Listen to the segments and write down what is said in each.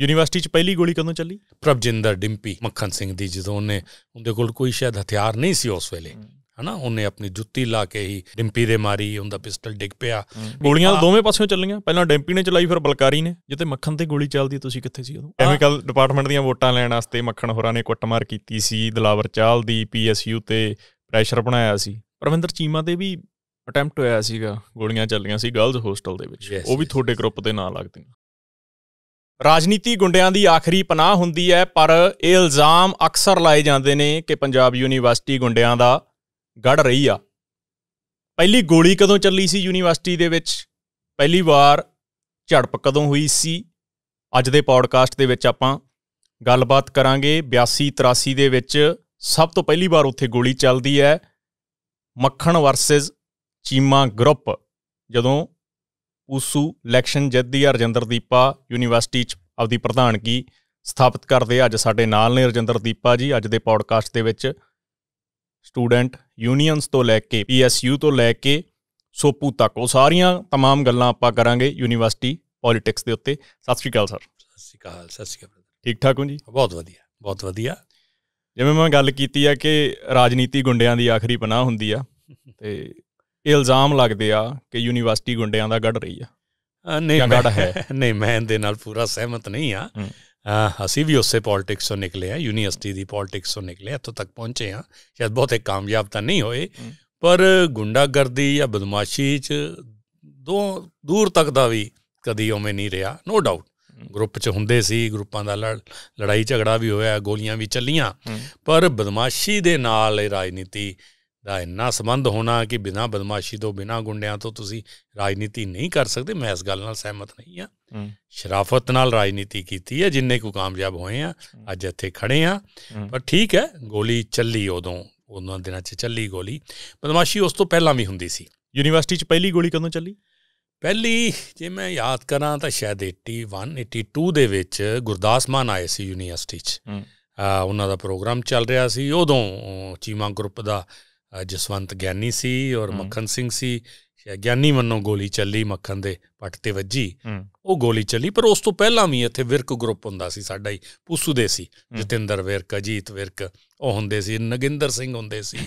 university 'ਚ ਪਹਿਲੀ ਗੋਲੀ ਕਦੋਂ ਚੱਲੀ ਪ੍ਰਭਜਿੰਦਰ ਡਿੰਪੀ ਮੱਖਣ ਸਿੰਘ ਦੀ ਜਦੋਂ ਉਹਨੇ ਉਹਦੇ ਕੋਲ ਕੋਈ ਸ਼ਾਇਦ ਹਥਿਆਰ ਨਹੀਂ ਸੀ ਉਸ ਵੇਲੇ ਹਨਾ ਉਹਨੇ ਆਪਣੀ ਜੁੱਤੀ ਲਾ ਕੇ ਹੀ ਡਿੰਪੀ ਦੇ ਮਾਰੀ ਉਹਦਾ ਪਿਸਟਲ ਡਿੱਗ ਪਿਆ ਗੋਲੀਆਂ ਦੋਵੇਂ ਪਾਸਿਓਂ ਚੱਲੀਆਂ ਪਹਿਲਾਂ ਡਿੰਪੀ ਨੇ ਚਲਾਈ ਫਿਰ ਬਲਕਾਰੀ ਨੇ ਜਿੱਤੇ ਮੱਖਣ ਤੇ ਗੋਲੀ ਚੱਲਦੀ ਤੁਸੀਂ ਕਿੱਥੇ ਸੀ ਉਦੋਂ ਕੈਮੀਕਲ ਡਿਪਾਰਟਮੈਂਟ ਦੀਆਂ ਵੋਟਾਂ ਲੈਣ ਵਾਸਤੇ ਮੱਖਣ ਹੋਰਾਂ ਨੇ ਕੁੱਟਮਾਰ ਕੀਤੀ ਸੀ ਦਲਾਵਰ ਚਾਲ ਦੀ ਪੀਐਸਯੂ ਤੇ ਪ੍ਰੈਸ਼ਰ ਬਣਾਇਆ ਸੀ ਪਰਵਿੰਦਰ ਚੀਮਾ ਤੇ ਵੀ ਅਟੈਂਪਟ ਹੋਇਆ ਸੀਗਾ ਗੋਲੀਆਂ ਚੱਲੀਆਂ ਸੀ ਗਰਲਜ਼ ਹੋਸਟਲ ਦੇ ਵਿੱਚ ਉਹ ਵੀ ਤੁਹਾਡੇ ਗਰੁੱਪ ਦੇ ਨਾਲ ਲੱਗਦੀਆਂ ਰਾਜਨੀਤੀ ਗੁੰਡਿਆਂ ਦੀ ਆਖਰੀ ਪਨਾਹ ਹੁੰਦੀ ਹੈ ਪਰ ਇਹ ਇਲਜ਼ਾਮ ਅਕਸਰ ਲਾਏ ਜਾਂਦੇ ਨੇ ਕਿ ਪੰਜਾਬ ਯੂਨੀਵਰਸਿਟੀ ਗੁੰਡਿਆਂ ਦਾ ਗੜ ਰਹੀ ਆ ਪਹਿਲੀ ਗੋਲੀ ਕਦੋਂ ਚੱਲੀ ਸੀ ਯੂਨੀਵਰਸਿਟੀ ਦੇ ਵਿੱਚ ਪਹਿਲੀ ਵਾਰ ਝੜਪ ਕਦੋਂ ਹੋਈ ਸੀ ਅੱਜ ਦੇ ਪੌਡਕਾਸਟ ਦੇ ਵਿੱਚ ਆਪਾਂ ਗੱਲਬਾਤ ਕਰਾਂਗੇ 82 83 ਦੇ ਵਿੱਚ ਸਭ ਤੋਂ ਪਹਿਲੀ ਵਾਰ ਉੱਥੇ ਗੋਲੀ ਚੱਲਦੀ ਹੈ ਮੱਖਣ ਵਰਸਸ ਚੀਮਾ ਗਰੁੱਪ ਜਦੋਂ ਉਸੂ ਇਲੈਕਸ਼ਨ ਜੱਦੀ ਅਰਜਿੰਦਰ ਦੀਪਾ ਯੂਨੀਵਰਸਿਟੀ 'ਚ ਆਪਦੀ ਪ੍ਰਧਾਨਗੀ ਸਥਾਪਿਤ ਕਰਦੇ ਅੱਜ ਸਾਡੇ ਨਾਲ ਨੇ ਰਜਿੰਦਰ ਦੀਪਾ ਜੀ ਅੱਜ ਦੇ ਪੌਡਕਾਸਟ ਦੇ ਵਿੱਚ ਸਟੂਡੈਂਟ ਯੂਨੀਅਨਸ ਤੋਂ ਲੈ ਕੇ ਪੀਐਸਯੂ ਤੋਂ ਲੈ ਕੇ ਸੋਪੂ ਤੱਕ ਉਹ ਸਾਰੀਆਂ तमाम ਗੱਲਾਂ ਆਪਾਂ ਕਰਾਂਗੇ ਯੂਨੀਵਰਸਿਟੀ ਪੋਲਿਟਿਕਸ ਦੇ ਉੱਤੇ ਸਤਿ ਸ਼੍ਰੀ ਅਕਾਲ ਸਰ ਸਤਿ ਸ਼੍ਰੀ ਅਕਾਲ ਸਤਿ ਸ਼੍ਰੀ ਅਕਾਲ ਠੀਕ ਠਾਕ ਹੋ ਜੀ ਬਹੁਤ ਵਧੀਆ ਬਹੁਤ ਵਧੀਆ ਜਿਵੇਂ ਮੈਂ ਗੱਲ ਕੀਤੀ ਆ ਕਿ ਰਾਜਨੀਤੀ ਗੁੰਡਿਆਂ ਦੀ ਆਖਰੀ ਪਨਾਹ ਹੁੰਦੀ ਆ ਤੇ ਇਲਜ਼ਾਮ ਲੱਗਦੇ ਆ ਕਿ ਯੂਨੀਵਰਸਿਟੀ ਗੁੰਡਿਆਂ ਦਾ ਗੜ ਰਹੀ ਆ ਨਹੀਂ ਗੜ ਹੈ ਨਹੀਂ ਮੈਂ ਇਹਦੇ ਨਾਲ ਪੂਰਾ ਸਹਿਮਤ ਨਹੀਂ ਆ ਅਸੀਂ ਵੀ ਉਸੇ ਪੋਲਿਟਿਕਸ ਤੋਂ ਨਿਕਲੇ ਆ ਯੂਨੀਵਰਸਿਟੀ ਦੀ ਪੋਲਿਟਿਕਸ ਤੋਂ ਨਿਕਲੇ ਆ ਤੋਂ ਤੱਕ ਪਹੁੰਚੇ ਆ ਸ਼ਾਇਦ ਬਹੁਤੇ ਕਾਮਯਾਬ ਤਾਂ ਨਹੀਂ ਹੋਏ ਪਰ ਗੁੰਡਾਗਰਦੀ ਜਾਂ ਬਦਮਾਸ਼ੀ 'ਚ ਦੋ ਦੂਰ ਤੱਕ ਦਾ ਵੀ ਕਦੀ ਉਵੇਂ ਨਹੀਂ ਰਿਹਾ ਨੋ ਡਾਊਟ ਗਰੁੱਪ 'ਚ ਹੁੰਦੇ ਸੀ ਗਰੁੱਪਾਂ ਦਾ ਲੜਾਈ ਝਗੜਾ ਵੀ ਹੋਇਆ ਗੋਲੀਆਂ ਵੀ ਚੱਲੀਆਂ ਪਰ ਬਦਮਾਸ਼ੀ ਦੇ ਨਾਲ ਇਹ ਰਾਜਨੀਤੀ ਦਾ ਇੰਨਾ ਸੰਬੰਧ ਹੋਣਾ ਕਿ ਬਿਨਾ ਬਦਮਾਸ਼ੀ ਤੋਂ ਬਿਨਾ ਗੁੰਡਿਆਂ ਤੋਂ ਤੁਸੀਂ ਰਾਜਨੀਤੀ ਨਹੀਂ ਕਰ ਸਕਦੇ ਮੈਂ ਇਸ ਗੱਲ ਨਾਲ ਸਹਿਮਤ ਨਹੀਂ ਆ ਸ਼ਰਾਫਤ ਨਾਲ ਰਾਜਨੀਤੀ ਕੀਤੀ ਹੈ ਜਿੰਨੇ ਕੋ ਕਾਮਯਾਬ ਹੋਏ ਆ ਅੱਜ ਇੱਥੇ ਖੜੇ ਆ ਪਰ ਠੀਕ ਹੈ ਗੋਲੀ ਚੱਲੀ ਉਦੋਂ ਉਹਨਾਂ ਦਿਨਾਂ 'ਚ ਚੱਲੀ ਗੋਲੀ ਬਦਮਾਸ਼ੀ ਉਸ ਤੋਂ ਪਹਿਲਾਂ ਵੀ ਹੁੰਦੀ ਸੀ ਯੂਨੀਵਰਸਿਟੀ 'ਚ ਪਹਿਲੀ ਗੋਲੀ ਕਦੋਂ ਚੱਲੀ ਪਹਿਲੀ ਜੇ ਮੈਂ ਯਾਦ ਕਰਾਂ ਤਾਂ ਸ਼ਾਇਦ 81 82 ਦੇ ਵਿੱਚ ਗੁਰਦਾਸ ਮਾਨ ਆਏ ਸੀ ਯੂਨੀਵਰਸਿਟੀ 'ਚ ਉਹਨਾਂ ਦਾ ਪ੍ਰੋਗਰਾਮ ਚੱਲ ਰਿਹਾ ਸੀ ਉਦੋਂ ਚੀਮਾ ਗਰੁੱਪ ਦਾ ਜਸਵੰਤ ਗਿਆਨੀ ਸੀ ਔਰ ਮੱਖਣ ਸਿੰਘ ਸੀ ਗਿਆਨੀ ਮੰਨੋ ਗੋਲੀ ਚੱਲੀ ਮੱਖਣ ਦੇ ਪੱਟ ਤੇ ਵੱਜੀ ਉਹ ਗੋਲੀ ਚੱਲੀ ਪਰ ਉਸ ਤੋਂ ਪਹਿਲਾਂ ਵੀ ਇੱਥੇ ਵਿਰਕ ਗਰੁੱਪ ਹੁੰਦਾ ਸੀ ਸਾਡਾ ਹੀ ਪੂਸੂ ਦੇ ਸੀ ਜਤਿੰਦਰ ਵਿਰਕ ਅਜੀਤ ਵਿਰਕ ਉਹ ਹੁੰਦੇ ਸੀ ਨਗਿੰਦਰ ਸਿੰਘ ਹੁੰਦੇ ਸੀ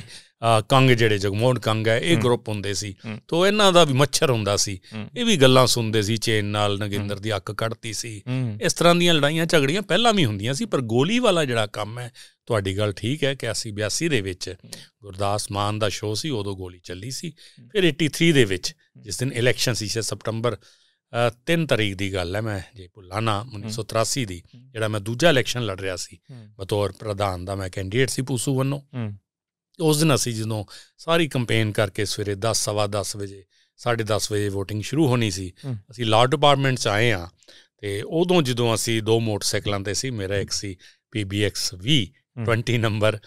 ਕੰਗ ਜਿਹੜੇ ਜਗਮੋਹਨ ਕੰਗ ਹੈ ਇਹ ਗਰੁੱਪ ਹੁੰਦੇ ਸੀ ਤੋਂ ਇਹਨਾਂ ਦਾ ਵੀ ਮੱਛਰ ਹੁੰਦਾ ਸੀ ਇਹ ਵੀ ਗੱਲਾਂ ਸੁਣਦੇ ਸੀ ਚੇਨ ਨਾਲ ਨਗਿੰਦਰ ਦੀ ਅੱਖ ਕੱਢਤੀ ਸੀ ਇਸ ਤਰ੍ਹਾਂ ਦੀਆਂ ਲੜਾਈਆਂ ਝਗੜੀਆਂ ਪਹਿਲਾਂ ਵੀ ਹੁੰਦੀਆਂ ਸੀ ਪਰ ਗੋਲੀ ਵਾਲਾ ਜਿਹੜਾ ਕੰਮ ਹੈ ਤੁਹਾਡੀ ਗੱਲ ਠੀਕ ਹੈ ਕਿ 82 ਦੇ ਵਿੱਚ ਗੁਰਦਾਸ ਮਾਨ ਦਾ ਸ਼ੋਅ ਸੀ ਉਦੋਂ ਗੋਲੀ ਚੱਲੀ ਸੀ ਫਿਰ 83 ਦੇ ਵਿੱਚ ਜਿਸ ਦਿਨ ਇਲੈਕਸ਼ਨ ਸੀ 6 ਸਤੰਬਰ 3 ਤਰੀਕ ਦੀ ਗੱਲ ਹੈ ਮੈਂ ਜੇ ਭੁੱਲਾ ਨਾ 1983 ਦੀ ਜਿਹੜਾ ਮੈਂ ਦੂਜਾ ਇਲੈਕਸ਼ਨ ਲੜ ਰਿਹਾ ਸੀ ਬਤੌਰ ਪ੍ਰਧਾਨ ਦਾ ਮੈਂ ਕੈਂਡੀਡੇਟ ਸੀ ਪੂਸੂ ਵੱਲੋਂ ਉਸ ਦਿਨ ਅਸੀਂ ਜਦੋਂ ਸਾਰੀ ਕੈਂਪੇਨ ਕਰਕੇ ਸਵੇਰੇ 10 ਸਵਾ 10 ਵਜੇ 10:30 ਵਜੇ VOTING ਸ਼ੁਰੂ ਹੋਣੀ ਸੀ ਅਸੀਂ ਲਾਅ ਡਿਪਾਰਟਮੈਂਟ ਚ ਆਏ ਆ ਤੇ ਉਦੋਂ ਜਦੋਂ ਅਸੀਂ ਦੋ ਮੋਟਰਸਾਈਕਲਾਂ ਤੇ ਸੀ ਮੇਰਾ ਇੱਕ ਸੀ PBX V 20 ਨੰਬਰ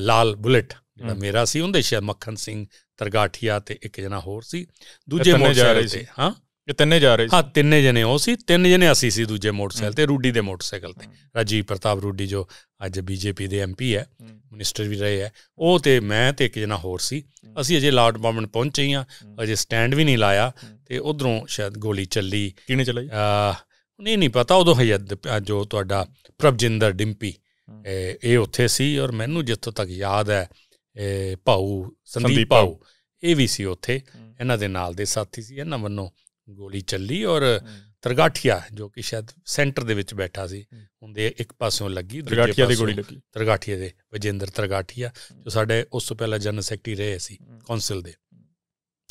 ਲਾਲ ਬੁਲਟ ਜਿਹੜਾ ਮੇਰਾ ਸੀ ਉਹਦੇ ਸ਼ਾਇਦ ਮੱਖਣ ਸਿੰਘ ਤਰਗਾਠੀਆ ਤੇ ਇੱਕ ਜਣਾ ਹੋਰ ਸੀ ਦੂਜੇ ਮੋਟਰਸਾਈਕਲ ਤੇ ਹਾਂ ਇਹ ਤਿੰਨੇ ਜਾ ਰਹੇ ਸੀ ਹਾਂ ਤਿੰਨੇ ਜਣੇ ਉਹ ਸੀ ਤਿੰਨ ਜਣੇ ਅਸੀਂ ਸੀ ਦੂਜੇ ਮੋਟਰਸਾਈਕਲ ਤੇ ਰੂਡੀ ਦੇ ਮੋਟਰਸਾਈਕਲ ਤੇ ਰਾਜੀਵ ਪ੍ਰਤਾਪ ਰੂਡੀ ਜੋ ਅੱਜ ਬੀਜੇਪੀ ਦੇ ਐਮਪੀ ਹੈ ਮਿਨਿਸਟਰ ਵੀ ਰਹੇ ਹੈ ਉਹ ਤੇ ਮੈਂ ਤੇ ਇੱਕ ਜਣਾ ਹੋਰ ਸੀ ਅਸੀਂ ਅਜੇ ਲਾਰਡ ਬਾਮਨ ਪਹੁੰਚੇ ਹਾਂ ਅਜੇ ਸਟੈਂਡ ਵੀ ਨਹੀਂ ਲਾਇਆ ਤੇ ਉਧਰੋਂ ਸ਼ਾਇਦ ਗੋਲੀ ਚੱਲੀ ਕਿਹਨੇ ਚਲਾਈ ਆ ਨਹੀਂ ਨਹੀਂ ਪਤਾ ਉਦੋਂ ਹਯਦ ਜੋ ਤੁਹਾਡਾ ਪ੍ਰਭਜਿੰਦਰ ਡਿੰਪੀ ਇਹ ਉੱਥੇ ਸੀ ਔਰ ਮੈਨੂੰ ਜਿੱਥੋਂ ਤੱਕ ਯਾਦ ਹੈ ਪਾਉ ਸੰਦੀਪ ਪਾਉ ਇਹ ਵੀ ਸੀ ਉੱਥੇ ਇਹਨਾਂ ਦੇ ਨਾਲ ਦੇ ਸਾਥੀ ਸੀ ਇਹਨਾਂ ਵੱਲੋਂ ਗੋਲੀ ਚੱਲੀ ਔਰ ਤਰਗਾਠੀਆ ਜੋ ਕਿ ਸ਼ਾਇਦ ਸੈਂਟਰ ਦੇ ਵਿੱਚ ਬੈਠਾ ਸੀ ਹੁੰਦੇ ਇੱਕ ਪਾਸੋਂ ਲੱਗੀ ਤਰਗਾਠੀਆ ਦੀ ਗੋਲੀ ਲੱਗੀ ਤਰਗਾਠੀਆ ਦੇ ਵਜੇਂਦਰ ਤਰਗਾਠੀਆ ਜੋ ਸਾਡੇ ਉਸ ਤੋਂ ਪਹਿਲਾਂ ਜਨਰਲ ਸੈਕਟਰੀ ਰਹੇ ਸੀ ਕੌਂਸਲ ਦੇ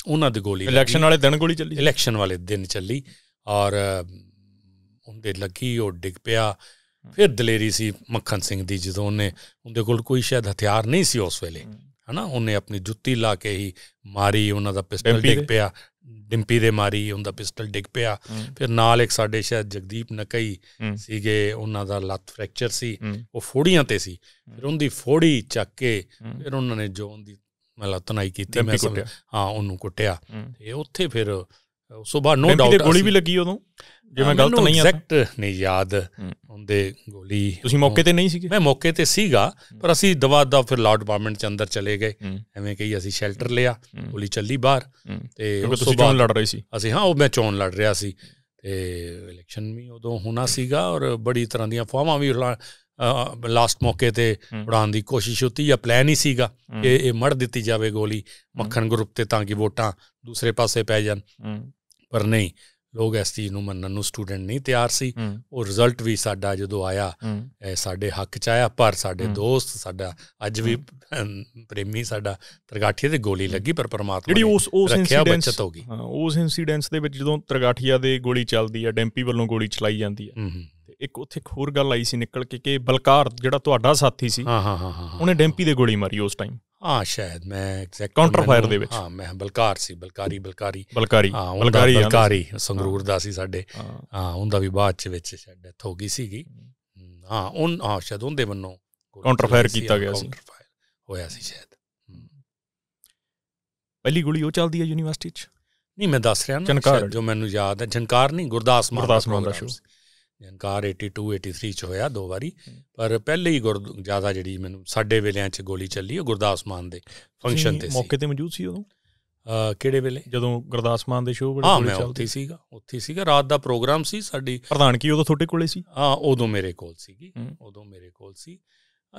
ਉਹਨਾਂ ਦੀ ਗੋਲੀ ਇਲੈਕਸ਼ਨ ਵਾਲੇ ਦਿਨ ਗੋਲੀ ਚੱਲੀ ਇਲੈਕਸ਼ਨ ਵਾਲੇ ਦਿਨ ਚੱਲੀ ਔਰ ਉਹਦੇ ਲੱਗੀ ਉਹ ਡਿੱਗ ਪਿਆ ਫਿਰ ਦਲੇਰੀ ਸੀ ਮੱਖਣ ਸਿੰਘ ਦੀ ਜਦੋਂ ਉਹਨੇ ਉਹਦੇ ਕੋਲ ਕੋਈ ਸ਼ਾਇਦ ਹਥਿਆਰ ਨਹੀਂ ਸੀ ਉਸ ਵੇਲੇ ਹਨਾ ਉਹਨੇ ਆਪਣੀ ਜੁੱਤੀ ਲਾ ਕੇ ਹੀ ਮਾਰੀ ਉਹਨਾਂ ਦਾ ਪਿਸਟਲ ਡਿੱਗ ਪਿਆ ਡਿੰਪੀ ਦੇ ਮਾਰੀ ਉਹਦਾ ਪਿਸਟਲ ਡਿੱਗ ਪਿਆ ਫਿਰ ਨਾਲ ਇੱਕ ਸਾਡੇ ਸ਼ਾਇਦ ਜਗਦੀਪ ਨਕਈ ਸੀਗੇ ਉਹਨਾਂ ਦਾ ਲੱਤ ਫ੍ਰੈਕਚਰ ਸੀ ਉਹ ਫੋੜੀਆਂ ਤੇ ਸੀ ਫਿਰ ਉਹਦੀ ਫੋੜੀ ਚੱਕ ਕੇ ਫਿਰ ਉਹਨਾਂ ਨੇ ਜੋਨ ਦੀ ਮਤਲਬ ਤਨਾਈ ਕੀਤੀ ਮੈਂ ਹਾਂ ਉਹਨੂੰ ਕੁੱਟਿਆ ਤੇ ਉੱਥੇ ਫਿਰ ਸੁਬਾਹ ਨੋ ਡਾਊਟ ਗੋਲੀ ਵੀ ਲੱਗੀ ਉਦੋਂ ਜੇ ਮੈਂ ਗਲਤ ਨਹੀਂ ਆ ਐਗਜ਼ੈਕਟ ਨਹੀਂ ਯਾਦ ਹੁੰਦੇ ਗੋਲੀ ਤੁਸੀਂ ਮੌਕੇ ਤੇ ਨਹੀਂ ਸੀਗੇ ਮੈਂ ਮੌਕੇ ਤੇ ਸੀਗਾ ਪਰ ਅਸੀਂ ਦਵਾ ਦਾ ਫਿਰ ਲਾਰਡ ਡਿਪਾਰਟਮੈਂਟ ਚ ਅੰਦਰ ਚਲੇ ਗਏ ਐਵੇਂ ਕਹੀ ਅਸੀਂ ਸ਼ੈਲਟਰ ਲਿਆ ਗੋਲੀ ਚੱਲੀ ਬਾਹਰ ਤੇ ਉਸ ਤੋਂ ਬਾਅਦ ਲੜ ਰਹੀ ਸੀ ਅਸੀਂ ਹਾਂ ਉਹ ਮੈਂ ਚੋਣ ਲੜ ਰਿਹਾ ਸੀ ਤੇ ਇਲੈਕਸ਼ਨ ਵੀ ਉਦੋਂ ਹੋਣਾ ਸੀਗਾ ਔਰ ਬੜੀ ਤਰ੍ਹਾਂ ਦੀਆਂ ਫਾਵਾਂ ਵੀ ਲਾਸਟ ਮੌਕੇ ਤੇ ਉਡਾਣ ਦੀ ਕੋਸ਼ਿਸ਼ ਹੁੰਦੀ ਜਾਂ ਪਲਾਨ ਹੀ ਸੀਗਾ ਕਿ ਇਹ ਮੜ ਦਿੱਤੀ ਜਾਵੇ ਗੋਲੀ ਮੱਖਣ ਗਰੁੱਪ ਤੇ ਤਾਂ ਕਿ ਵੋਟਾਂ ਦੂਸਰੇ ਪਾਸੇ ਪੈ ਜਾਣ ਪਰ ਨਹੀਂ ਲੋਕ ਚੀਜ਼ ਨੂੰ ਮੰਨਣ ਨੂੰ ਸਟੂਡੈਂਟ ਨਹੀਂ ਤਿਆਰ ਸੀ ਉਹ ਰਿਜ਼ਲਟ ਵੀ ਸਾਡਾ ਜਦੋਂ ਆਇਆ ਸਾਡੇ ਹੱਕ ਚ ਆਇਆ ਪਰ ਸਾਡੇ ਦੋਸਤ ਸਾਡਾ ਅੱਜ ਵੀ ਪ੍ਰੇਮੀ ਸਾਡਾ ਤਰਗਾਠੀਆ ਤੇ ਗੋਲੀ ਲੱਗੀ ਪਰ ਪਰਮਾਤਮਾ ਜਿਹੜੀ ਉਸ ਉਸ ਇਨਸੀਡੈਂਸ ਹੋ ਹਾਂ ਉਸ ਇਨਸੀਡੈਂਸ ਦੇ ਵਿੱਚ ਜਦੋਂ ਤਰਗਾਠੀਆ ਦੇ ਗੋਲੀ ਚੱਲਦੀ ਆ ਡੈਂਪੀ ਵੱਲੋਂ ਗੋਲੀ ਚਲਾਈ ਜਾਂਦੀ ਆ ਤੇ ਇੱਕ ਉੱਥੇ ਇੱਕ ਹੋਰ ਗੱਲ ਆਈ ਸੀ ਨਿਕਲ ਕੇ ਕਿ ਬਲਕਾਰ ਜਿਹੜਾ ਤੁਹਾਡਾ ਸਾਥੀ ਸੀ ਹਾਂ ਹਾਂ ਹਾਂ ਉਹਨੇ ਡੈਂਪੀ ਦੇ ਗੋਲੀ ਮਾਰੀ ਉਸ ਟਾਈਮ ਹਾਂ ਸ਼ਾਇਦ ਮੈਂ ਐਗਜ਼ੈਕਟ ਕਾਊਂਟਰ ਫਾਇਰ ਦੇ ਵਿੱਚ ਹਾਂ ਮੈਂ ਬਲਕਾਰ ਸੀ ਬਲਕਾਰੀ ਬਲਕਾਰੀ ਬਲਕਾਰੀ ਹਾਂ ਬਲਕਾਰੀ ਬਲਕਾਰੀ ਸੰਗਰੂਰ ਦਾ ਸੀ ਸਾਡੇ ਹਾਂ ਉਹਦਾ ਵੀ ਬਾਅਦ ਚ ਵਿੱਚ ਸ਼ਾਇਦ ਡੈਥ ਹੋ ਗਈ ਸੀਗੀ ਹਾਂ ਉਹ ਹਾਂ ਸ਼ਾਇਦ ਉਹਦੇ ਵੱਲੋਂ ਕਾਊਂਟਰ ਫਾਇਰ ਕੀਤਾ ਗਿਆ ਸੀ ਹੋਇਆ ਸੀ ਸ਼ਾਇਦ ਪਹਿਲੀ ਗੋਲੀ ਉਹ ਚੱਲਦੀ ਹੈ ਯੂਨੀਵਰਸਿਟੀ 'ਚ ਨਹੀਂ ਮੈਂ ਦੱਸ ਰਿਹਾ ਨਾ ਜੋ ਮੈਨੂੰ ਯਾਦ ਹੈ ਜਨਕਾਰ ਨਹੀਂ ਗੁਰਦਾਸ ਮਾਨ ਦਾ ਸ਼ੋਅ ਜੰਕਾਰ 82 83 ਚ ਹੋਇਆ ਦੋ ਵਾਰੀ ਪਰ ਪਹਿਲੇ ਹੀ ਗੁਰ ਜਿਆਦਾ ਜਿਹੜੀ ਮੈਨੂੰ ਸਾਡੇ ਵੇਲਿਆਂ ਚ ਗੋਲੀ ਚੱਲੀ ਉਹ ਗੁਰਦਾਸ ਮਾਨ ਦੇ ਫੰਕਸ਼ਨ ਤੇ ਸੀ ਮੌਕੇ ਤੇ ਮੌਜੂਦ ਸੀ ਉਦੋਂ ਕਿਹੜੇ ਵੇਲੇ ਜਦੋਂ ਗੁਰਦਾਸ ਮਾਨ ਦੇ ਸ਼ੋਅ ਬੜੇ ਚੱਲਦੇ ਹਾਂ ਉੱਥੇ ਸੀਗਾ ਉੱਥੇ ਸੀਗਾ ਰਾਤ ਦਾ ਪ੍ਰੋਗਰਾਮ ਸੀ ਸਾਡੀ ਕੀ ਉਦੋਂ ਤੁਹਾਡੇ ਕੋਲੇ ਸੀ ਹਾਂ ਉਦੋਂ ਮੇਰੇ ਕੋਲ ਸੀਗੀ ਉਦੋਂ ਮੇਰੇ ਕੋਲ ਸੀ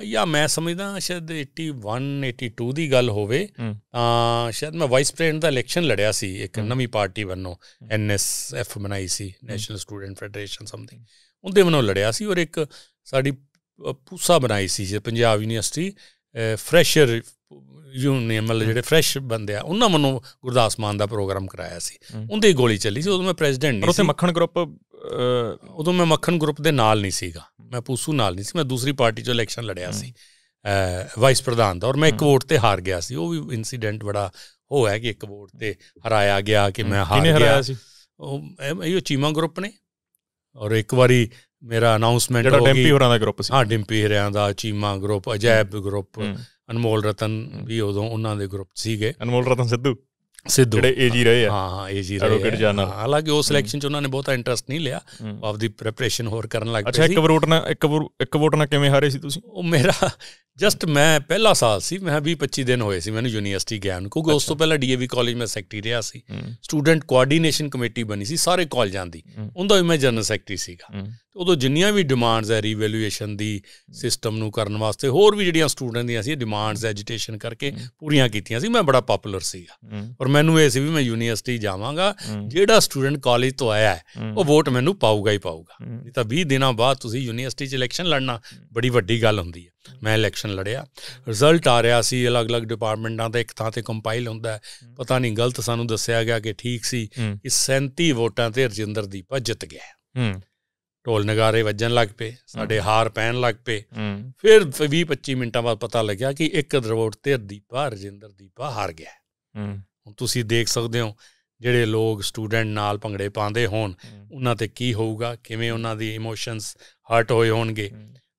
ਯਾ ਮੈਂ ਸਮਝਦਾ ਸ਼ਾਇਦ 81 82 ਦੀ ਗੱਲ ਹੋਵੇ ਤਾਂ ਸ਼ਾਇਦ ਮੈਂ ਵਾਈਸ ਪ੍ਰੈਜ਼ੀਡੈਂਟ ਦਾ ਇਲੈਕਸ਼ਨ ਲੜਿਆ ਸੀ ਇੱਕ ਨਵੀਂ ਪਾਰਟੀ ਵੱਲੋਂ ਐਨਐਸਐਫ ਬਣਾਈ ਸੀ ਨੈਸ਼ਨਲ ਸਟੂਡੈਂਟ ਫੈਡਰੇਸ਼ਨ ਸਮਥਿੰਗ ਉਹਦੇ ਵੱਲੋਂ ਲੜਿਆ ਸੀ ਔਰ ਇੱਕ ਸਾਡੀ ਪੂਸਾ ਬਣਾਈ ਸੀ ਜੇ ਪੰਜਾਬ ਯੂਨੀਵਰਸਿਟੀ ਫਰੈਸ਼ਰ ਯੂਨੀ ਮਤਲਬ ਜਿਹੜੇ ਫਰੈਸ਼ ਬੰਦੇ ਆ ਉਹਨਾਂ ਵੱਲੋਂ ਗੁਰਦਾਸ ਮਾਨ ਦਾ ਪ੍ਰੋਗਰਾਮ ਕਰਾਇਆ ਸੀ ਉਹਦੇ ਗੋਲੀ ਚੱਲੀ ਸੀ ਉਦੋਂ ਮੈਂ ਪ੍ਰੈਜ਼ੀਡੈਂਟ ਨਹੀਂ ਸੀ ਉਦੋਂ ਮੱਖਣ ਗਰੁੱਪ ਉਦੋਂ ਮੈਂ ਮੱਖਣ ਗਰੁੱਪ ਦੇ ਨਾਲ ਨਹੀਂ ਸੀਗਾ ਮੈਂ ਪੂਸੂ ਨਾਲ ਨਹੀਂ ਸੀ ਮੈਂ ਦੂਸਰੀ ਪਾਰਟੀ ਚੋਂ ਇਲੈਕਸ਼ਨ ਲੜਿਆ ਸੀ ਵਾਈਸ ਪ੍ਰਧਾਨ ਦਾ ਔਰ ਮੈਂ ਇੱਕ ਵੋਟ ਤੇ ਹਾਰ ਗਿਆ ਸੀ ਉਹ ਵੀ ਇਨਸੀਡੈਂਟ ਬੜਾ ਹੋਇਆ ਕਿ ਇੱਕ ਵੋਟ ਤੇ ਹਰਾਇਆ ਗਿਆ ਕਿ ਮੈਂ ਹਾਰ ਗਿਆ ਸੀ ਉਹ ਇਹ ਚੀਮਾ ਗਰੁੱਪ ਨੇ ਔਰ ਇੱਕ ਵਾਰੀ ਮੇਰਾ ਅਨਾਉਂਸਮੈਂਟ ਹੋ ਗਈ ਜਿਹੜਾ ਡਿੰਪੀ ਹੋਰਾਂ ਦਾ ਗਰੁੱਪ ਸੀ ਹਾਂ ਡਿੰਪੀ ਹਰਿਆਂ ਦਾ ਚੀਮਾ ਗਰੁੱਪ ਅਜੈਬ ਗਰੁੱਪ ਅਨਮੋਲ ਰਤਨ ਵੀ ਉਦੋਂ ਉਹਨਾਂ ਦੇ ਗਰੁੱਪ ਸੀਗੇ ਅਨਮੋਲ ਰਤਨ ਸਿੱਧੂ ਸਿੱਧੂ ਜਿਹੜੇ ਏਜੀ ਰਹੇ ਆ ਹਾਂ ਹਾਂ ਏਜੀ ਰਹੇ ਐਡਵੋਕੇਟ ਜਨਰਲ ਹਾਲਾਂਕਿ ਉਹ ਸਿਲੈਕਸ਼ਨ ਚ ਉਹਨਾਂ ਨੇ ਬਹੁਤਾ ਇੰਟਰਸਟ ਨਹੀਂ ਲਿਆ ਆਪਦੀ ਪ੍ਰੈਪਰੇਸ਼ਨ ਹੋਰ ਕਰਨ ਲੱਗ ਪਏ ਅੱਛਾ ਇੱਕ ਵੋਟ ਨਾਲ ਇੱਕ ਇੱਕ ਵੋਟ ਨਾਲ ਕਿਵੇਂ ਹਾਰੇ ਸੀ ਤੁਸੀਂ ਉਹ ਮੇਰਾ ਜਸਟ ਮੈਂ ਪਹਿਲਾ ਸਾਲ ਸੀ ਮੈਂ 20 25 ਦਿਨ ਹੋਏ ਸੀ ਮੈਨੂੰ ਯੂਨੀਵਰਸਿਟੀ ਗਿਆ ਨੂੰ ਕਿਉਂਕਿ ਉਸ ਤੋਂ ਪਹਿਲਾਂ ਡੀਏਵੀ ਕਾਲਜ ਮੈਂ ਸੈਕਟਰੀ ਰਿਹਾ ਸੀ ਸਟੂਡੈਂਟ ਕੋਆਰਡੀਨੇਸ਼ਨ ਕਮੇਟੀ ਬਣੀ ਸੀ ਸਾਰੇ ਕਾਲਜਾਂ ਦੀ ਉਹਦਾ ਵੀ ਮੈਂ ਜਨਰਲ ਸੈਕਟਰੀ ਸੀਗਾ ਤੇ ਉਦੋਂ ਜਿੰਨੀਆਂ ਵੀ ਡਿਮਾਂਡਸ ਹੈ ਰੀਵੈਲੂਏਸ਼ਨ ਦੀ ਸਿਸਟਮ ਨੂੰ ਕਰਨ ਵਾਸਤੇ ਹੋਰ ਵੀ ਜਿਹੜੀਆਂ ਸਟੂਡੈਂਟ ਦੀਆਂ ਸੀ ਡਿਮਾਂਡਸ ਐਜੀਟੇਸ਼ਨ ਕਰਕੇ ਪੂਰੀਆਂ ਕੀਤੀਆਂ ਸੀ ਮੈਂ ਬੜਾ ਪਪੂਲਰ ਸੀਗਾ ਔਰ ਮੈਨੂੰ ਇਹ ਸੀ ਵੀ ਮੈਂ ਯੂਨੀਵਰਸਿਟੀ ਜਾਵਾਂਗਾ ਜਿਹੜਾ ਸਟੂਡੈਂਟ ਕਾਲਜ ਤੋਂ ਆਇਆ ਹੈ ਉਹ ਵੋਟ ਮੈਨੂੰ ਪਾਊਗਾ ਹੀ ਪਾਊਗਾ ਨਹੀਂ ਤਾਂ 20 ਦਿਨਾਂ ਬਾਅਦ ਤੁਸੀਂ ਯੂਨੀਵਰਸਿਟੀ 'ਚ ਇਲੈਕਸ਼ਨ ਲੜਨਾ ਬੜੀ ਵੱਡੀ ਗੱਲ ਹੁੰਦੀ ਹੈ ਮੈਂ ਇਲੈਕਸ਼ਨ ਲੜਿਆ ਰਿਜ਼ਲਟ ਆ ਰਿਹਾ ਸੀ ਅਲੱਗ-ਅਲੱਗ ਡਿਪਾਰਟਮੈਂਟਾਂ ਦਾ ਇੱਕ ਥਾਂ ਤੇ ਕੰਪਾਈਲ ਹੁੰਦਾ ਪਤਾ ਨਹੀਂ ਗਲਤ ਸਾਨੂੰ ਦੱਸਿਆ ਗਿਆ ਕਿ ਠੀਕ ਸੀ ਕਿ 37 ਵੋਟਾਂ ਤੇ ਰਜਿੰਦਰ ਦੀਪਾ ਜਿੱਤ ਗਿਆ ਢੋਲ ਨਗਾਰੇ ਵੱਜਣ ਲੱਗ ਪਏ ਸਾਡੇ ਹਾਰ ਪੈਣ ਲੱਗ ਪਏ ਫਿਰ 20 25 ਮਿੰਟਾਂ ਬਾਅਦ ਪਤਾ ਲੱਗਿਆ ਕਿ ਇੱਕ ਦਰਵੋਟ ਤੇ ਦੀਪਾ ਰਜਿੰਦਰ ਦੀਪਾ ਹਾਰ ਗਿਆ ਹੁਣ ਤੁਸੀਂ ਦੇਖ ਸਕਦੇ ਹੋ ਜਿਹੜੇ ਲੋਕ ਸਟੂਡੈਂਟ ਨਾਲ ਭੰਗੜੇ ਪਾਉਂਦੇ ਹੋਣ ਉਹਨਾਂ ਤੇ ਕੀ ਹੋਊਗਾ ਕਿਵੇਂ ਉਹਨਾਂ ਦੀ ਇਮੋਸ਼ਨਸ ਹਰਟ ਹੋਏ ਹੋਣਗੇ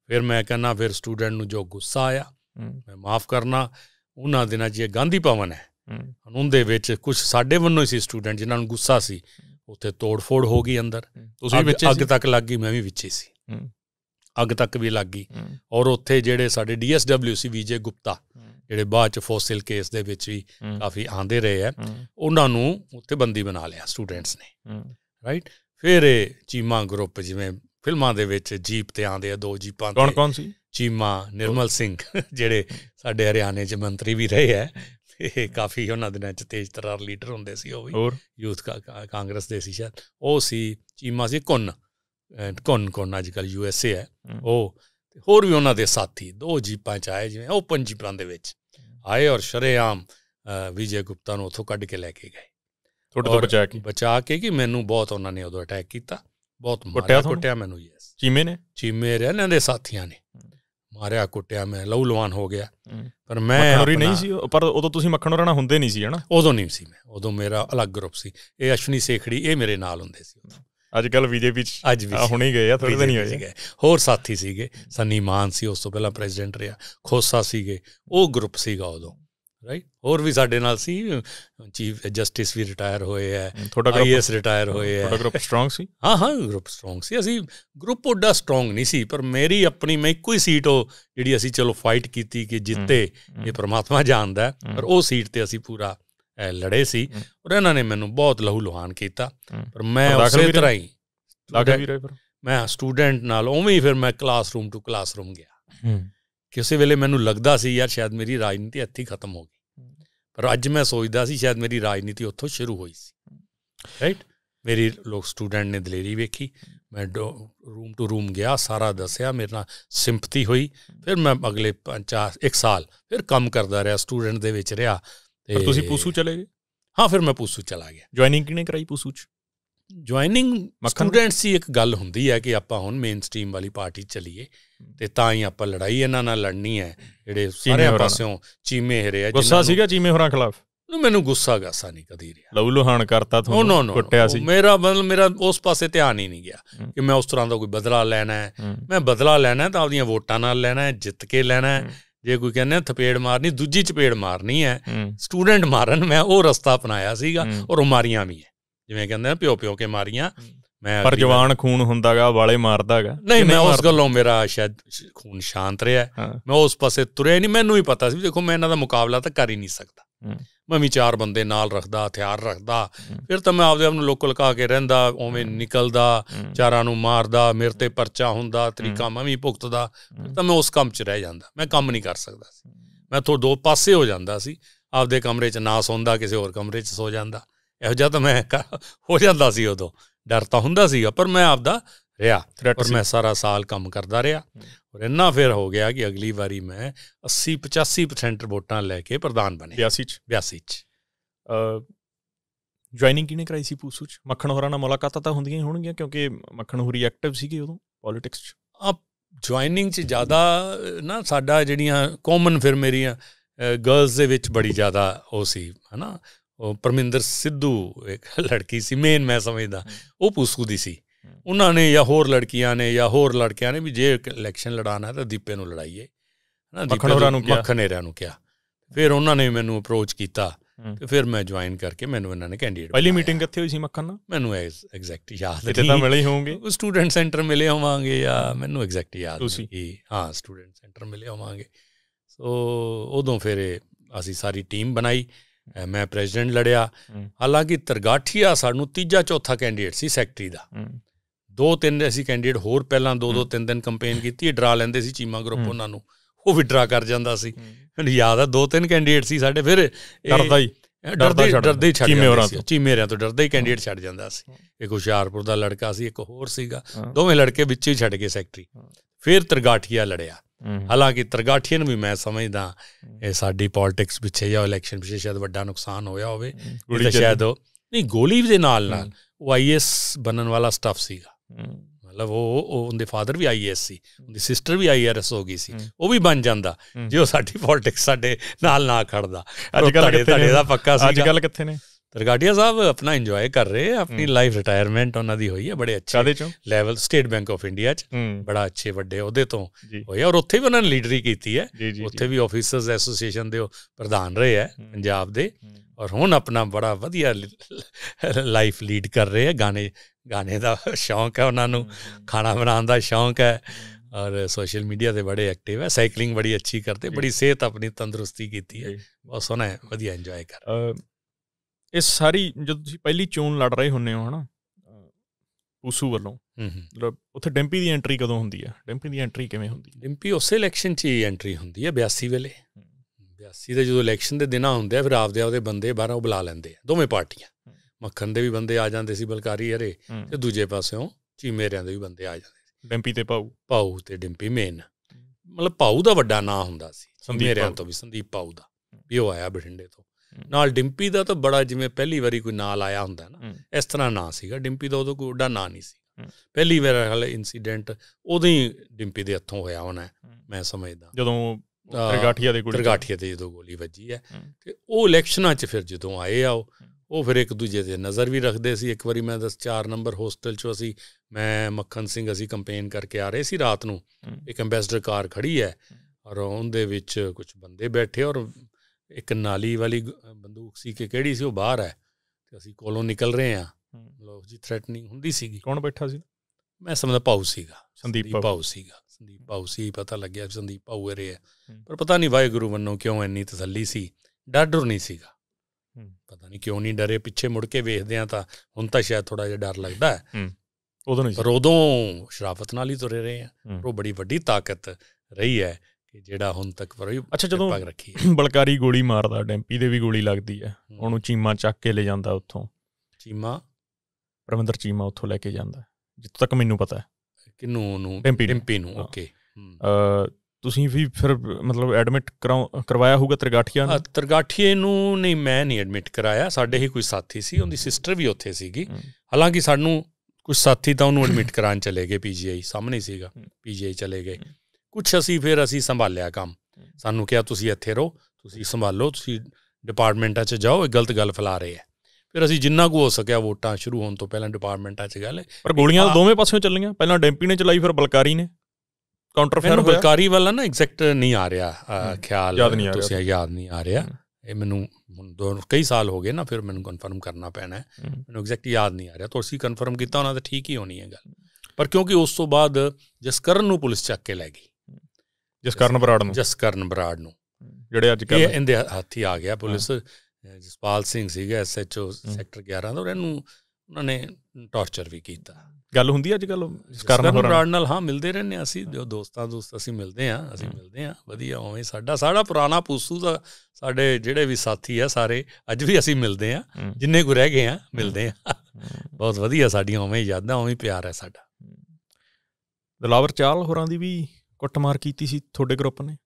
ਫਿਰ ਮੈਂ ਕਹਿੰਨਾ ਫਿਰ ਸਟੂਡੈਂਟ ਨੂੰ ਜੋ ਗੁੱਸਾ ਆਇਆ ਮੈਂ ਮਾਫ ਕਰਨਾ ਉਹਨਾਂ ਦਿਨਾਂ 'ਚ ਇਹ ਗਾਂਧੀ ਭਵਨ ਹੈ ਉਹਨ ਦੇ ਵਿੱਚ ਕੁਝ ਸਾਡੇ ਵੱਲੋਂ ਹੀ ਸੀ ਸਟੂਡੈਂਟ ਜਿਨ੍ਹਾਂ ਨੂੰ ਗੁੱਸਾ ਸੀ ਉੱਥੇ ਤੋੜਫੋੜ ਹੋ ਗਈ ਅੰਦਰ ਤੁਸੀਂ ਵਿੱਚ ਅੱਗ ਤੱਕ ਲੱਗ ਗਈ ਮੈਂ ਵੀ ਹੀ ਸੀ ਅੱਗ ਤੱਕ ਵੀ ਲੱਗ ਗਈ ਔਰ ਉੱਥੇ ਜਿਹੜੇ ਸਾਡੇ ਡੀਐਸਡਬਲਯੂ ਸੀ ਵਿਜੇ ਗੁਪਤਾ ਜਿਹੜੇ ਬਾਅਦ ਚ ਫੋਸਿਲ ਕੇਸ ਦੇ ਵਿੱਚ ਵੀ ਕਾਫੀ ਆਂਦੇ ਰਹੇ ਆ ਉਹਨਾਂ ਨੂੰ ਉੱਥੇ ਬੰਦੀ ਬਣਾ ਲਿਆ ਸਟੂਡੈਂਟਸ ਨੇ ਰਾਈਟ ਫਿਰ ਇਹ ਚੀਮਾ ਗਰੁੱਪ ਜਿਵੇਂ ਫਿਲਮਾਂ ਦੇ ਵਿੱਚ ਜੀਪ ਤੇ ਆਂਦੇ ਆ ਦੋ ਜੀਪਾਂ ਤੇ ਕੌਣ ਕੌਣ ਸੀ ਚੀਮਾ ਨਿਰਮਲ ਸਿੰਘ ਜਿਹੜੇ ਸਾਡੇ ਹਰਿਆਣੇ ਚ ਮੰਤਰੀ ਵੀ ਰਹੇ ਐ ਤੇ ਕਾਫੀ ਉਹਨਾਂ ਦਿਨਾਂ ਚ ਤੇਜ਼ ਤਰਾਰ ਲੀਡਰ ਹੁੰਦੇ ਸੀ ਉਹ ਵੀ ਯੂਥ ਕਾਂਗਰਸ ਦੇ ਸੀ ਸ਼ਾਇਦ ਉਹ ਸੀ ਚੀਮਾ ਸੀ ਕੁੰਨ ਕੁੰਨ ਕੁੰਨ ਅੱਜ ਕੱਲ ਯੂ ਐਸ ਏ ਹੈ ਉਹ ਹੋਰ ਵੀ ਉਹਨਾਂ ਦੇ ਸਾਥੀ ਦੋ ਜੀਪਾਂ ਚ ਆਏ ਜਿਵੇਂ ਉਹ ਪੰਜੀਪਾਂ ਦੇ ਵਿੱਚ ਆਏ ਔਰ ਸ਼ਰੇਆਮ ਵਿਜੇ ਗੁਪਤਾ ਨੂੰ ਉਥੋਂ ਕੱਢ ਕੇ ਲੈ ਕੇ ਗਏ ਥੋੜੇ ਤੋਂ ਬਚਾ ਕੇ ਬਚਾ ਕੇ ਕਿ ਮੈਨੂੰ ਬਹੁਤ ਉਹਨਾਂ ਨੇ ਉਦੋਂ ਅਟੈਕ ਕੀਤਾ ਬਹੁਤ ਮਾਰਿਆ ਕੁੱਟਿਆ ਮੈਨੂੰ ਯੈਸ ਚੀਮੇ ਨੇ ਚੀਮੇ ਰਹਿਣ ਦੇ ਸਾਥੀਆਂ ਨੇ ਮਾਰਿਆ ਕੁੱਟਿਆ ਮੈਂ ਲਹੂ ਲਵਾਨ ਹੋ ਗਿਆ ਪਰ ਮੈਂ ਮੱਖਣੋਰੀ ਨਹੀਂ ਸੀ ਪਰ ਉਦੋਂ ਤੁਸੀਂ ਮੱਖਣੋ ਰਹਿਣਾ ਹੁੰਦੇ ਨਹੀਂ ਸੀ ਹਨਾ ਉਦੋਂ ਨਹੀਂ ਸੀ ਮੈਂ ਉਦੋਂ ਮੇਰਾ ਅਲੱਗ ਗਰੁੱਪ ਸੀ ਇਹ ਅਸ਼ਵਨੀ ਸੇਖੜੀ ਇਹ ਮੇਰੇ ਨਾਲ ਹੁੰਦੇ ਸੀ ਅੱਜ ਕੱਲ ਬੀਜੇਪੀ ਚ ਅੱਜ ਵੀ ਹੀ ਗਏ ਆ ਥੋੜੇ ਦਿਨ ਹੀ ਹੋਏ ਹੋਰ ਸਾਥੀ ਸੀਗੇ ਸੰਨੀ ਮਾਨ ਸੀ ਉਸ ਤੋਂ ਪਹਿਲਾਂ ਪ੍ਰੈਜ਼ੀਡੈਂਟ ਰਿਹਾ ਖੋਸਾ ਸੀਗੇ ਉਹ ਗਰੁੱਪ ਸੀਗਾ ਉਦੋਂ ਰਾਈਟ ਹੋਰ ਵੀ ਸਾਡੇ ਨਾਲ ਸੀ ਚੀਫ ਜਸਟਿਸ ਵੀ ਰਿਟਾਇਰ ਹੋਏ ਹੈ ਆਈਐਸ ਰਿਟਾਇਰ ਹੋਏ ਹੈ ਤੁਹਾਡਾ ਗਰੁੱਪ ਸਟਰੋਂਗ ਸੀ ਹਾਂ ਹਾਂ ਗਰੁੱਪ ਸਟਰੋਂਗ ਸੀ ਅਸੀਂ ਗਰੁੱਪ ਉਹਦਾ ਸਟਰੋਂਗ ਨਹੀਂ ਸੀ ਪਰ ਮੇਰੀ ਆਪਣੀ ਮੈਂ ਇੱਕੋ ਹੀ ਸੀਟ ਉਹ ਜਿਹੜੀ ਅਸੀਂ ਚਲੋ ਫਾਈਟ ਕੀਤੀ ਕਿ ਜਿੱਤੇ ਇਹ ਪ੍ਰਮਾਤਮਾ ਜਾਣਦਾ ਪਰ ਉਹ ਸੀਟ ਤੇ ਅਸੀਂ ਪੂਰਾ ਲੜੇ ਸੀ ਔਰ ਇਹਨਾਂ ਨੇ ਮੈਨੂੰ ਬਹੁਤ ਲਹੂ ਲੋਹਾਨ ਕੀਤਾ ਪਰ ਮੈਂ ਉਸੇ ਤਰ੍ਹਾਂ ਹੀ ਦਾਖਲ ਵੀ ਰਹੇ ਪਰ ਮੈਂ ਸਟੂਡੈਂਟ ਨਾਲ ਉਵੇਂ ਹੀ ਫਿਰ ਮੈਂ ਕਲਾਸਰੂਮ ਟੂ ਕਲਾਸਰੂਮ ਗਿਆ ਉਸੇ ਵੇਲੇ ਮੈਨੂੰ ਲੱਗਦਾ ਸੀ ਯਾਰ ਸ਼ਾਇਦ ਮੇਰੀ ਰਾਜਨੀਤੀ ਇੱਥੇ ਖਤਮ ਹੋ ਗਈ ਪਰ ਅੱਜ ਮੈਂ ਸੋਚਦਾ ਸੀ ਸ਼ਾਇਦ ਮੇਰੀ ਰਾਜਨੀਤੀ ਉੱਥੋਂ ਸ਼ੁਰੂ ਹੋਈ ਸੀ ਰਾਈਟ ਮੇਰੀ ਲੋਕ ਸਟੂਡੈਂਟ ਨੇ ਦਲੇਰੀ ਵੇਖੀ ਮੈਂ ਰੂਮ ਟੂ ਰੂਮ ਗਿਆ ਸਾਰਾ ਦੱਸਿਆ ਮੇਰੇ ਨਾਲ ਸਿੰਪਥੀ ਹੋਈ ਫਿਰ ਮੈਂ ਅਗਲੇ 50 1 ਸਾਲ ਫਿਰ ਕੰਮ ਕਰਦਾ ਰਿਹਾ ਸਟੂਡੈਂਟ ਦੇ ਵਿੱਚ ਰਿਹਾ ਤੇ ਤੁਸੀਂ ਪੂਸੂ ਚਲੇ ਗਏ ਹਾਂ ਫਿਰ ਮੈਂ ਪੂਸੂ ਚਲਾ ਗਿਆ ਜੁਆਇਨਿੰਗ ਕਿਨੇ ਕਰਾਈ ਪੂਸੂ ਚ ਜੁਆਇਨਿੰਗ ਸਟੂਡੈਂਟਸ ਹੀ ਇੱਕ ਗੱਲ ਹੁੰਦੀ ਹੈ ਕਿ ਆਪਾਂ ਹੁਣ ਮੇਨ ਸਟ੍ਰੀਮ ਵਾਲੀ ਪਾਰਟੀ ਚਲੀਏ ਤੇ ਤਾਂ ਹੀ ਆਪਾਂ ਲੜਾਈ ਇਹਨਾਂ ਨਾਲ ਲੜਨੀ ਹੈ ਜਿਹੜੇ ਸਾਰੇ ਪਾਸਿਓਂ ਚੀਮੇ ਹਰੇ ਆ ਗੁੱਸਾ ਸੀਗਾ ਚੀਮੇ ਹੋਰਾਂ ਖਿਲਾਫ ਨੂੰ ਮੈਨੂੰ ਗੁੱਸਾ ਗਾਸਾ ਨਹੀਂ ਕਦੀ ਰਿਹਾ ਲਹੂ ਲੋਹਾਨ ਕਰਤਾ ਤੁਹਾਨੂੰ ਕੁੱਟਿਆ ਸੀ ਮੇਰਾ ਮਤਲਬ ਮੇਰਾ ਉਸ ਪਾਸੇ ਧਿਆਨ ਹੀ ਨਹੀਂ ਗਿਆ ਕਿ ਮੈਂ ਉਸ ਤਰ੍ਹਾਂ ਦਾ ਕੋਈ ਬਦਲਾ ਲੈਣਾ ਹੈ ਮੈਂ ਬਦਲਾ ਲੈਣਾ ਤਾਂ ਆਪਣੀਆਂ ਵੋਟਾਂ ਨਾਲ ਲੈਣਾ ਹੈ ਜਿੱਤ ਕੇ ਲੈਣਾ ਹੈ ਜੇ ਕੋਈ ਕਹਿੰਦਾ ਥਪੇੜ ਮਾਰਨੀ ਦੂਜੀ ਚਪੇੜ ਮਾਰਨੀ ਹੈ ਸਟੂਡੈਂਟ ਮਾਰਨ ਮੈਂ ਉਹ ਰਸਤਾ ਅਪਣਾਇਆ ਸੀਗਾ ਔਰ ਉਹ ਮਾਰੀਆਂ ਵੀ ਹੈ ਜਿਵੇਂ ਕਹਿੰਦੇ ਆ ਪਿਓ ਪਿਓ ਕੇ ਮਾਰੀਆਂ ਮੈਂ ਪਰ ਜਵਾਨ ਖੂਨ ਹੁੰਦਾਗਾ ਵਾਲੇ ਮਾਰਦਾਗਾ ਨਹੀਂ ਮੈਂ ਉਸ ਗੱਲੋਂ ਮੇਰਾ ਸ਼ਾਇਦ ਖੂਨ ਸ਼ਾਂਤ ਰਿਹਾ ਮੈਂ ਉਸ ਪਾਸੇ ਤੁਰਿਆ ਨਹੀਂ ਮੈਨੂੰ ਹੀ ਪਤਾ ਸੀ ਦੇਖੋ ਮੈਂ ਇਹਨਾਂ ਦਾ ਮੁਕਾਬਲਾ ਤਾਂ ਕਰ ਹੀ ਨਹੀਂ ਸਕਦਾ ਮੈਂ ਵੀ ਚਾਰ ਬੰਦੇ ਨਾਲ ਰੱਖਦਾ ਹਥਿਆਰ ਰੱਖਦਾ ਫਿਰ ਤਾਂ ਮੈਂ ਆਪਦੇ ਆਪ ਨੂੰ ਲੋਕਲ ਕਾ ਕੇ ਰਹਿੰਦਾ ਉਵੇਂ ਨਿਕਲਦਾ ਚਾਰਾਂ ਨੂੰ ਮਾਰਦਾ ਮੇਰੇ ਤੇ ਪਰਚਾ ਹੁੰਦਾ ਤਰੀਕਾ ਮੈਂ ਵੀ ਭੁਗਤਦਾ ਤਾਂ ਮੈਂ ਉਸ ਕੰਮ 'ਚ ਰਹਿ ਜਾਂਦਾ ਮੈਂ ਕੰਮ ਨਹੀਂ ਕਰ ਸਕਦਾ ਸੀ ਮੈਂ ਤੋਂ ਦੋ ਪਾਸੇ ਹੋ ਜਾਂਦਾ ਸੀ ਆਪਦੇ ਕਮਰੇ 'ਚ ਨਾ ਸੌਂਦਾ ਕਿਸੇ ਹੋਰ ਕਮਰੇ 'ਚ ਸੌ ਜਾਂਦਾ ਇਹੋ ਜਿਹਾ ਤਾਂ ਮੈਂ ਹੋ ਜਾਂਦਾ ਸੀ ਉਦੋਂ ਡਰਤਾ ਹੁੰਦਾ ਸੀਗਾ ਪਰ ਮੈਂ ਆਪਦਾ ਰਿਹਾ ਪਰ ਮੈਂ ਸਾਰਾ ਸਾਲ ਕੰਮ ਕਰਦਾ ਰਿਹਾ ਔਰ ਇੰਨਾ ਫੇਰ ਹੋ ਗਿਆ ਕਿ ਅਗਲੀ ਵਾਰੀ ਮੈਂ 80 85% ਵੋਟਾਂ ਲੈ ਕੇ ਪ੍ਰਧਾਨ ਬਣਿਆ 82 ਚ 82 ਚ ਅ ਜੁਆਇਨਿੰਗ ਕਿਨੇ ਕਰਾਈ ਸੀ ਪੂਸੂ ਚ ਮੱਖਣ ਹੋਰਾਂ ਨਾਲ ਮੁਲਾਕਾਤਾਂ ਤਾਂ ਹੁੰਦੀਆਂ ਹੀ ਹੋਣਗੀਆਂ ਕਿਉਂਕਿ ਮੱਖਣ ਹੋਰੀ ਐਕਟਿਵ ਸੀਗੇ ਉਦੋਂ ਪੋਲਿਟਿਕਸ ਚ ਆ ਜੁਆਇਨਿੰਗ ਚ ਜ਼ਿਆਦਾ ਨਾ ਸਾਡਾ ਜਿਹੜੀਆਂ ਕਾਮਨ ਫਿਰ ਮੇਰੀਆਂ ਗਰਲਸ ਦੇ ਵਿੱਚ ਬੜੀ ਜ਼ਿਆਦਾ ਉਹ ਸੀ ਹਨਾ ਪਰਮਿੰਦਰ ਸਿੱਧੂ ਇੱਕ ਲੜਕੀ ਸੀ ਮੇਨ ਮੈਂ ਸਮਝਦਾ ਉਹ ਪੂਸੂ ਦੀ ਸੀ ਉਹਨਾਂ ਨੇ ਜਾਂ ਹੋਰ ਲੜਕੀਆਂ ਨੇ ਜਾਂ ਹੋਰ ਲੜਕਿਆਂ ਨੇ ਵੀ ਜੇ ਇਲੈਕਸ਼ਨ ਲੜਾਣਾ ਤਾਂ ਦੀਪੇ ਨੂੰ ਲੜਾਈਏ ਹਨਾ ਦੀਪੇ ਨੂੰ ਕਿਹਾ ਨੂੰ ਕਿਹਾ ਫਿਰ ਉਹਨਾਂ ਨੇ ਮੈਨੂੰ ਅਪਰੋਚ ਕੀਤਾ ਤੇ ਫਿਰ ਮੈਂ ਜੁਆਇਨ ਕਰਕੇ ਮੈਨੂੰ ਉਹਨਾਂ ਨੇ ਕੈਂਡੀਡੇਟ ਪਹਿਲੀ ਮੀਟਿੰਗ ਕਿੱਥੇ ਹੋਈ ਸੀ ਮੱਖਣ ਨਾਲ ਮੈਨੂੰ ਐਗਜ਼ੈਕਟ ਯਾਦ ਨਹੀਂ ਕਿੱਥੇ ਤਾਂ ਮਿਲੇ ਹੋਵਾਂਗੇ ਉਹ ਸਟੂਡੈਂਟ ਸੈਂਟਰ ਮਿਲੇ ਹੋਵਾਂਗੇ ਜਾਂ ਮੈਨੂੰ ਐਗਜ਼ੈਕਟ ਯਾਦ ਨਹੀਂ ਕਿ ਹਾਂ ਸਟੂਡੈਂਟ ਸੈਂਟਰ ਮਿਲੇ ਹੋਵਾਂਗੇ ਸੋ ਉਦੋਂ ਫਿਰ ਅਸੀਂ ਸਾਰੀ ਟੀਮ ਬਣਾਈ ਮੈਂ ਪ੍ਰੈਜ਼ੀਡੈਂਟ ਲੜਿਆ ਹਾਲਾਂਕਿ ਤਰਗਾਠੀਆ ਸਾਨੂੰ ਤੀਜਾ ਚੌਥਾ ਕੈਂਡੀਡੇਟ ਸੀ ਸੈਕਟਰੀ ਦਾ ਦੋ ਤਿੰਨ ਅਸੀਂ ਕੈਂਡੀਡੇਟ ਹੋਰ ਪਹਿਲਾਂ ਦੋ ਦੋ ਤਿੰਨ ਦਿਨ ਕੈਂਪੇਨ ਕੀਤੀ ਡਰਾ ਲੈਂਦੇ ਸੀ ਚੀਮਾ ਗਰੁੱਪ ਉਹਨਾਂ ਨੂੰ ਉਹ ਵਿਡਰਾ ਕਰ ਜਾਂਦਾ ਸੀ ਯਾਦ ਆ ਦੋ ਤਿੰਨ ਕੈਂਡੀਡੇਟ ਸੀ ਸਾਡੇ ਫਿਰ ਡਰਦਾ ਹੀ ਡਰਦੇ ਡਰਦੇ ਛੱਡ ਗਿਆ ਸੀ ਰਿਆਂ ਤੋਂ ਡਰਦੇ ਹੀ ਕੈਂਡੀਡੇਟ ਛੱਡ ਜਾਂਦਾ ਸੀ ਇੱਕ ਹੁਸ਼ਿਆਰਪੁਰ ਦਾ ਲੜਕਾ ਸੀ ਇੱਕ ਹੋਰ ਸੀਗਾ ਦੋਵੇਂ ਲੜਕੇ ਵਿੱਚ ਹੀ ਛੱਡ ਗਏ ਸੈਕਟਰੀ ਫਿਰ ਤਰਗਾਠੀਆ ਲੜਿਆ ਹਾਲਾਂਕਿ ਤਰਗਾਠੀਆ ਨੂੰ ਵੀ ਮੈਂ ਸਮਝਦਾ ਇਹ ਸਾਡੀ ਪੋਲਿਟਿਕਸ ਪਿੱਛੇ ਜਾਂ ਇਲੈਕਸ਼ਨ ਪਿੱਛੇ ਸ਼ਾਇਦ ਵੱਡਾ ਨੁਕਸਾਨ ਹੋਇਆ ਹੋਵੇ ਇਹ ਸ਼ਾਇਦ ਨਹੀਂ ਗੋਲੀ ਦੇ ਨਾਲ ਨਾਲ ਉਹ ਆਈਐਸ ਬਣਨ ਵਾਲਾ ਸਟਾਫ ਸੀਗਾ ਮਤਲਬ ਉਹ ਉਹਦੇ ਫਾਦਰ ਵੀ ਆਈਐਸ ਸੀ ਉਹਦੀ ਸਿਸਟਰ ਵੀ ਆਈਆਰਐਸ ਹੋ ਗਈ ਸੀ ਉਹ ਵੀ ਬਣ ਜਾਂਦਾ ਜੇ ਉਹ ਸਾਡੀ ਪੋਲਿਟਿਕਸ ਸਾਡੇ ਨਾਲ ਨਾ ਖੜਦਾ ਅੱਜ ਕੱਲ ਕਿੱਥੇ ਨੇ ਦਾ ਪੱਕਾ ਸੀ ਅੱਜ ਕੱਲ ਕਿੱਥੇ ਨੇ ਰਗਾਡੀਆ ਸਾਹਿਬ ਆਪਣਾ ਇੰਜੋਏ ਕਰ ਰਹੇ ਆ ਆਪਣੀ ਲਾਈਫ ਰਿਟਾਇਰਮੈਂਟ ਉਹਨਾਂ ਦੀ ਹੋਈ ਹੈ ਬੜੇ ਅੱਛੇ level state bank of India ਚ ਬੜਾ ਅੱਛੇ ਵੱਡੇ ਉਹਦੇ ਤੋਂ ਹੋਏ ਔਰ ਉੱਥੇ ਵੀ ਉਹਨਾਂ ਨੇ ਲੀਡਰੀ ਕੀਤੀ ਹੈ ਉੱਥੇ ਵੀ ਆਫੀਸਰਸ ਐਸੋਸੀਏਸ਼ਨ ਦੇ ਪ੍ਰਧਾਨ ਰਹੇ ਹੈ ਪੰਜਾਬ ਦੇ ਔਰ ਹੁਣ ਆਪਣਾ ਬੜਾ ਵਧੀਆ ਲਾਈਫ ਲੀਡ ਕਰ ਰਹੇ ਹੈ ਗਾਣੇ ਗਾਣੇ ਦਾ ਸ਼ੌਂਕ ਹੈ ਉਹਨਾਂ ਨੂੰ ਖਾਣਾ ਬਣਾਉਣ ਦਾ ਸ਼ੌਂਕ ਹੈ ਔਰ ਸੋਸ਼ਲ ਮੀਡੀਆ ਤੇ ਬੜੇ ਐਕਟਿਵ ਹੈ ਸਾਈਕਲਿੰਗ ਬੜੀ ਅੱਛੀ ਕਰਦੇ ਬੜੀ ਸਿਹਤ ਆਪਣੀ ਤੰਦਰੁਸਤੀ ਕੀਤੀ ਹੈ ਬਹੁਤ ਸੋਹਣਾ ਹੈ ਵਧੀਆ ਇੰਜੋਏ ਕਰ ਇਹ ਸਾਰੀ ਜਦੋਂ ਤੁਸੀਂ ਪਹਿਲੀ ਚੋਣ ਲੜ ਰਹੇ ਹੁੰਨੇ ਹੋ ਹਨਾ ਉਸੂ ਵੱਲੋਂ ਹੂੰ ਉੱਥੇ ਡੈਂਪੀ ਦੀ ਐਂਟਰੀ ਕਦੋਂ ਹੁੰਦੀ ਹੈ ਡੈਂਪੀ ਦੀ ਐਂਟਰੀ ਕਿਵੇਂ ਹੁੰਦੀ ਹੈ ਡੈਂਪੀ ਉਸੇ ਇਲੈਕਸ਼ਨ 'ਚ ਹੀ ਐਂਟਰੀ ਹੁੰਦੀ ਹੈ 82 ਵੇਲੇ 82 ਦੇ ਜਦੋਂ ਇਲੈਕਸ਼ਨ ਦੇ ਦਿਨਾਂ ਹੁੰਦੇ ਆ ਫਿਰ ਆਪਦੇ ਆਪਦੇ ਬੰਦੇ ਬਾਹਰੋਂ ਬੁਲਾ ਲੈਂਦੇ ਆ ਦੋਵੇਂ ਪਾਰਟੀਆਂ ਮੱਖਣ ਦੇ ਵੀ ਬੰਦੇ ਆ ਜਾਂਦੇ ਸੀ ਬਲਕਾਰੀ ਹਰੇ ਤੇ ਦੂਜੇ ਪਾਸਿਓਂ ਚੀਮੇਰਿਆਂ ਦੇ ਵੀ ਬੰਦੇ ਆ ਜਾਂਦੇ ਸੀ ਡੈਂਪੀ ਤੇ ਪਾਉ ਪਾਉ ਤੇ ਡੈਂਪੀ ਮੇਨ ਮਤਲਬ ਪਾਉ ਦਾ ਵੱਡਾ ਨਾਂ ਹੁੰਦਾ ਸੀ ਚੀਮੇਰਿਆਂ ਤੋਂ ਵੀ ਸੰਦੀਪ ਪਾਉ ਦਾ ਵੀ ਉਹ ਆਇਆ ਬਠਿੰਡੇ ਤੋਂ ਨਾਲ ਡਿੰਪੀ ਦਾ ਤਾਂ ਬੜਾ ਜਿਵੇਂ ਪਹਿਲੀ ਵਾਰੀ ਕੋਈ ਨਾਂ ਲਾਇਆ ਹੁੰਦਾ ਨਾ ਇਸ ਤਰ੍ਹਾਂ ਨਾਂ ਸੀਗਾ ਡਿੰਪੀ ਦਾ ਉਦੋਂ ਕੋਈ ਉਡਾ ਨਾਂ ਨਹੀਂ ਸੀ ਪਹਿਲੀ ਵਾਰ ਹਲ ਇਨਸੀਡੈਂਟ ਉਦੋਂ ਹੀ ਡਿੰਪੀ ਦੇ ਹੱਥੋਂ ਹੋਇਆ ਹੋਣਾ ਮੈਂ ਸਮਝਦਾ ਜਦੋਂ ਤਰਗਾਠੀਆ ਦੇ ਗੋਲੀ ਤਰਗਾਠੀਆ ਦੇ ਜਦੋਂ ਗੋਲੀ ਵੱਜੀ ਹੈ ਤੇ ਉਹ ਇਲੈਕਸ਼ਨਾਂ 'ਚ ਫਿਰ ਜਦੋਂ ਆਏ ਆ ਉਹ ਫਿਰ ਇੱਕ ਦੂਜੇ ਤੇ ਨਜ਼ਰ ਵੀ ਰੱਖਦੇ ਸੀ ਇੱਕ ਵਾਰੀ ਮੈਂ ਦਸ 4 ਨੰਬਰ ਹੋਸਟਲ 'ਚ ਅਸੀਂ ਮੈਂ ਮੱਖਣ ਸਿੰਘ ਅਸੀਂ ਕੰਪੇਨ ਕਰਕੇ ਆ ਰਹੇ ਸੀ ਰਾਤ ਨੂੰ ਇੱਕ ਐਮਬੈਸਡਰ ਕਾਰ ਖੜੀ ਹੈ ਔਰ ਉਹਦੇ ਵਿੱਚ ਕੁਝ ਬੰਦੇ ਬੈਠੇ ਔਰ ਇੱਕ ਨਾਲੀ ਵਾਲੀ ਬੰਦੂਕ ਸੀ ਕਿ ਕਿਹੜੀ ਸੀ ਉਹ ਬਾਹਰ ਹੈ ਤੇ ਅਸੀਂ ਕੋਲੋਂ ਨਿਕਲ ਰਹੇ ਆ ਲੋਕ ਜੀ ਥ੍ਰੈਟਨਿੰਗ ਹੁੰਦੀ ਸੀਗੀ ਕੌਣ ਬੈਠਾ ਸੀ ਮੈਂ ਸਮਝਦਾ ਪਾਉ ਸੀਗਾ ਸੰਦੀਪ ਪਾਉ ਸੀਗਾ ਸੰਦੀਪ ਪਾਉ ਸੀ ਪਤਾ ਲੱਗਿਆ ਸੰਦੀਪ ਪਾਉ ਰੇ ਹੈ ਪਰ ਪਤਾ ਨਹੀਂ ਵਾਹਿਗੁਰੂ ਵੱਲੋਂ ਕਿਉਂ ਇੰਨੀ ਤਸੱਲੀ ਸੀ ਡਰ ਡਰ ਨਹੀਂ ਸੀਗਾ ਪਤਾ ਨਹੀਂ ਕਿਉਂ ਨਹੀਂ ਡਰੇ ਪਿੱਛੇ ਮੁੜ ਕੇ ਵੇਖਦੇ ਆ ਤਾਂ ਹੁਣ ਤਾਂ ਸ਼ਾਇਦ ਥੋੜਾ ਜਿਹਾ ਡਰ ਲੱਗਦਾ ਹੈ ਉਦੋਂ ਨਹੀਂ ਪਰ ਉਦੋਂ ਸ਼ਰਾਫਤ ਨਾਲ ਹੀ ਤੁਰੇ ਰਹੇ ਆ ਉਹ ਬੜੀ ਵੱਡੀ ਤਾਕਤ ਰਹੀ ਹੈ ਕਿ ਜਿਹੜਾ ਹੁਣ ਤੱਕ ਉਹ ਅੱਛਾ ਜਦੋਂ ਬਲਕਾਰੀ ਗੋਲੀ ਮਾਰਦਾ ਡੈਂਪੀ ਦੇ ਵੀ ਗੋਲੀ ਲੱਗਦੀ ਹੈ ਉਹਨੂੰ ਚੀਮਾ ਚੱਕ ਕੇ ਲੈ ਜਾਂਦਾ ਉੱਥੋਂ ਚੀਮਾ ਪ੍ਰਮੰਦਰ ਚੀਮਾ ਉੱਥੋਂ ਲੈ ਕੇ ਜਾਂਦਾ ਜਿੱਥੋਂ ਤੱਕ ਮੈਨੂੰ ਪਤਾ ਹੈ ਕਿਨੂੰ ਨੂੰ ਡੈਂਪੀ ਨੂੰ ਓਕੇ ਅ ਤੁਸੀਂ ਵੀ ਫਿਰ ਮਤਲਬ ਐਡਮਿਟ ਕਰਵਾਇਆ ਹੋਊਗਾ ਤਰਗਾਠੀਆ ਨੂੰ ਤਰਗਾਠੀਏ ਨੂੰ ਨਹੀਂ ਮੈਂ ਨਹੀਂ ਐਡਮਿਟ ਕਰਾਇਆ ਸਾਡੇ ਹੀ ਕੋਈ ਸਾਥੀ ਸੀ ਉਹਦੀ ਸਿਸਟਰ ਵੀ ਉੱਥੇ ਸੀਗੀ ਹਾਲਾਂਕਿ ਸਾਨੂੰ ਕੁਝ ਸਾਥੀ ਤਾਂ ਉਹਨੂੰ ਐਡਮਿਟ ਕਰਾਉਣ ਚਲੇ ਗਏ ਪੀਜੀਆਈ ਸਾਹਮਣੇ ਸੀਗਾ ਪੀਜੀਆਈ ਚਲੇ ਗਏ ਕੁਛ ਅਸੀਂ ਫਿਰ ਅਸੀਂ ਸੰਭਾਲਿਆ ਕੰਮ ਸਾਨੂੰ ਕਿਹਾ ਤੁਸੀਂ ਇੱਥੇ ਰਹੋ ਤੁਸੀਂ ਸੰਭਾਲੋ ਤੁਸੀਂ ਡਿਪਾਰਟਮੈਂਟਾਂ 'ਚ ਜਾਓ ਇਹ ਗਲਤ ਗੱਲ ਫੈਲਾ ਰਹੇ ਆ ਫਿਰ ਅਸੀਂ ਜਿੰਨਾ ਕੁ ਹੋ ਸਕਿਆ ਵੋਟਾਂ ਸ਼ੁਰੂ ਹੋਣ ਤੋਂ ਪਹਿਲਾਂ ਡਿਪਾਰਟਮੈਂਟਾਂ 'ਚ ਗੱਲ ਪਰ ਗੋਲੀਆਂ ਦੋਵੇਂ ਪਾਸਿਓਂ ਚੱਲੀਆਂ ਪਹਿਲਾਂ ਡੈਂਪੀ ਨੇ ਚਲਾਈ ਫਿਰ ਬਲਕਾਰੀ ਨੇ ਕਾਊਂਟਰਫੇਰ ਹੋਇਆ ਬਲਕਾਰੀ ਵਾਲਾ ਨਾ ਐਗਜ਼ੈਕਟ ਨਹੀਂ ਆ ਰਿਹਾ ਖਿਆਲ ਤੁਸੀਂ ਯਾਦ ਨਹੀਂ ਆ ਰਿਹਾ ਇਹ ਮੈਨੂੰ ਦੋ ਕਈ ਸਾਲ ਹੋ ਗਏ ਨਾ ਫਿਰ ਮੈਨੂੰ ਕਨਫਰਮ ਕਰਨਾ ਪੈਣਾ ਮੈਨੂੰ ਐਗਜ਼ੈਕਟ ਯਾਦ ਨਹੀਂ ਆ ਰਿਹਾ ਤਾਂ ਅਸੀਂ ਕਨਫਰਮ ਕੀਤਾ ਉਹਨਾਂ ਦਾ ਠੀਕ ਹੀ ਹੋਣੀ ਹੈ ਗੱਲ ਪਰ ਕਿਉਂਕਿ ਉਸ ਤੋਂ ਬਾਅਦ ਜਸਕਰਨ ਨੂੰ ਪੁਲਿਸ ਚੱਕ ਕੇ ਲੈ ਗਈ ਜਸਕਰਨ ਬਰਾੜ ਨੂੰ ਜਸਕਰਨ ਬਰਾੜ ਨੂੰ ਜਿਹੜੇ ਅੱਜ ਕੱਲ ਇਹਦੇ ਹੱਥੀ ਆ ਗਿਆ ਪੁਲਿਸ ਜਸਪਾਲ ਸਿੰਘ ਸੀਗਾ ਐਸਐਚਓ ਸੈਕਟਰ 11 ਦਾ ਉਹਨੂੰ ਉਹਨਾਂ ਨੇ ਟੌਰਚਰ ਵੀ ਕੀਤਾ ਗੱਲ ਹੁੰਦੀ ਅੱਜ ਕੱਲ ਕਰਨ ਬਰਾੜ ਨਾਲ ਹਾਂ ਮਿਲਦੇ ਰਹਿੰਦੇ ਅਸੀਂ ਜੋ ਦੋਸਤਾਂ ਦੋਸਤ ਅਸੀਂ ਮਿਲਦੇ ਆ ਅਸੀਂ ਮਿਲਦੇ ਆ ਵਧੀਆ ਉਵੇਂ ਸਾਡਾ ਸਾਡਾ ਪੁਰਾਣਾ ਪੂਸੂ ਦਾ ਸਾਡੇ ਜਿਹੜੇ ਵੀ ਸਾਥੀ ਆ ਸਾਰੇ ਅੱਜ ਵੀ ਅਸੀਂ ਮਿਲਦੇ ਆ ਜਿੰਨੇ ਕੁ ਰਹਿ ਗਏ ਆ ਮਿਲਦੇ ਆ ਬਹੁਤ ਵਧੀਆ ਸਾਡੀਆਂ ਉਵੇਂ ਯਾਦਾਂ ਉਵੇਂ ਪਿਆਰ ਹੈ ਸਾਡਾ ਦਲਾਵਰ ਚਾਲ ਹੋਰਾਂ ਦੀ ਵੀ ਕੁੱਟਮਾਰ ਕੀਤੀ ਸੀ ਤੁਹਾਡੇ ਗਰੁੱਪ ਨੇ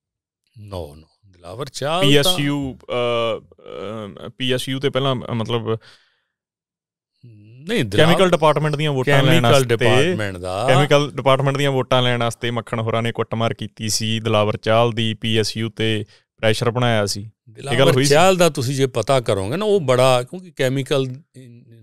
ਨੋ ਨੋ ਦਿਲਾਵਰ ਚਾਲ ਪੀਐਸਯੂ ਪੀਐਸਯੂ ਤੇ ਪਹਿਲਾਂ ਮਤਲਬ ਨਹੀਂ ਕੈਮੀਕਲ ਡਿਪਾਰਟਮੈਂਟ ਦੀਆਂ ਵੋਟਾਂ ਲੈਣ ਵਾਸਤੇ ਕੈਮੀਕਲ ਡਿਪਾਰਟਮੈਂਟ ਦਾ ਕੈਮੀਕਲ ਡਿਪਾਰਟਮੈਂਟ ਦੀਆਂ ਵੋਟਾਂ ਲੈਣ ਵਾਸਤੇ ਮੱਖਣ ਹੋਰਾਂ ਨੇ ਕੁੱਟਮਾਰ ਕੀਤੀ ਸੀ ਦਿਲਾਵਰ ਚਾਲ ਦੀ ਪੀਐਸਯੂ ਤੇ ਪ੍ਰੈਸ਼ਰ ਬਣਾਇਆ ਸੀ ਇਹ ਗੱਲ ਹੋਈ ਚਾਲ ਦਾ ਤੁਸੀਂ ਜੇ ਪਤਾ ਕਰੋਗੇ ਨਾ ਉਹ ਬੜਾ ਕਿਉਂਕਿ ਕੈਮੀਕਲ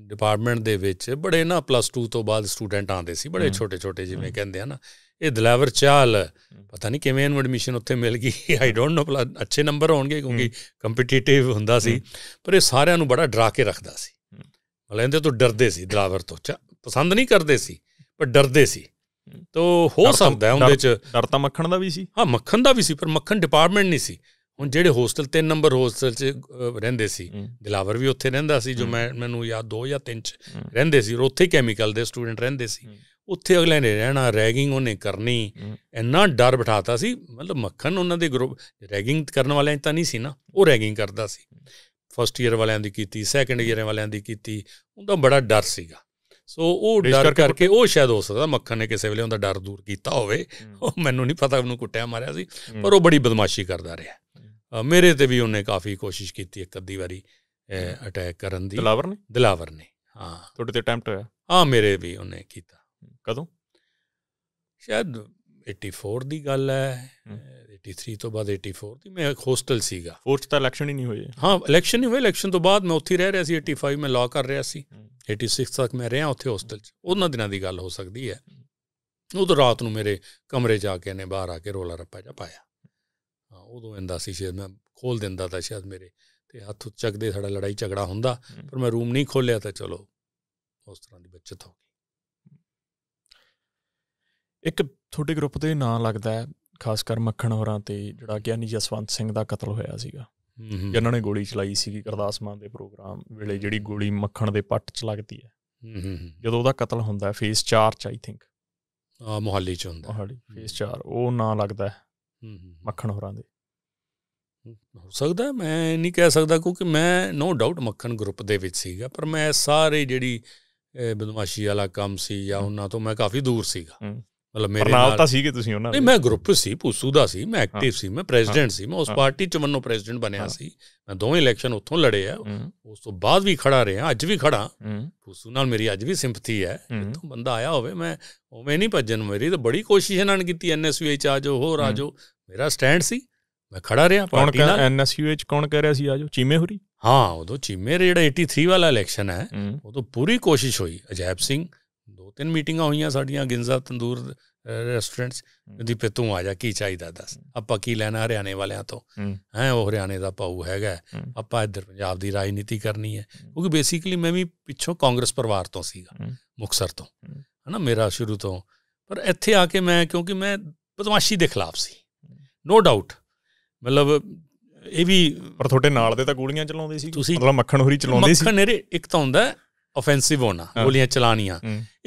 ਡਿਪਾਰਟਮੈਂਟ ਦੇ ਵਿੱਚ ਬੜੇ ਨਾ ਪਲੱਸ 2 ਤੋਂ ਬਾਅਦ ਸਟੂਡੈਂਟ ਆਉਂਦੇ ਸੀ ਬੜੇ ਛੋਟੇ ਛੋਟੇ ਜਿਵੇਂ ਕਹਿੰਦੇ ਆ ਨਾ ਇਹ ਦਲਾਵਰ ਚਾਲ ਪਤਾ ਨਹੀਂ ਕਿਵੇਂ ਇਹਨੂੰ ਐਡਮਿਸ਼ਨ ਉੱਥੇ ਮਿਲ ਗਈ ਆਈ ਡੋਨਟ ਨੋ ਅੱਛੇ ਨੰਬਰ ਹੋਣਗੇ ਕਿਉਂਕਿ ਕੰਪੀਟੀਟਿਵ ਹੁੰਦਾ ਸੀ ਪਰ ਇਹ ਸਾਰਿਆਂ ਨੂੰ ਬੜਾ ਡਰਾ ਕੇ ਰੱਖਦਾ ਸੀ ਮਲੇਂਦੇ ਤੋਂ ਡਰਦੇ ਸੀ ਦਲਾਵਰ ਤੋਂ ਪਸੰਦ ਨਹੀਂ ਕਰਦੇ ਸੀ ਪਰ ਡਰਦੇ ਸੀ ਤੋ ਹੋ ਸਕਦਾ ਉਹਦੇ ਚ ਡਰ ਤਾਂ ਮੱਖਣ ਦਾ ਵੀ ਸੀ ਹਾਂ ਮੱਖਣ ਦਾ ਵੀ ਸੀ ਪਰ ਮੱਖਣ ਡਿਪਾਰਟਮੈਂਟ ਨਹੀਂ ਸੀ ਹੁਣ ਜਿਹੜੇ ਹੋਸਟਲ 3 ਨੰਬਰ ਹੋਸਟਲ 'ਚ ਰਹਿੰਦੇ ਸੀ ਦਿਲਾਵਰ ਵੀ ਉੱਥੇ ਰਹਿੰਦਾ ਸੀ ਜੋ ਮੈਂ ਮੈਨੂੰ ਯਾਦ 2 ਜਾਂ 3 'ਚ ਰਹਿੰਦੇ ਸੀ ਉੱਥੇ ਕੈਮੀਕਲ ਦੇ ਸਟੂਡੈਂਟ ਰਹਿੰਦੇ ਸੀ ਉੱਥੇ ਅਗਲੇ ਨੇ ਰਹਿਣਾ ਰੈਗਿੰਗ ਉਹਨੇ ਕਰਨੀ ਇੰਨਾ ਡਰ ਬਿਠਾਤਾ ਸੀ ਮਤਲਬ ਮੱਖਣ ਉਹਨਾਂ ਦੇ ਗਰੁੱਪ ਰੈਗਿੰਗ ਕਰਨ ਵਾਲਿਆਂ ਤਾਂ ਨਹੀਂ ਸੀ ਨਾ ਉਹ ਰੈਗਿੰਗ ਕਰਦਾ ਸੀ ਫਸਟ ਈਅਰ ਵਾਲਿਆਂ ਦੀ ਕੀਤੀ ਸੈਕੰਡ ਈਅਰ ਵਾਲਿਆਂ ਦੀ ਕੀਤੀ ਉਹਦਾ ਬੜਾ ਡਰ ਸੀਗਾ ਸੋ ਉਹ ਡਰ ਕਰਕੇ ਉਹ ਸ਼ਾਇਦ ਹੋ ਸਕਦਾ ਮੱਖਣ ਨੇ ਕਿਸੇ ਵੇਲੇ ਉਹਦਾ ਡਰ ਦੂਰ ਕੀਤਾ ਹੋਵੇ ਉਹ ਮੈਨੂੰ ਨਹੀਂ ਪਤਾ ਉਹਨੂੰ ਕੁੱਟਿਆ ਮਾਰਿਆ ਸੀ ਪਰ ਉਹ ਬੜੀ ਬਦਮਾਸ਼ੀ ਕਰਦਾ ਰਿਹਾ ਮੇਰੇ ਤੇ ਵੀ ਉਹਨੇ ਕਾਫੀ ਕੋਸ਼ਿਸ਼ ਕੀਤੀ ਇੱਕ ਅੱਧੀ ਵਾਰੀ ਅਟੈਕ ਕਰਨ ਦੀ ਦਿਲਾਵਰ ਨੇ ਦਿਲਾਵਰ ਨੇ ਹਾਂ ਤੁਹਾਡੇ ਤੇ ਅਟੈਂਪਟ ਹੋਇਆ ਹਾਂ ਮੇਰੇ ਵੀ ਉਹਨੇ ਕੀਤਾ ਕਦੋਂ ਸ਼ਾਇਦ 84 ਦੀ ਗੱਲ ਹੈ 83 ਤੋਂ ਬਾਅਦ 84 ਦੀ ਮੈਂ ਹੋਸਟਲ ਸੀਗਾ ਫੋਰਥ ਤਾਂ ਇਲੈਕਸ਼ਨ ਹੀ ਨਹੀਂ ਹੋਏ ਹਾਂ ਇਲੈਕਸ਼ਨ ਨਹੀਂ ਹੋਏ ਇਲੈਕਸ਼ਨ ਤੋਂ ਬਾਅਦ ਮੈਂ ਉੱਥੇ ਰਹਿ ਰਿਹਾ ਸੀ 85 ਮੈਂ ਲਾਅ ਕਰ ਰਿਹਾ ਸੀ 86 ਤੱਕ ਮੈਂ ਰਿਹਾ ਉੱਥੇ ਹੋਸਟਲ 'ਚ ਉਹਨਾਂ ਦਿਨਾਂ ਦੀ ਗੱਲ ਹੋ ਸਕਦੀ ਹੈ ਉਦੋਂ ਰਾਤ ਨੂੰ ਮੇਰੇ ਕਮਰੇ ਜਾ ਕੇ ਨੇ ਬਾਹਰ ਆ ਕੇ ਰੋਲਾ ਰੱਪਾ ਜਾ ਪਾਇਆ ਹਾਂ ਉਦੋਂ ਇੰਦਾ ਸੀ ਸ਼ਾਇਦ ਮੈਂ ਖੋਲ ਦਿੰਦਾ ਤਾਂ ਸ਼ਾਇਦ ਮੇਰੇ ਤੇ ਹੱਥ ਚੱਕਦੇ ਸਾਡਾ ਲੜਾਈ ਝਗੜਾ ਹੁੰਦਾ ਪਰ ਮੈਂ ਰੂਮ ਨਹੀਂ ਖੋਲਿਆ ਤਾਂ ਚਲੋ ਉਸ ਤਰ੍ਹਾਂ ਦੀ ਬਚਤ ਹੋ ਗਈ ਇੱਕ ਤੁਹਾਡੇ ਗਰੁੱਪ ਦੇ ਨਾਂ ਲੱਗਦਾ ਹੈ ਖਾਸ ਕਰ ਮੱਖਣ ਹੋਰਾਂ ਤੇ ਜਿਹੜਾ ਗਿਆਨੀ ਜਸਵੰਤ ਸਿੰਘ ਦਾ ਕਤਲ ਹੋਇਆ ਸੀਗਾ ਜਿਨ੍ਹਾਂ ਨੇ ਗੋਲੀ ਚਲਾਈ ਸੀਗੀ ਗੁਰਦਾਸ ਮਾਨ ਦੇ ਪ੍ਰੋਗਰਾਮ ਵੇਲੇ ਜਿਹੜੀ ਗੋਲੀ ਮੱਖਣ ਦੇ ਪੱਟ 'ਚ ਲੱਗਦੀ ਹੈ ਜਦੋਂ ਉਹਦਾ ਕਤਲ ਹੁੰਦਾ ਹੈ ਫੇਸ 4 'ਚ ਆਈ ਥਿੰਕ ਆ ਮੁਹੱਲੇ 'ਚ ਹੁੰਦਾ ਮੁਹੱਲੇ ਫੇਸ 4 ਉਹ ਨਾਂ ਲੱਗਦਾ ਹੈ ਮੱਖਣ ਹੋਰਾਂ ਦੇ ਹੋ ਸਕਦਾ ਮੈਂ ਨਹੀਂ ਕਹਿ ਸਕਦਾ ਕਿਉਂਕਿ ਮੈਂ ਨੋ ਡਾਊਟ ਮੱਖਣ ਗਰੁੱਪ ਦੇ ਵਿੱਚ ਸੀਗਾ ਪਰ ਮੈਂ ਸਾਰੇ ਜਿਹੜੀ ਬਦਮਾਸ਼ੀ ਵਾਲਾ ਕੰਮ ਸੀ ਜਾਂ ਉਹਨਾਂ ਤੋਂ ਮੈਂ ਕਾਫੀ ਦੂਰ ਸੀਗਾ ਮਤਲਬ ਮੇਰੇ ਨਾਲ ਤਾਂ ਸੀਗੇ ਤੁਸੀਂ ਉਹਨਾਂ ਦੇ ਨਹੀਂ ਮੈਂ ਗਰੁੱਪ ਸੀ ਪੂਸੂ ਦਾ ਸੀ ਮੈਂ ਐਕਟਿਵ ਸੀ ਮੈਂ ਪ੍ਰੈਜ਼ੀਡੈਂਟ ਸੀ ਮੈਂ ਉਸ ਪਾਰਟੀ ਚ ਮੰਨੋ ਪ੍ਰੈਜ਼ੀਡੈਂਟ ਬਣਿਆ ਸੀ ਮੈਂ ਦੋਵੇਂ ਇਲੈਕਸ਼ਨ ਉੱਥੋਂ ਲੜੇ ਆ ਉਸ ਤੋਂ ਬਾਅਦ ਵੀ ਖੜਾ ਰਿਹਾ ਅੱਜ ਵੀ ਖੜਾ ਪੂਸੂ ਨਾਲ ਮੇਰੀ ਅੱਜ ਵੀ ਸਿੰਪਥੀ ਹੈ ਜਿੱਥੋਂ ਬੰਦਾ ਆਇਆ ਹੋਵੇ ਮੈਂ ਉਵੇਂ ਨਹੀਂ ਭੱਜਣ ਮੇਰੀ ਤਾਂ ਬੜੀ ਕੋਸ਼ਿਸ਼ ਇਹਨਾਂ ਨੇ ਕੀਤੀ ਐਨਐਸਯੂਐਚ ਆਜੋ ਹੋਰ ਆਜੋ ਮੇਰਾ ਸਟੈਂਡ ਸੀ ਮੈਂ ਖੜਾ ਰਿਹਾ ਪਾਰਟੀ ਨਾਲ ਐਨਐਸਯੂਐਚ ਕੌਣ ਕਹਿ ਰਿਹਾ ਸੀ ਆਜੋ ਚੀਮੇ ਹੋਰੀ ਹਾਂ ਉਦੋਂ ਚੀਮੇ ਜਿਹੜਾ 83 ਵਾਲਾ ਇਲੈਕਸ਼ਨ ਹੈ ਉਦੋਂ ਪੂਰੀ ਕੋਸ਼ਿਸ਼ ਹੋਈ ਅਜੈਬ ਸਿੰਘ ਤਿੰਨ ਮੀਟਿੰਗਾਂ ਹੋਈਆਂ ਸਾਡੀਆਂ ਗਿੰਜ਼ਾ ਤੰਦੂਰ ਰੈਸਟੋਰੈਂਟਸ ਦੀ ਪੇ ਤੂੰ ਆ ਜਾ ਕੀ ਚਾਹੀਦਾ ਦੱਸ ਆਪਾਂ ਕੀ ਲੈਣਾ ਹਰਿਆਣੇ ਵਾਲਿਆਂ ਤੋਂ ਹੈ ਉਹ ਹਰਿਆਣੇ ਦਾ ਪਾਉ ਹੈਗਾ ਆਪਾਂ ਇੱਧਰ ਪੰਜਾਬ ਦੀ ਰਾਜਨੀਤੀ ਕਰਨੀ ਹੈ ਕਿਉਂਕਿ ਬੇਸਿਕਲੀ ਮੈਂ ਵੀ ਪਿੱਛੋਂ ਕਾਂਗਰਸ ਪਰਿਵਾਰ ਤੋਂ ਸੀਗਾ ਮੁਕਸਰ ਤੋਂ ਹਨਾ ਮੇਰਾ ਸ਼ੁਰੂ ਤੋਂ ਪਰ ਇੱਥੇ ਆ ਕੇ ਮੈਂ ਕਿਉਂਕਿ ਮੈਂ ਬਦਮਾਸ਼ੀ ਦੇ ਖਿਲਾਫ ਸੀ ਨੋ ਡਾਊਟ ਮਤਲਬ ਇਹ ਵੀ ਪਰ ਤੁਹਾਡੇ ਨਾਲ ਦੇ ਤਾਂ ਗੋਲੀਆਂ ਚਲਾਉਂਦੇ ਸੀ ਮਤਲਬ ਮੱਖਣ ਹੋਰੀ ਚਲਾਉਂਦੇ ਸੀ ਮੱਖਣ ਨੇਰੇ ਇੱਕ ਤਾਂ ਹੁੰਦਾ ਆਫੈਂਸਿਵ ਹੋਣਾ ਗੋਲੀਆਂ ਚਲਾਣੀਆਂ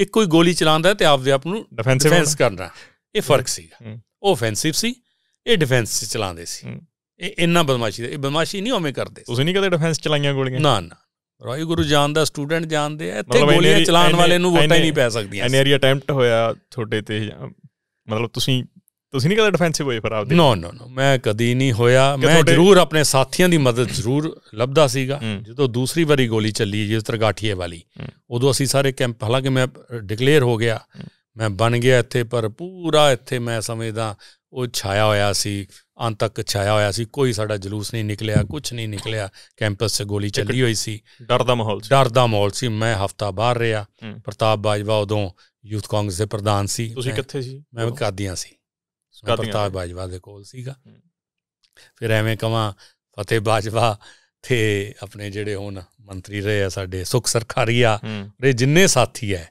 ਇੱਕ ਕੋਈ ਗੋਲੀ ਚਲਾਉਂਦਾ ਤੇ ਆਪਦੇ ਆਪ ਨੂੰ ਡਿਫੈਂਸ ਕਰਨਾ ਇਹ ਫਰਕ ਸੀਗਾ ਉਹ ਆਫੈਂਸਿਵ ਸੀ ਇਹ ਡਿਫੈਂਸ ਚਲਾਉਂਦੇ ਸੀ ਇਹ ਇੰਨਾ ਬਦਮਾਸ਼ੀ ਇਹ ਬਦਮਾਸ਼ੀ ਨਹੀਂ ਓਵੇਂ ਕਰਦੇ ਤੁਸੀਂ ਨਹੀਂ ਕਦੇ ਡਿਫੈਂਸ ਚਲਾਈਆਂ ਗੋਲੀਆਂ ਨਾ ਨਾ ਰਾਈ ਗੁਰੂ ਜਾਨ ਦਾ ਸਟੂਡੈਂਟ ਜਾਣਦੇ ਆ ਇੱਥੇ ਗੋਲੀਆਂ ਚਲਾਉਣ ਵਾਲੇ ਨੂੰ ਵੋਟਾਂ ਹੀ ਨਹੀਂ ਪੈ ਸਕਦੀਆਂ ਐਨ ਏਰੀਆ ਅਟੈਂਪਟ ਹੋਇਆ ਤੁਹਾਡੇ ਤੇ ਮਤਲਬ ਤੁਸੀਂ ਤੁਸੀਂ ਨਹੀਂ ਕਦੇ ਡਿਫੈਂਸਿਵ ਹੋਏ ਫਿਰ ਆਪਦੇ ਨੋ ਨੋ ਨੋ ਮੈਂ ਕਦੀ ਨਹੀਂ ਹੋਇਆ ਮੈਂ ਜ਼ਰੂਰ ਆਪਣੇ ਸਾਥੀਆਂ ਦੀ ਮਦਦ ਜ਼ਰੂਰ ਲੱਭਦਾ ਸੀਗਾ ਜਦੋਂ ਦੂਸਰੀ ਵਾਰੀ ਗੋਲੀ ਚੱਲੀ ਜਿਸ ਤਰ੍ਹਾਂ ਗਾਠੀਏ ਵਾਲੀ ਉਦੋਂ ਅਸੀਂ ਸਾਰੇ ਕੈਂਪ ਹਾਲਾਂਕਿ ਮੈਂ ਡਿਕਲੇਅਰ ਹੋ ਗਿਆ ਮੈਂ ਬਣ ਗਿਆ ਇੱਥੇ ਪਰ ਪੂਰਾ ਇੱਥੇ ਮੈਂ ਸਮਝਦਾ ਉਹ ਛਾਇਆ ਹੋਇਆ ਸੀ ਅੰਤ ਤੱਕ ਛਾਇਆ ਹੋਇਆ ਸੀ ਕੋਈ ਸਾਡਾ ਜਲੂਸ ਨਹੀਂ ਨਿਕਲਿਆ ਕੁਝ ਨਹੀਂ ਨਿਕਲਿਆ ਕੈਂਪਸ 'ਚ ਗੋਲੀ ਚੱਲੀ ਹੋਈ ਸੀ ਡਰ ਦਾ ਮਾਹੌਲ ਸੀ ਡਰ ਦਾ ਮਾਹੌਲ ਸੀ ਮੈਂ ਹਫਤਾ ਬਾਹਰ ਰਿਹਾ ਪ੍ਰਤਾਪ ਬਾਜਵਾ ਉਦੋਂ ਯੂਥ ਕਾਂਗਰਸ ਦੇ ਪ੍ਰਧਾਨ ਸੀ ਤੁਸੀਂ ਕਿੱਥੇ ਸੀ ਮੈਂ ਕਾਦੀਆਂ ਸੀ ਪ੍ਰਤਾਪ ਬਾਜਵਾ ਦੇ ਕੋਲ ਸੀਗਾ ਫਿਰ ਐਵੇਂ ਕਵਾਂ ਫਤਿਹ ਬਾਜਵਾ ਤੇ ਆਪਣੇ ਜਿਹੜੇ ਹੁਣ ਮੰਤਰੀ ਰਹੇ ਆ ਸਾਡੇ ਸੁਖ ਸਰਕਾਰੀਆ ਦੇ ਜਿੰਨੇ ਸਾਥੀ ਐ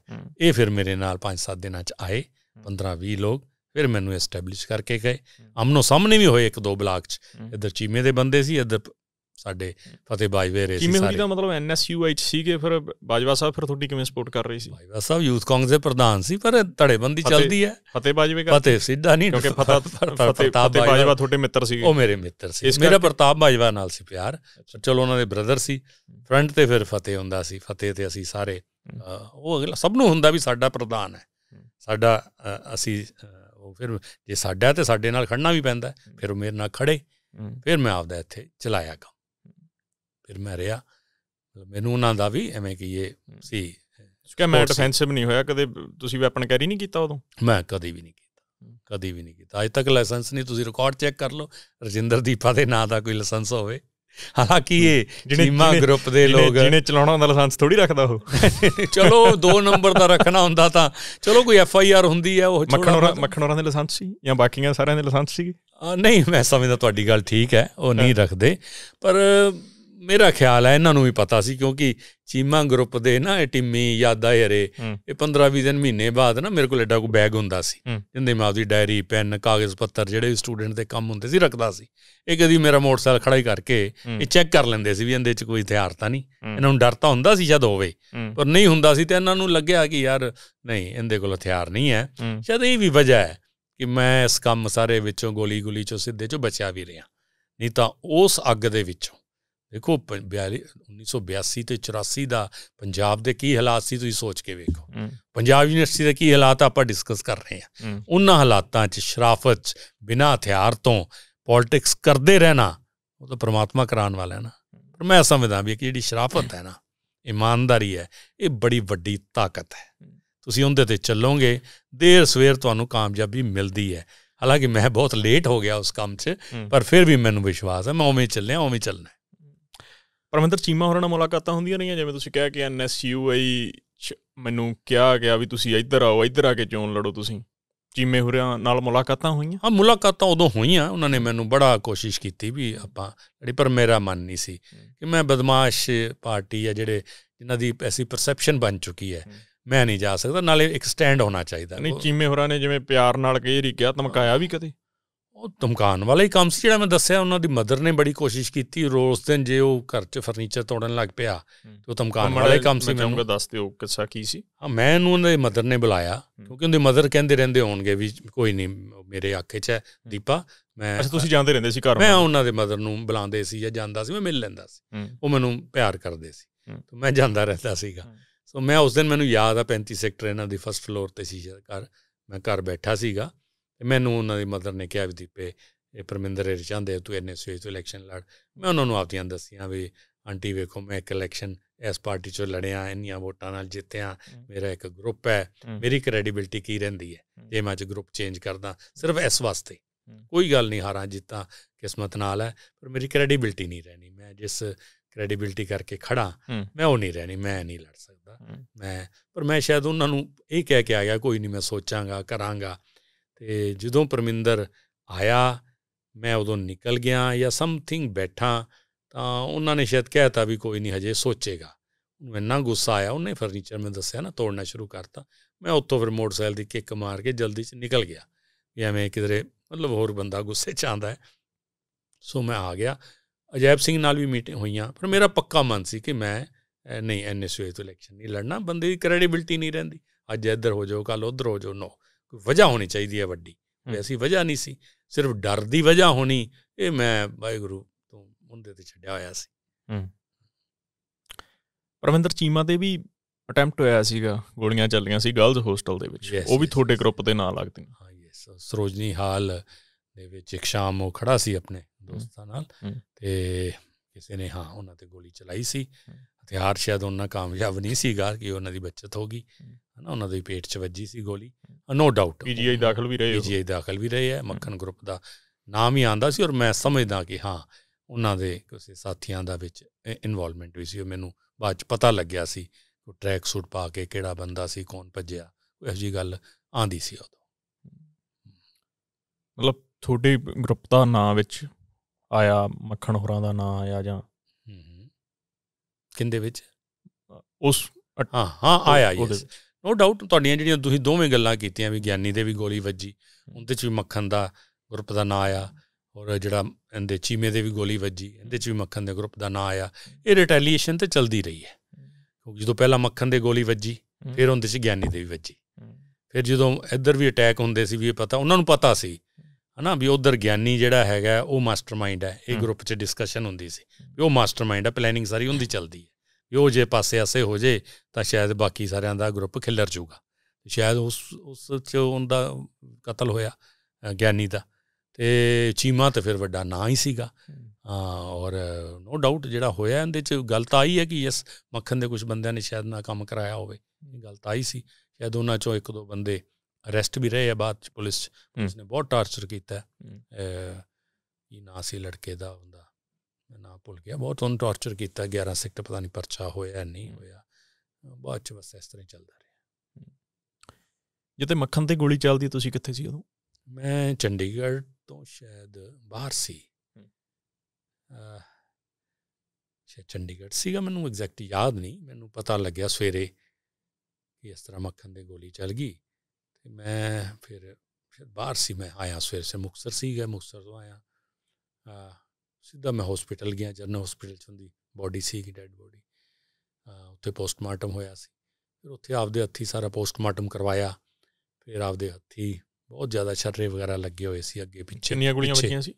ਇਹ ਫਿਰ ਮੇਰੇ ਨਾਲ 5-7 ਦਿਨਾਂ ਚ ਆਏ 15-20 ਲੋਕ ਫਿਰ ਮੈਨੂੰ ਐਸਟੈਬਲਿਸ਼ ਕਰਕੇ ਗਏ ਅਮਨੋ ਸਾਹਮਣੇ ਵੀ ਹੋਏ ਇੱਕ ਦੋ ਬਲਾਕ ਚ ਇਧਰ ਚੀਮੇ ਦੇ ਬੰਦੇ ਸੀ ਇਧਰ ਸਾਡੇ ਫਤਿਹ ਬਾਜਵੇ ਰਹੇ ਸੀ ਕਿਵੇਂ ਹੁੰਦਾ ਦਾ ਮਤਲਬ ਐਨਐਸਯੂ ਸੀਗੇ ਫਿਰ ਬਾਜਵਾ ਸਾਹਿਬ ਫਿਰ ਤੁਹਾਡੀ ਕਿਵੇਂ ਸਪੋਰਟ ਕਰ ਰਹੀ ਸੀ ਬਾਜਵਾ ਸਾਹਿਬ ਯੂਥ ਕਾਂਗਰਸ ਦੇ ਪ੍ਰਧਾਨ ਸੀ ਪਰ ਧੜੇਬੰਦੀ ਚੱਲਦੀ ਹੈ ਫਤਿਹ ਬਾਜਵੇ ਕਰ ਫਤਿਹ ਸਿੱਧਾ ਨਹੀਂ ਕਿਉਂਕਿ ਫਤਿਹ ਫਤਿਹ ਬਾਜਵਾ ਤੁਹਾਡੇ ਮਿੱਤਰ ਸੀਗੇ ਉਹ ਮੇਰੇ ਮਿੱਤਰ ਸੀ ਮੇਰਾ ਪ੍ਰਤਾਪ ਬਾਜਵਾ ਨਾਲ ਸੀ ਪਿਆਰ ਚਲੋ ਉਹਨਾਂ ਦੇ ਬ੍ਰਦਰ ਸੀ ਫਰੰਟ ਤੇ ਫਿਰ ਫਤਿਹ ਹੁੰਦਾ ਸੀ ਫਤਿਹ ਤੇ ਅਸੀਂ ਸਾਰੇ ਉਹ ਅਗਲਾ ਸਭ ਨੂੰ ਹੁੰਦਾ ਵੀ ਸਾਡਾ ਪ੍ਰਧਾਨ ਹੈ ਸਾਡਾ ਅਸੀਂ ਉਹ ਫਿਰ ਜੇ ਸਾਡਾ ਤੇ ਸਾਡੇ ਨਾਲ ਖੜਨਾ ਵੀ ਪੈਂਦਾ ਫਿਰ ਉਹ ਮੇਰੇ ਨਾਲ ਖੜੇ ਫਿਰ ਮੈਂ ਆਪਦਾ ਇੱਥੇ ਚਲਾਇਆ ਕੰਮ ਫਿਰ ਮੈਂ ਰਿਹਾ ਮੈਨੂੰ ਉਹਨਾਂ ਦਾ ਵੀ ਐਵੇਂ ਕਿ ਇਹ ਸੀ ਕਿ ਮੈਂ ਡਿਫੈਂਸਿਵ ਨਹੀਂ ਹੋਇਆ ਕਦੇ ਤੁਸੀਂ ਵੈਪਨ ਕੈਰੀ ਨਹੀਂ ਕੀਤਾ ਉਦੋਂ ਮੈਂ ਕਦੇ ਵੀ ਨਹੀਂ ਕੀਤਾ ਕਦੇ ਵੀ ਨਹੀਂ ਕੀਤਾ ਅਜੇ ਤੱਕ ਲਾਇਸੈਂਸ ਨਹੀਂ ਤੁਸੀਂ ਰਿਕਾਰਡ ਚੈੱਕ ਕਰ ਲਓ ਰਜਿੰਦਰ ਦੀਪਾ ਦੇ ਨਾਂ ਦਾ ਕੋਈ ਲਾਇਸੈਂਸ ਹੋਵੇ ਹਾਲਾਂਕਿ ਇਹ ਚੀਮਾ ਗਰੁੱਪ ਦੇ ਲੋਕ ਜਿਹਨੇ ਚਲਾਉਣਾ ਹੁੰਦਾ ਲਾਇਸੈਂਸ ਥੋੜੀ ਰੱਖਦਾ ਉਹ ਚਲੋ ਦੋ ਨੰਬਰ ਦਾ ਰੱਖਣਾ ਹੁੰਦਾ ਤਾਂ ਚਲੋ ਕੋਈ ਐਫ ਆਈ ਆਰ ਹੁੰਦੀ ਹੈ ਉਹ ਮੱਖਣੋਰਾ ਮੱਖਣੋਰਾ ਦੇ ਲਾਇਸੈਂਸ ਸੀ ਜਾਂ ਬਾਕੀਆਂ ਸਾਰਿਆਂ ਦੇ ਲਾਇਸੈਂਸ ਸੀ ਨਹੀਂ ਮੈਂ ਸਮਝਦਾ ਤੁਹਾਡੀ ਗੱਲ ਠੀਕ ਹੈ ਉਹ ਨਹੀਂ ਰੱਖਦੇ ਪਰ ਮੇਰਾ ਖਿਆਲ ਹੈ ਇਹਨਾਂ ਨੂੰ ਵੀ ਪਤਾ ਸੀ ਕਿਉਂਕਿ ਚੀਮਾ ਗਰੁੱਪ ਦੇ ਨਾ ਇਹ ਟਿੰਮੀ ਯਾਦਾ ਹਰੇ ਇਹ 15-20 ਦਿਨ ਮਹੀਨੇ ਬਾਅਦ ਨਾ ਮੇਰੇ ਕੋਲ ਐਡਾ ਕੋ ਬੈਗ ਹੁੰਦਾ ਸੀ ਜਿੰਦੇ ਮੈਂ ਆਪਦੀ ਡਾਇਰੀ ਪੈਨ ਕਾਗਜ਼ ਪੱਤਰ ਜਿਹੜੇ ਸਟੂਡੈਂਟ ਦੇ ਕੰਮ ਹੁੰਦੇ ਸੀ ਰੱਖਦਾ ਸੀ ਇਹ ਕਦੀ ਮੇਰਾ ਮੋਟਰਸਾਈਕਲ ਖੜਾ ਹੀ ਕਰਕੇ ਇਹ ਚੈੱਕ ਕਰ ਲੈਂਦੇ ਸੀ ਵੀ ਇਹਦੇ 'ਚ ਕੋਈ ਹਥਿਆਰ ਤਾਂ ਨਹੀਂ ਇਹਨਾਂ ਨੂੰ ਡਰ ਤਾਂ ਹੁੰਦਾ ਸੀ ਜਦ ਹੋਵੇ ਪਰ ਨਹੀਂ ਹੁੰਦਾ ਸੀ ਤੇ ਇਹਨਾਂ ਨੂੰ ਲੱਗਿਆ ਕਿ ਯਾਰ ਨਹੀਂ ਇਹਦੇ ਕੋਲ ਹਥਿਆਰ ਨਹੀਂ ਹੈ ਸ਼ਾਇਦ ਇਹ ਵੀ ਵਜ੍ਹਾ ਹੈ ਕਿ ਮੈਂ ਇਸ ਕੰਮ ਸਾਰੇ ਵਿੱਚੋਂ ਗੋਲੀ-ਗੋਲੀ ਚੋਂ ਸਿੱਧੇ ਚੋਂ ਬਚਿਆ ਵੀ ਰਿਹਾ ਨਹੀਂ ਤਾਂ ਉਸ ਅੱਗ ਦੇ ਵਿੱਚੋਂ ਦੇਖੋ 1982 ਤੇ 84 ਦਾ ਪੰਜਾਬ ਦੇ ਕੀ ਹਾਲਾਤ ਸੀ ਤੁਸੀਂ ਸੋਚ ਕੇ ਵੇਖੋ ਪੰਜਾਬ ਯੂਨੀਵਰਸਿਟੀ ਦੇ ਕੀ ਹਾਲਾਤ ਆਪਾਂ ਡਿਸਕਸ ਕਰ ਰਹੇ ਹਾਂ ਉਹਨਾਂ ਹਾਲਾਤਾਂ 'ਚ ਸ਼ਰਾਫਤ ਬਿਨਾ ਹਥਿਆਰ ਤੋਂ ਪੋਲਿਟਿਕਸ ਕਰਦੇ ਰਹਿਣਾ ਉਹ ਤਾਂ ਪ੍ਰਮਾਤਮਾ ਕਰਾਉਣ ਵਾਲਾ ਹੈ ਨਾ ਪਰ ਮੈਂ ਸਮਝਦਾ ਵੀ ਕਿ ਜਿਹੜੀ ਸ਼ਰਾਫਤ ਹੈ ਨਾ ਇਮਾਨਦਾਰੀ ਹੈ ਇਹ ਬੜੀ ਵੱਡੀ ਤਾਕਤ ਹੈ ਤੁਸੀਂ ਉਹਦੇ ਤੇ ਚੱਲੋਗੇ ਦੇਰ ਸਵੇਰ ਤੁਹਾਨੂੰ ਕਾਮਯਾਬੀ ਮਿਲਦੀ ਹੈ ਹਾਲਾਂਕਿ ਮੈਂ ਬਹੁਤ ਲੇਟ ਹੋ ਗਿਆ ਉਸ ਕੰਮ 'ਚ ਪਰ ਫਿਰ ਵੀ ਮੈਨੂੰ ਵਿਸ਼ਵਾਸ ਹੈ ਮੈਂ ਉਵੇਂ ਚੱਲਿਆ ਉਵੇਂ ਚੱਲਣਾ ਪਰਮਿੰਦਰ ਚੀਮਾ ਹੋਰਾਂ ਨਾਲ ਮੁਲਾਕਾਤਾਂ ਹੁੰਦੀਆਂ ਰਹੀਆਂ ਜਿਵੇਂ ਤੁਸੀਂ ਕਹਿ ਕੇ ਐਨਐਸਯੂਆਈ ਮੈਨੂੰ ਕਿਹਾ ਗਿਆ ਵੀ ਤੁਸੀਂ ਇੱਧਰ ਆਓ ਇੱਧਰ ਆ ਕੇ ਚੋਣ ਲੜੋ ਤੁਸੀਂ ਚੀਮੇ ਹੋਰਾਂ ਨਾਲ ਮੁਲਾਕਾਤਾਂ ਹੋਈਆਂ ਹਾਂ ਮੁਲਾਕਾਤਾਂ ਉਦੋਂ ਹੋਈਆਂ ਉਹਨਾਂ ਨੇ ਮੈਨੂੰ ਬੜਾ ਕੋਸ਼ਿਸ਼ ਕੀਤੀ ਵੀ ਆਪਾਂ ਜਿਹੜੀ ਪਰ ਮੇਰਾ ਮਨ ਨਹੀਂ ਸੀ ਕਿ ਮੈਂ ਬਦਮਾਸ਼ ਪਾਰਟੀ ਆ ਜਿਹੜੇ ਜਿਨ੍ਹਾਂ ਦੀ ਐਸੀ ਪਰਸੈਪਸ਼ਨ ਬਣ ਚੁੱਕੀ ਹੈ ਮੈਂ ਨਹੀਂ ਜਾ ਸਕਦਾ ਨਾਲੇ ਇੱਕ ਸਟੈਂਡ ਹੋਣਾ ਚਾਹੀਦਾ ਨਹੀਂ ਚੀਮੇ ਹੋਰਾਂ ਨੇ ਜਿਵੇਂ ਪਿਆਰ ਨਾਲ ਕਹੀ ਰੀ ਕਿਹਾ ਧਮਕਾਇਆ ਵੀ ਕਦੇ ਉਹ ਧਮਕਾਨ ਵਾਲਾ ਹੀ ਕੰਮ ਸੀ ਜਿਹੜਾ ਮੈਂ ਦੱਸਿਆ ਉਹਨਾਂ ਦੀ ਮਦਰ ਨੇ ਬੜੀ ਕੋਸ਼ਿਸ਼ ਕੀਤੀ ਰੋਜ਼ ਦਿਨ ਜੇ ਉਹ ਘਰ 'ਚ ਫਰਨੀਚਰ ਤੋੜਨ ਲੱਗ ਪਿਆ ਤੇ ਉਹ ਧਮਕਾਨ ਵਾਲਾ ਹੀ ਕੰਮ ਸੀ ਮੈਂ ਉਹਨੂੰ ਦੱਸ ਦਿਓ ਕਿੱਸਾ ਕੀ ਸੀ ਹਾਂ ਮੈਂ ਉਹਨਾਂ ਦੇ ਮਦਰ ਨੇ ਬੁਲਾਇਆ ਕਿਉਂਕਿ ਉਹਦੀ ਮਦਰ ਕਹਿੰਦੇ ਰਹਿੰਦੇ ਹੋਣਗੇ ਵੀ ਕੋਈ ਨਹੀਂ ਮੇਰੇ ਆਖੇ 'ਚ ਹੈ ਦੀਪਾ ਮੈਂ ਅੱਛਾ ਤੁਸੀਂ ਜਾਂਦੇ ਰਹਿੰਦੇ ਸੀ ਘਰ ਮੈਂ ਉਹਨਾਂ ਦੇ ਮਦਰ ਨੂੰ ਬੁਲਾਉਂਦੇ ਸੀ ਜਾਂ ਜਾਂਦਾ ਸੀ ਮੈਂ ਮਿਲ ਲੈਂਦਾ ਸੀ ਉਹ ਮੈਨੂੰ ਪਿਆਰ ਕਰਦੇ ਸੀ ਤੇ ਮੈਂ ਜਾਂਦਾ ਰਹਿੰਦਾ ਸੀਗਾ ਸੋ ਮੈਂ ਉਸ ਦਿਨ ਮੈਨੂੰ ਯਾਦ ਆ 35 ਸੈਕਟਰ ਇਹਨਾਂ ਦੀ ਫਸਟ ਫਲੋਰ ਤੇ ਸੀ ਘਰ ਮੈਂ ਘਰ ਬੈਠਾ ਸੀਗਾ ਤੇ ਮੈਨੂੰ ਉਹਨਾਂ ਦੀ ਮਦਰ ਨੇ ਕਿਹਾ ਵੀ ਦੀਪੇ ਇਹ ਪਰਮਿੰਦਰ ਇਹ ਚਾਹੁੰਦੇ ਤੂੰ ਇਹਨੇ ਸਵੇਜ ਤੋਂ ਇਲੈਕਸ਼ਨ ਲੜ ਮੈਂ ਉਹਨਾਂ ਨੂੰ ਆਪਦੀਆਂ ਦੱਸੀਆਂ ਵੀ ਆਂਟੀ ਵੇਖੋ ਮੈਂ ਇੱਕ ਇਲੈਕਸ਼ਨ ਇਸ ਪਾਰਟੀ ਚੋਂ ਲੜਿਆ ਇੰਨੀਆਂ ਵੋਟਾਂ ਨਾਲ ਜਿੱਤਿਆ ਮੇਰਾ ਇੱਕ ਗਰੁੱਪ ਹੈ ਮੇਰੀ ਕ੍ਰੈਡੀਬਿਲਟੀ ਕੀ ਰਹਿੰਦੀ ਹੈ ਜੇ ਮੈਂ ਅੱਜ ਗਰੁੱਪ ਚੇਂਜ ਕਰਦਾ ਸਿਰਫ ਇਸ ਵਾਸਤੇ ਕੋਈ ਗੱਲ ਨਹੀਂ ਹਾਰਾਂ ਜਿੱਤਾਂ ਕਿਸਮਤ ਨਾਲ ਹੈ ਪਰ ਮੇਰੀ ਕ੍ਰੈਡੀਬਿਲਟੀ ਨਹੀਂ ਰਹਿਣੀ ਮੈਂ ਜਿਸ ਕ੍ਰੈਡੀਬਿਲਟੀ ਕਰਕੇ ਖੜਾ ਮੈਂ ਉਹ ਨਹੀਂ ਰਹਿਣੀ ਮੈਂ ਨਹੀਂ ਲੜ ਸਕਦਾ ਮੈਂ ਪਰ ਮੈਂ ਸ਼ਾਇਦ ਉਹਨਾਂ ਨੂੰ ਇਹ ਕਹਿ ਕੇ ਆ ਗਿਆ ਕੋਈ ਨਹੀਂ ਮੈਂ ਸੋਚਾਂਗਾ ਕਰਾਂਗਾ ਤੇ ਜਦੋਂ ਪਰਮਿੰਦਰ ਆਇਆ ਮੈਂ ਉਦੋਂ ਨਿਕਲ ਗਿਆ ਜਾਂ ਸਮਥਿੰਗ ਬੈਠਾ ਤਾਂ ਉਹਨਾਂ ਨੇ ਸ਼ਾਇਦ ਕਹਿਤਾ ਵੀ ਕੋਈ ਨਹੀਂ ਹਜੇ ਸੋਚੇਗਾ ਉਹਨੂੰ ਇੰਨਾ ਗੁੱਸਾ ਆਇਆ ਉਹਨੇ ਫਰਨੀਚਰ ਮੈਂ ਦੱਸਿਆ ਨਾ ਤੋੜਨਾ ਸ਼ੁਰੂ ਕਰਤਾ ਮੈਂ ਉੱਥੋਂ ਫਿਰ ਮੋਟਰਸਾਈਕਲ ਦੀ ਕਿੱਕ ਮਾਰ ਕੇ ਜਲਦੀ ਚ ਨਿਕਲ ਗਿਆ ਵੀ ਐਵੇਂ ਕਿਧਰੇ ਮਤਲਬ ਹੋਰ ਬੰਦਾ ਗੁੱਸੇ ਚ ਆਂਦਾ ਹੈ ਸੋ ਮੈਂ ਆ ਗਿਆ ਅਜੈਬ ਸਿੰਘ ਨਾਲ ਵੀ ਮੀਟਿੰਗ ਹੋਈਆਂ ਪਰ ਮੇਰਾ ਪੱਕਾ ਮਨ ਸੀ ਕਿ ਮੈਂ ਨਹੀਂ ਐਨਐਸਯੂ ਤੋਂ ਇਲੈਕਸ਼ਨ ਨਹੀਂ ਲੜਨਾ ਬੰਦੇ ਦੀ ਕ੍ਰੈਡੀਬਿਲਟੀ ਨਹੀਂ ਰਹਿੰਦੀ ਅੱਜ ਇੱਧਰ ਹੋ ਜਾਓ ਕੱਲ ਉੱਧਰ ਹੋ ਜਾਓ ਨੋ ਕੋਈ ਵਜ੍ਹਾ ਹੋਣੀ ਚਾਹੀਦੀ ਹੈ ਵੱਡੀ ਵੈਸੀ ਵਜ੍ਹਾ ਨਹੀਂ ਸੀ ਸਿਰਫ ਡਰ ਦੀ ਵਜ੍ਹਾ ਹੋਣੀ ਇਹ ਮੈਂ ਵਾਹਿਗੁਰੂ ਤੋਂ ਮੁੰਦੇ ਤੇ ਛੱਡਿਆ ਹੋਇਆ ਸੀ ਹਮ ਪਰਮਿੰਦਰ ਚੀਮਾ ਤੇ ਵੀ ਅਟੈਂਪਟ ਹੋਇਆ ਸੀਗਾ ਗੋਲੀਆਂ ਚੱਲੀਆਂ ਸੀ ਗਰਲਜ਼ ਹੋਸਟਲ ਦੇ ਵਿੱਚ ਉਹ ਵੀ ਤੁਹਾਡੇ ਗਰੁੱਪ ਦੇ ਨਾਲ ਲੱਗਦੀਆਂ ਹਾਂ ਯੈਸ ਸਰੋਜਨੀ ਹਾਲ ਦੇ ਵਿੱਚ ਇੱਕ ਸ਼ਾਮ ਉਹ ਖੜਾ ਸੀ ਆਪਣੇ ਦੋਸਤਾਂ ਨਾਲ ਤੇ ਕਿਸੇ ਨੇ ਹਾਂ ਉਹਨਾਂ ਤੇ ਗੋਲੀ ਚਲਾਈ ਸੀ ਹਥਿਆਰ ਸ਼ਾਇਦ ਉਹਨਾਂ ਕਾਮਯਾਬ ਨਹੀਂ ਸੀਗਾ ਕਿ ਉਹਨਾਂ ਦੀ ਬਚਤ ਹੋ ਗਈ ਹਨਾ ਉਹਨਾਂ ਦੇ ਪੇਟ 'ਚ ਵੱਜੀ ਸੀ ਗੋਲੀ ਨੋ ਡਾਊਟ ਪੀਜੀਆਈ ਦਾਖਲ ਵੀ ਰਹੇ ਹੋ ਪੀਜੀਆਈ ਦਾਖਲ ਵੀ ਰਹੇ ਹੈ ਮੱਖਣ ਗਰੁੱਪ ਦਾ ਨਾਮ ਹੀ ਆਂਦਾ ਸੀ ਔਰ ਮੈਂ ਸਮਝਦਾ ਕਿ ਹਾਂ ਉਹਨਾਂ ਦੇ ਕਿਸੇ ਸਾਥੀਆਂ ਦਾ ਵਿੱਚ ਇਨਵੋਲਵਮੈਂਟ ਵੀ ਸੀ ਉਹ ਮੈਨੂੰ ਬਾਅਦ 'ਚ ਪਤਾ ਲੱਗਿਆ ਸੀ ਉਹ ਟਰੈਕ ਸੂਟ ਪਾ ਕੇ ਕਿਹੜਾ ਬੰਦਾ ਸੀ ਕੌਣ ਭੱਜਿਆ ਇਹ ਜੀ ਗੱਲ ਆਂਦੀ ਸੀ ਉਦੋਂ ਮਤਲਬ ਥੋੜੀ ਗਰੁੱਪ ਦਾ ਨਾਂ ਵਿੱਚ ਆਇਆ ਮੱਖਣ ਹੋਰਾਂ ਦਾ ਨਾਂ ਆਇਆ ਜਾਂ ਕਿੰਦੇ ਵਿੱਚ ਉਸ ਹਾਂ ਹਾਂ ਆਇਆ ਯੈਸ ਨੋ ਡਾਊਟ ਤੁਹਾਡੀਆਂ ਜਿਹੜੀਆਂ ਤੁਸੀਂ ਦੋਵੇਂ ਗੱਲਾਂ ਕੀਤੀਆਂ ਵੀ ਗਿਆਨੀ ਦੇ ਵੀ ਗੋਲੀ ਵੱਜੀ ਉਹਦੇ ਚ ਵੀ ਮੱਖਣ ਦਾ ਗਰੁੱਪ ਦਾ ਨਾਂ ਆਇਆ ਔਰ ਜਿਹੜਾ ਇਹਦੇ ਚੀਮੇ ਦੇ ਵੀ ਗੋਲੀ ਵੱਜੀ ਇਹਦੇ ਚ ਵੀ ਮੱਖਣ ਦੇ ਗਰੁੱਪ ਦਾ ਨਾਂ ਆਇਆ ਇਹ ਰਿਟੈਲੀਏਸ਼ਨ ਤੇ ਚੱਲਦੀ ਰਹੀ ਹੈ ਕਿਉਂਕਿ ਜਦੋਂ ਪਹਿਲਾਂ ਮੱਖਣ ਦੇ ਗੋਲੀ ਵੱਜੀ ਫਿਰ ਉਹਦੇ ਚ ਗਿਆਨੀ ਦੇ ਵੀ ਵੱਜੀ ਫਿਰ ਜਦੋਂ ਇੱਧਰ ਵੀ ਅਟੈਕ ਹੁੰਦੇ ਸੀ ਵੀ ਇਹ ਪਤਾ ਉਹਨਾਂ ਨੂੰ ਪਤਾ ਸੀ ਹਨਾ ਵੀ ਉਧਰ ਗਿਆਨੀ ਜਿਹੜਾ ਹੈਗਾ ਉਹ ਮਾਸਟਰਮਾਈਂਡ ਹੈ ਇਹ ਗਰੁੱਪ 'ਚ ਡਿਸਕਸ਼ਨ ਹੁੰਦੀ ਸੀ ਵੀ ਉਹ ਮਾਸਟਰਮਾਈਂਡ ਹੈ ਪਲੈਨਿੰਗ ਸਾਰੀ ਹੁੰਦੀ ਚੱਲਦੀ ਹੈ ਵੀ ਉਹ ਜੇ ਪਾਸੇ ਆਸੇ ਹੋ ਜੇ ਤਾਂ ਸ਼ਾਇਦ ਬਾਕੀ ਸਾਰਿਆਂ ਦਾ ਗਰੁੱਪ ਖਿੱਲਰ ਜਾਊਗਾ ਸ਼ਾਇਦ ਉਸ ਉਸ 'ਚ ਉਹਦਾ ਕਤਲ ਹੋਇਆ ਗਿਆਨੀ ਦਾ ਤੇ ਚੀਮਾ ਤੇ ਫਿਰ ਵੱਡਾ ਨਾਂ ਹੀ ਸੀਗਾ ਹਾਂ ਔਰ ਨੋ ਡਾਊਟ ਜਿਹੜਾ ਹੋਇਆ ਇਹਦੇ 'ਚ ਗਲਤ ਆਈ ਹੈ ਕਿ ਯਸ ਮੱਖਣ ਦੇ ਕੁਝ ਬੰਦਿਆਂ ਨੇ ਸ਼ਾਇਦ ਨਾ ਕੰਮ ਕਰਾਇਆ ਹੋਵੇ ਇਹ ਆਈ ਸੀ ਸ਼ਾਇਦ ਉਹਨਾਂ 'ਚੋਂ ਇੱਕ ਦੋ ਬੰਦੇ ਅਰੈਸਟ ਵੀ ਰਹੇ ਆ ਬਾਅਦ ਚ ਪੁਲਿਸ ਚ ਉਸਨੇ ਬਹੁਤ ਟਾਰਚਰ ਕੀਤਾ ਇਹ ਨਾਂ ਸੀ ਲੜਕੇ ਦਾ ਹੁੰਦਾ ਨਾ ਭੁੱਲ ਗਿਆ ਬਹੁਤ ਉਹਨੂੰ ਟਾਰਚਰ ਕੀਤਾ 11 ਸੈਕਟਰ ਪਤਾ ਨਹੀਂ ਪਰਚਾ ਹੋਇਆ ਨਹੀਂ ਹੋਇਆ ਬਾਅਦ ਚ ਬਸ ਇਸ ਤਰ੍ਹਾਂ ਚੱਲਦਾ ਰਿਹਾ ਜਿੱਤੇ ਮੱਖਣ ਤੇ ਗੋਲੀ ਚੱਲਦੀ ਤੁਸੀਂ ਕਿੱਥੇ ਸੀ ਉਦੋਂ ਮੈਂ ਚੰਡੀਗੜ੍ਹ ਤੋਂ ਸ਼ਾਇਦ ਬਾਹਰ ਸੀ ਅ ਚੰਡੀਗੜ੍ਹ ਸੀਗਾ ਮੈਨੂੰ ਐਗਜ਼ੈਕਟ ਯਾਦ ਨਹੀਂ ਮੈਨੂੰ ਪਤਾ ਲੱਗਿਆ ਸਵੇਰੇ ਕਿ ਇਸ ਤਰ੍ਹਾਂ ਮੱਖਣ ਦੇ ਗੋਲੀ ਚੱਲ ਗਈ ਤੇ ਮੈਂ ਫਿਰ ਬਾਹਰ ਸੀ ਮੈਂ ਆਇਆ ਸਵੇਰ ਸੇ ਮੁਕਸਰ ਸੀ ਗਿਆ ਮੁਕਸਰ ਤੋਂ ਆਇਆ ਸਿੱਧਾ ਮੈਂ ਹਸਪੀਟਲ ਗਿਆ ਜਨਰਲ ਹਸਪੀਟਲ ਚ ਹੁੰਦੀ ਬਾਡੀ ਸੀ ਕਿ ਡੈਡ ਬਾਡੀ ਉੱਥੇ ਪੋਸਟਮਾਰਟਮ ਹੋਇਆ ਸੀ ਫਿਰ ਉੱਥੇ ਆਪਦੇ ਹੱਥੀ ਸਾਰਾ ਪੋਸਟਮਾਰਟਮ ਕਰਵਾਇਆ ਫਿਰ ਆਪਦੇ ਹੱਥੀ ਬਹੁਤ ਜ਼ਿਆਦਾ ਛਰਰੇ ਵਗੈਰਾ ਲੱਗੇ ਹੋਏ ਸੀ ਅੱਗੇ ਪਿੱਛੇ ਕਿੰਨੀਆਂ ਗੋਲੀਆਂ ਵੱਜੀਆਂ ਸੀ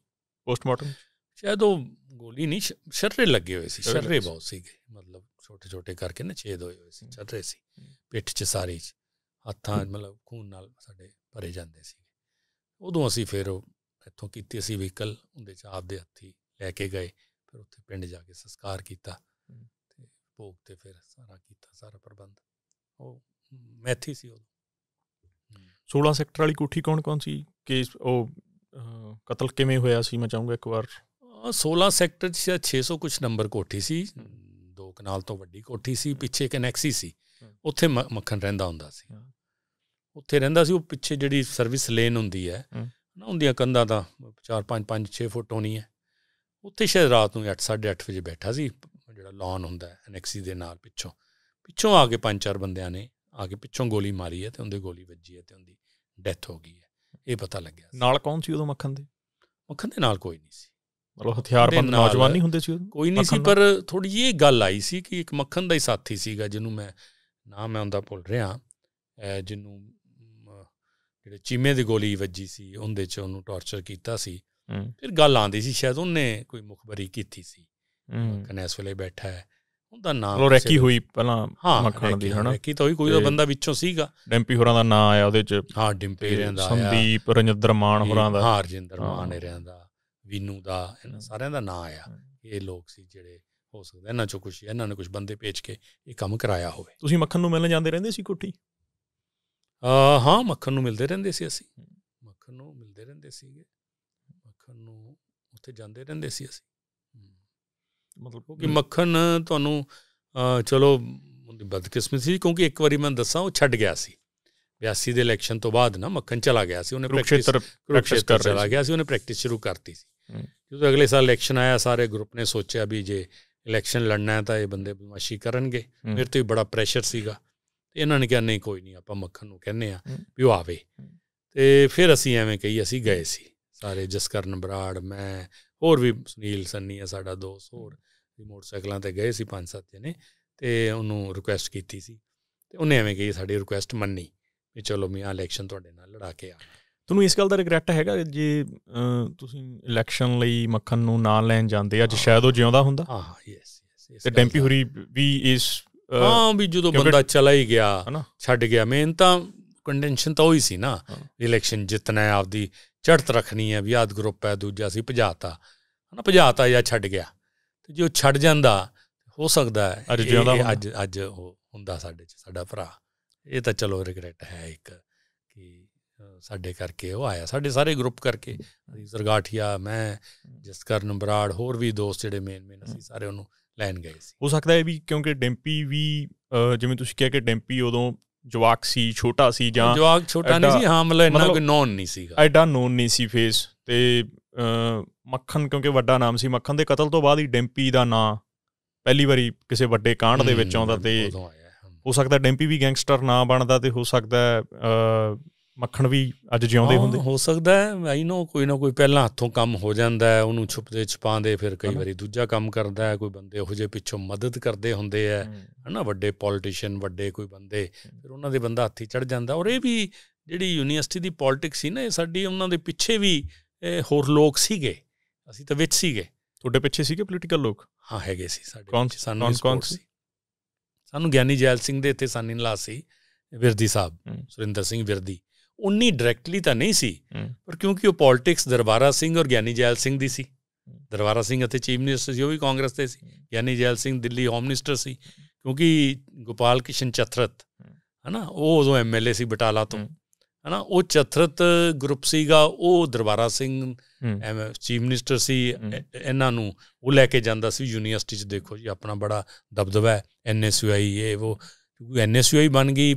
ਪੋਸਟਮਾਰਟਮ ਸ਼ਾਇਦ ਉਹ ਗੋਲੀ ਨਹੀਂ ਛਰਰੇ ਲੱਗੇ ਹੋਏ ਸੀ ਛਰਰੇ ਬਹੁਤ ਸੀਗੇ ਮਤਲਬ ਛੋਟੇ ਛੋਟੇ ਕਰਕੇ ਨਾ ਛੇਦ ਹੋਏ ਹੋਏ ਸੀ ਛਰਰੇ ਸੀ ਪਿੱਠ 'ਚ ਸਾਰੇ 'ਚ ਹੱਥਾਂ ਮਤਲਬ ਖੂਨ ਨਾਲ ਸਾਡੇ ਭਰੇ ਜਾਂਦੇ ਸੀ ਉਦੋਂ ਅਸੀਂ ਫਿਰ ਇੱਥੋਂ ਕੀਤੀ ਅਸੀਂ ਵਹੀਕਲ ਉਹਦੇ ਚ ਆਪਦੇ ਹੱਥੀ ਲੈ ਕੇ ਗਏ ਫਿਰ ਉੱਥੇ ਪਿੰਡ ਜਾ ਕੇ ਸੰਸਕਾਰ ਕੀਤਾ ਤੇ ਭੋਗ ਤੇ ਫਿਰ ਸਾਰਾ ਕੀਤਾ ਸਾਰਾ ਪ੍ਰਬੰਧ ਉਹ ਮੈਥੀ ਸੀ ਉਹ 16 ਸੈਕਟਰ ਵਾਲੀ ਕੋਠੀ ਕੌਣ ਕੌਣ ਸੀ ਕਿ ਉਹ ਕਤਲ ਕਿਵੇਂ ਹੋਇਆ ਸੀ ਮੈਂ ਚਾਹੂੰਗਾ ਇੱਕ ਵਾਰ 16 ਸੈਕਟਰ 'ਚ 600 ਕੁਝ ਨੰਬਰ ਕੋਠੀ ਸੀ ਦੋ ਕਨਾਲ ਤੋਂ ਵੱਡੀ ਕੋਠੀ ਸੀ ਪਿੱਛੇ ਇੱਕ ਸੀ ਉੱਥੇ ਮੱਖਣ ਰਹਿੰਦਾ ਹੁੰਦਾ ਸੀ ਉੱਥੇ ਰਹਿੰਦਾ ਸੀ ਉਹ ਪਿੱਛੇ ਜਿਹੜੀ ਸਰਵਿਸ ਲੇਨ ਹੁੰਦੀ ਹੈ ਨਾ ਹੁੰਦੀਆਂ ਕੰਧਾਂ ਦਾ 4 5 5 6 ਫੁੱਟ ਹੋਣੀ ਹੈ ਉੱਥੇ ਸ਼ਾਇਦ ਰਾਤ ਨੂੰ 8 8:30 ਵਜੇ ਬੈਠਾ ਸੀ ਜਿਹੜਾ ਲੌਨ ਹੁੰਦਾ ਹੈ ਦੇ ਨਾਲ ਪਿੱਛੋਂ ਪਿੱਛੋਂ ਆ ਕੇ ਪੰਜ ਚਾਰ ਬੰਦਿਆਂ ਨੇ ਆ ਕੇ ਪਿੱਛੋਂ ਗੋਲੀ ਮਾਰੀ ਹੈ ਤੇ ਉਹਦੇ ਗੋਲੀ ਵੱਜੀ ਹੈ ਤੇ ਉਹਦੀ ਡੈਥ ਹੋ ਗਈ ਹੈ ਇਹ ਪਤਾ ਲੱਗਿਆ ਨਾਲ ਕੌਣ ਸੀ ਉਦੋਂ ਮੱਖਣ ਦੇ ਮੱਖਣ ਦੇ ਨਾਲ ਕੋਈ ਨਹੀਂ ਸੀ ਮਤਲਬ ਹਥਿਆਰਬੰਦ ਨੌਜਵਾਨ ਨਹੀਂ ਹੁੰਦੇ ਸੀ ਕੋਈ ਨਹੀਂ ਸੀ ਪਰ ਥੋੜੀ ਇਹ ਗੱਲ ਆਈ ਸੀ ਕਿ ਇੱਕ ਮੱਖਣ ਦਾ ਹੀ ਸਾਥੀ ਸੀਗਾ ਜਿਹਨੂੰ ਮੈਂ ਨਾਮ ਮੈਂ ਉਹਦਾ ਭੁੱਲ ਰਿਹਾ ਜਿਹਨੂੰ ਜਿਹੜੇ ਚੀਮੇ ਦੀ ਗੋਲੀ ਵੱਜੀ ਸੀ ਉਹਦੇ 'ਚ ਉਹਨੂੰ ਟੌਰਚਰ ਕੀਤਾ ਸੀ ਫਿਰ ਗੱਲ ਆਂਦੀ ਸੀ ਸ਼ਾਇਦ ਉਹਨੇ ਕੋਈ ਮੁਖਬਰੀ ਕੀਤੀ ਸੀ ਕਨੈਸ ਵੇਲੇ ਬੈਠਾ ਹੈ ਉਹਦਾ ਨਾਮ ਰੈਕੀ ਹੋਈ ਪਹਿਲਾਂ ਮੱਖਣ ਦੀ ਹਨਾ ਰੈਕੀ ਤਾਂ ਹੋਈ ਕੋਈ ਉਹ ਬੰਦਾ ਵਿੱਚੋਂ ਸੀਗਾ ਡੈਂਪੀ ਹੋਰਾਂ ਦਾ ਨਾਮ ਆਇਆ ਉਹਦੇ ਚ ਹਾਂ ਡਿੰਪੀ ਰਿਆਂ ਆਇਆ ਸੰਦੀਪ ਰਜਿੰਦਰ ਮਾਨ ਹੋਰਾਂ ਦਾ ਹਾਂ ਰਜਿੰਦਰ ਮਾਨ ਰਿਆਂ ਦਾ ਵੀਨੂ ਦਾ ਇਹਨਾਂ ਸਾਰਿਆਂ ਦਾ ਨਾਮ ਆਇਆ ਇਹ ਲੋਕ ਸੀ ਜਿਹੜੇ ਹੋ ਸਕਦਾ ਇਹਨਾਂ ਚੋਂ ਕੁਝ ਇਹਨਾਂ ਨੇ ਕੁਝ ਬੰਦੇ ਭੇਜ ਕੇ ਇਹ ਕੰਮ ਕਰਾਇਆ ਹੋਵੇ ਤੁਸੀਂ ਮੱਖਣ ਨੂੰ ਮਿਲਣ ਜਾਂਦੇ ਰਹਿੰਦੇ ਸੀ ਕੋਠੀ ਹਾਂ ਮੱਖਣ ਨੂੰ ਮਿਲਦੇ ਰਹਿੰਦੇ ਸੀ ਅਸੀਂ ਮੱਖਣ ਨੂੰ ਮਿਲਦੇ ਰਹਿੰਦੇ ਸੀਗੇ ਮੱਖਣ ਨੂੰ ਉੱਥੇ ਜਾਂਦੇ ਰਹਿੰਦੇ ਸੀ ਅਸੀਂ ਮਤਲਬ ਕਿ ਮੱਖਣ ਤੁਹਾਨੂੰ ਚਲੋ ਉਹਦੀ ਬਦਕਿਸਮਤ ਸੀ ਕਿਉਂਕਿ ਇੱਕ ਵਾਰੀ ਮੈਂ ਦੱਸਾਂ ਉਹ ਛੱਡ ਗਿਆ ਸੀ 82 ਦੇ ਇਲੈਕਸ਼ਨ ਤੋਂ ਬਾਅਦ ਨਾ ਮੱਖਣ ਚਲਾ ਗਿਆ ਸੀ ਉਹਨੇ ਪ੍ਰੈਕਟਿਸ ਪ੍ਰੈਕਟਿਸ ਕਰ ਰਿਹਾ ਸੀ ਉਹਨੇ ਪ੍ਰੈਕਟਿਸ ਸ਼ੁਰੂ ਕਰਤੀ ਸੀ ਜਦੋਂ ਅਗਲੇ ਸਾਲ ਇਲੈਕਸ਼ਨ ਆਇਆ ਸਾਰੇ ਗਰੁੱਪ ਨੇ ਸੋਚਿਆ ਵੀ ਜੇ ਇਲੈਕਸ਼ਨ ਲੜਨਾ ਹੈ ਤਾਂ ਇਹ ਬੰਦੇ ਬਦਮਾਸ਼ੀ ਕਰਨਗੇ ਮੇਰੇ ਤੇ ਵੀ ਬੜਾ ਪ੍ਰੈਸ਼ਰ ਸੀਗਾ ਤੇ ਇਹਨਾਂ ਨੇ ਕਿਹਾ ਨਹੀਂ ਕੋਈ ਨਹੀਂ ਆਪਾਂ ਮੱਖਣ ਨੂੰ ਕਹਿੰਨੇ ਆ ਵੀ ਉਹ ਆਵੇ ਤੇ ਫਿਰ ਅਸੀਂ ਐਵੇਂ ਕਹੀ ਅਸੀਂ ਗਏ ਸੀ ਸਾਰੇ ਜਸਕਰਨ ਬਰਾੜ ਮੈਂ ਹੋਰ ਵੀ ਸੁਨੀਲ ਸੰਨੀ ਆ ਸਾਡਾ ਦੋਸਤ ਹੋਰ ਵੀ ਮੋਟਰਸਾਈਕਲਾਂ ਤੇ ਗਏ ਸੀ ਪੰਜ ਸੱਤ ਜਣੇ ਤੇ ਉਹਨੂੰ ਰਿਕੁਐਸਟ ਕੀਤੀ ਸੀ ਤੇ ਉਹਨੇ ਐਵੇਂ ਕਹੀ ਸਾਡੀ ਰਿਕੁਐਸਟ ਮੰਨੀ ਵੀ ਚਲੋ ਮੀਆਂ ਇਲੈਕਸ਼ਨ ਤੁਹਾਡੇ ਨਾਲ ਲੜਾ ਕੇ ਆ ਤੁਹਾਨੂੰ ਇਸ ਗੱਲ ਦਾ ਰਿਗਰੈਟ ਹੈਗਾ ਜੇ ਤੁਸੀਂ ਇਲੈਕਸ਼ਨ ਲਈ ਮੱਖਣ ਨੂੰ ਨਾ ਲੈਣ ਜਾਂਦੇ ਅੱਜ ਸ਼ਾਇਦ ਉਹ ਜਿਉਂਦਾ ਹੁੰਦਾ ਹਾਂ ਯੈਸ ਯੈਸ ਤੇ ਡੈਂਪੀ ਹੁਰੀ ਵੀ ਇਸ ਹਾਂ ਵੀ ਜਦੋਂ ਬੰਦਾ ਚਲਾ ਹੀ ਗਿਆ ਛੱਡ ਗਿਆ ਮੇਨ ਤਾਂ ਕੰਡੈਂਸ਼ਨ ਤਾਂ ਉਹੀ ਸੀ ਨਾ ਇਲੈਕਸ਼ਨ ਜਿੱਤਣਾ ਹੈ ਆਪਦੀ ਚੜਤ ਰੱਖਣੀ ਹੈ ਵੀ ਆਦ ਗਰੁੱਪ ਹੈ ਦੂਜਾ ਸੀ ਭਜਾਤਾ ਹਨਾ ਭਜਾਤਾ ਜਾਂ ਛੱਡ ਗਿਆ ਤੇ ਜੇ ਉਹ ਛੱਡ ਜਾਂਦਾ ਹੋ ਸਕਦਾ ਹੈ ਅੱਜ ਅੱਜ ਅੱਜ ਉਹ ਹੁੰਦਾ ਸਾਡੇ ਚ ਸਾਡਾ ਭਰਾ ਇਹ ਤਾਂ ਚਲੋ ਰਿਗਰੈਟ ਹੈ ਇੱਕ ਸਾਡੇ ਕਰਕੇ ਉਹ ਆਇਆ ਸਾਡੇ ਸਾਰੇ ਗਰੁੱਪ ਕਰਕੇ ਅਸੀਂ ਸਰਗਾਠੀਆ ਮੈਂ ਜਸਕਰ ਨੰਬਰਾੜ ਹੋਰ ਵੀ ਦੋਸਤ ਜਿਹੜੇ ਮੇਨ ਮੇਨ ਅਸੀਂ ਸਾਰੇ ਉਹਨੂੰ ਲੈਣ ਗਏ ਸੀ ਹੋ ਸਕਦਾ ਹੈ ਵੀ ਕਿਉਂਕਿ ਡੈਂਪੀ ਵੀ ਜਿਵੇਂ ਤੁਸੀਂ ਕਿਹਾ ਕਿ ਡੈਂਪੀ ਉਦੋਂ ਜਵਾਕ ਸੀ ਛੋਟਾ ਸੀ ਜਾਂ ਜਵਾਕ ਛੋਟਾ ਨਹੀਂ ਸੀ ਹਾਂ ਮਤਲਬ ਇੰਨਾ ਕੋਈ ਨੋਨ ਨਹੀਂ ਸੀਗਾ ਐਡਾ ਨੋਨ ਨਹੀਂ ਸੀ ਫੇਸ ਤੇ ਮੱਖਣ ਕਿਉਂਕਿ ਵੱਡਾ ਨਾਮ ਸੀ ਮੱਖਣ ਦੇ ਕਤਲ ਤੋਂ ਬਾਅਦ ਹੀ ਡੈਂਪੀ ਦਾ ਨਾਂ ਪਹਿਲੀ ਵਾਰੀ ਕਿਸੇ ਵੱਡੇ ਕਾਂਡ ਦੇ ਵਿੱਚ ਆਉਂਦਾ ਤੇ ਹੋ ਸਕਦਾ ਡੈਂਪੀ ਵੀ ਗੈਂਗਸਟਰ ਨਾ ਬਣਦਾ ਤੇ ਹੋ ਸਕਦਾ ਮੱਖਣ ਵੀ ਅੱਜ ਜਿਉਂਦੇ ਹੁੰਦੇ ਹੋ ਸਕਦਾ ਹੈ ਆਈ نو ਕੋਈ ਨਾ ਕੋਈ ਪਹਿਲਾਂ ਹੱਥੋਂ ਕੰਮ ਹੋ ਜਾਂਦਾ ਹੈ ਉਹਨੂੰ ਛੁਪਦੇ ਛਪਾਉਂਦੇ ਫਿਰ ਕਈ ਵਾਰੀ ਦੂਜਾ ਕੰਮ ਕਰਦਾ ਹੈ ਕੋਈ ਬੰਦੇ ਉਹੋ ਜੇ ਪਿੱਛੋਂ ਮਦਦ ਕਰਦੇ ਹੁੰਦੇ ਹੈ ਹਨਾ ਵੱਡੇ ਪੋਲਿਟਿਸ਼ੀਅਨ ਵੱਡੇ ਕੋਈ ਬੰਦੇ ਫਿਰ ਉਹਨਾਂ ਦੇ ਬੰਦਾ ਹੱਥੀ ਚੜ ਜਾਂਦਾ ਔਰ ਇਹ ਵੀ ਜਿਹੜੀ ਯੂਨੀਵਰਸਿਟੀ ਦੀ ਪੋਲਿਟਿਕਸ ਸੀ ਨਾ ਇਹ ਸਾਡੀ ਉਹਨਾਂ ਦੇ ਪਿੱਛੇ ਵੀ ਹੋਰ ਲੋਕ ਸੀਗੇ ਅਸੀਂ ਤਾਂ ਵਿੱਚ ਸੀਗੇ ਤੁਹਾਡੇ ਪਿੱਛੇ ਸੀਗੇ ਪੋਲੀਟੀਕਲ ਲੋਕ ਹਾਂ ਹੈਗੇ ਸੀ ਸਾਡੇ ਕੌਣ ਸੀ ਸਾਨੂੰ ਕੌਣ ਸੀ ਸਾਨੂੰ ਗਿਆਨੀ ਜੈਲ ਸਿੰਘ ਦੇ ਇੱਥੇ ਸਾਨੀ ਨਲਾ ਸੀ ਵਿਰਦੀ ਸਾਹਿਬ ਸੁਰਿੰਦਰ ਸਿੰਘ ਵਿਰਦੀ ਉਨੀ ਡਾਇਰੈਕਟਲੀ ਤਾਂ ਨਹੀਂ ਸੀ ਪਰ ਕਿਉਂਕਿ ਉਹ ਪੋਲਿਟਿਕਸ ਦਰਬਾਰਾ ਸਿੰਘ ਔਰ ਗਿਆਨੀ ਜੈਲ ਸਿੰਘ ਦੀ ਸੀ ਦਰਬਾਰਾ ਸਿੰਘ ਅਤੇ ਚੀਫ ਮਿਨਿਸਟਰ ਸੀ ਉਹ ਵੀ ਕਾਂਗਰਸ ਦੇ ਸੀ ਗਿਆਨੀ ਜੈਲ ਸਿੰਘ ਦਿੱਲੀ ਹੋਮ ਮਿਨਿਸਟਰ ਸੀ ਕਿਉਂਕਿ ਗੋਪਾਲ ਕਿਸ਼ਨ ਚਤਰਤ ਹਨਾ ਉਹ ਉਦੋਂ ਐਮਐਲਏ ਸੀ ਬਟਾਲਾ ਤੋਂ ਹਨਾ ਉਹ ਚਤਰਤ ਗਰੁੱਪ ਸੀਗਾ ਉਹ ਦਰਬਾਰਾ ਸਿੰਘ ਚੀਫ ਮਿਨਿਸਟਰ ਸੀ ਇਹਨਾਂ ਨੂੰ ਉਹ ਲੈ ਕੇ ਜਾਂਦਾ ਸੀ ਯੂਨੀਵਰਸਿਟੀ 'ਚ ਦੇਖੋ ਜੀ ਆਪਣਾ ਬੜਾ ਦਬਦਬਾ ਐਨਐਸਯੂਆਈ ਇਹ ਉਹ ਕਿਉਂਕਿ ਹੀ ਬਣ ਗਈ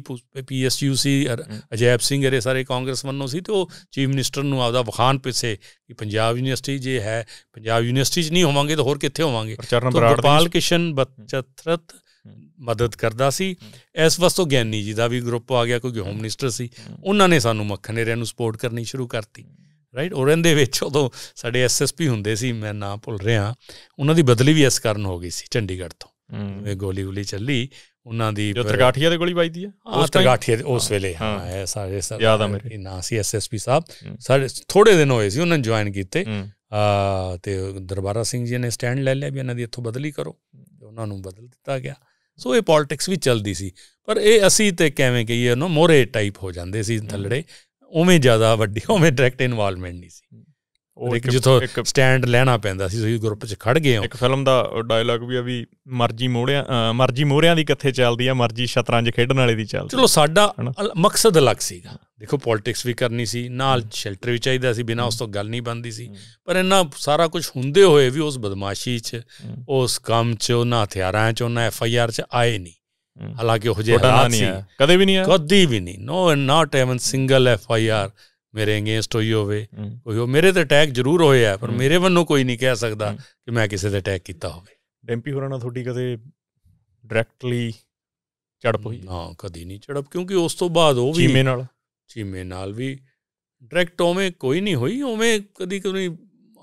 ਪੀਐਸਯੂ ਸੀ ਅਜੈਬ ਸਿੰਘ ਇਹ ਸਾਰੇ ਕਾਂਗਰਸ ਵੱਲੋਂ ਸੀ ਤੇ ਉਹ ਚੀਫ ਮਿਨਿਸਟਰ ਨੂੰ ਆਪਦਾ ਵਖਾਨ ਪਿੱਛੇ ਕਿ ਪੰਜਾਬ ਯੂਨੀਵਰਸਿਟੀ ਜੇ ਹੈ ਪੰਜਾਬ ਯੂਨੀਵਰਸਿਟੀ 'ਚ ਨਹੀਂ ਹੋਵਾਂਗੇ ਤਾਂ ਹੋਰ ਕਿੱਥੇ ਹੋਵਾਂਗੇ ਗੋਪਾਲ ਕਿਸ਼ਨ ਬਚਤਰਤ ਮਦਦ ਕਰਦਾ ਸੀ ਇਸ ਵਸਤੋਂ ਗਿਆਨੀ ਜੀ ਦਾ ਵੀ ਗਰੁੱਪ ਆ ਗਿਆ ਕਿਉਂਕਿ ਹੋਮ ਮਿਨਿਸਟਰ ਸੀ ਉਹਨਾਂ ਨੇ ਸਾਨੂੰ ਮੱਖਣੇਰਿਆਂ ਨੂੰ ਸਪੋਰਟ ਕਰਨੀ ਸ਼ੁਰੂ ਕਰਤੀ ਰਾਈਟ ਔਰ ਦੇ ਵਿੱਚ ਉਦੋਂ ਸਾਡੇ ਐਸਐਸਪੀ ਹੁੰਦੇ ਸੀ ਮੈਂ ਨਾਂ ਭੁੱਲ ਰਿਹਾ ਉਹਨਾਂ ਦੀ ਬਦਲੀ ਵੀ ਇਸ ਕਾਰਨ ਹੋ ਗਈ ਸੀ ਚੰਡੀਗੜ੍ਹ ਤੋਂ ਇਹ ਗੋਲੀ ਗੋਲੀ ਚੱਲੀ ਉਹਨਾਂ ਦੀ ਜੋ ਤਰਗਾਠੀਆ ਦੇ ਗੋਲੀ ਵੱਜਦੀ ਆ ਉਸ ਤਰਗਾਠੀਆ ਉਸ ਵੇਲੇ ਹਾਂ ਇਹ ਸਾਰੇ ਸਰ ਯਾਦ ਆ ਮੇਰੇ ਨਾ ਸੀ ਐਸਐਸਪੀ ਸਾਹਿਬ ਸਾਡੇ ਥੋੜੇ ਦਿਨ ਹੋਏ ਸੀ ਉਹਨਾਂ ਨੇ ਜੁਆਇਨ ਕੀਤੇ ਆ ਤੇ ਦਰਬਾਰਾ ਸਿੰਘ ਜੀ ਨੇ ਸਟੈਂਡ ਲੈ ਲਿਆ ਵੀ ਇਹਨਾਂ ਦੀ ਇੱਥੋਂ ਬਦਲੀ ਕਰੋ ਉਹਨਾਂ ਨੂੰ ਬਦਲ ਦਿੱਤਾ ਗਿਆ ਸੋ ਇਹ ਪੋਲਿਟਿਕਸ ਵੀ ਚੱਲਦੀ ਸੀ ਪਰ ਇਹ ਅਸੀਂ ਤੇ ਕਿਵੇਂ ਕਹੀਏ ਨਾ ਮੋਰੇ ਟਾਈਪ ਹੋ ਜਾਂਦੇ ਸੀ ਥੱਲੜੇ ਉਵੇਂ ਜ਼ਿਆਦਾ ਵੱਡੀ ਉਵੇਂ ਡਾਇਰੈਕਟ ਇਨਵੋਲਵਮੈਂਟ ਨਹੀਂ ਸੀ ਉਹ ਇੱਕ ਜਿੱਥੋਂ ਸਟੈਂਡ ਲੈਣਾ ਪੈਂਦਾ ਸੀ ਤੁਸੀਂ ਗਰੁੱਪ 'ਚ ਖੜ ਗਏ ਹੋ ਇੱਕ ਫਿਲਮ ਦਾ ਡਾਇਲੌਗ ਵੀ ਆ ਵੀ ਮਰਜੀ ਮੋੜਿਆਂ ਮਰਜੀ ਮੋੜਿਆਂ ਦੀ ਕਿੱਥੇ ਚੱਲਦੀ ਆ ਮਰਜੀ ਸ਼ਤਰੰਜ ਖੇਡਣ ਵਾਲੇ ਦੀ ਚੱਲਦੀ ਚਲੋ ਸਾਡਾ ਮਕਸਦ ਅਲੱਗ ਸੀਗਾ ਦੇਖੋ ਪੋਲਿਟਿਕਸ ਵੀ ਕਰਨੀ ਸੀ ਨਾਲ ਸ਼ੈਲਟਰ ਵੀ ਚਾਹੀਦਾ ਸੀ ਬਿਨਾ ਉਸ ਤੋਂ ਗੱਲ ਨਹੀਂ ਬੰਦੀ ਸੀ ਪਰ ਇਹਨਾਂ ਸਾਰਾ ਕੁਝ ਹੁੰਦੇ ਹੋਏ ਵੀ ਉਸ ਬਦਮਾਸ਼ੀ 'ਚ ਉਸ ਕੰਮ 'ਚ ਉਹਨਾਂ ਹਥਿਆਰਾਂ 'ਚ ਉਹਨਾਂ ਐਫ ਆਈ ਆਰ 'ਚ ਆਏ ਨਹੀਂ ਹਾਲਾਂਕਿ ਉਹ ਜੇ ਹਾਲਾਤ ਸੀ ਕਦੇ ਵੀ ਨਹੀਂ ਆਇਆ ਕਦੀ ਵੀ ਨਹੀਂ no not even single F I R ਮੇਰੇ ਅਗੇਂਸਟ ਹੋਈ ਹੋਵੇ ਕੋਈ ਹੋ ਮੇਰੇ ਤੇ ਅਟੈਕ ਜ਼ਰੂਰ ਹੋਇਆ ਪਰ ਮੇਰੇ ਵੱਲੋਂ ਕੋਈ ਨਹੀਂ ਕਹਿ ਸਕਦਾ ਕਿ ਮੈਂ ਕਿਸੇ ਤੇ ਅਟੈਕ ਕੀਤਾ ਹੋਵੇ ਡੈਂਪੀ ਹੋਰਾਂ ਨਾਲ ਤੁਹਾਡੀ ਕਦੇ ਡਾਇਰੈਕਟਲੀ ਝੜਪ ਹੋਈ ਨਾ ਕਦੀ ਨਹੀਂ ਝੜਪ ਕਿਉਂਕਿ ਉਸ ਤੋਂ ਬਾਅਦ ਉਹ ਵੀ ਚੀਮੇ ਨਾਲ ਚੀਮੇ ਨਾਲ ਵੀ ਡਾਇਰੈਕਟ ਉਵੇਂ ਕੋਈ ਨਹੀਂ ਹੋਈ ਉਵੇਂ ਕਦੀ ਕੋਈ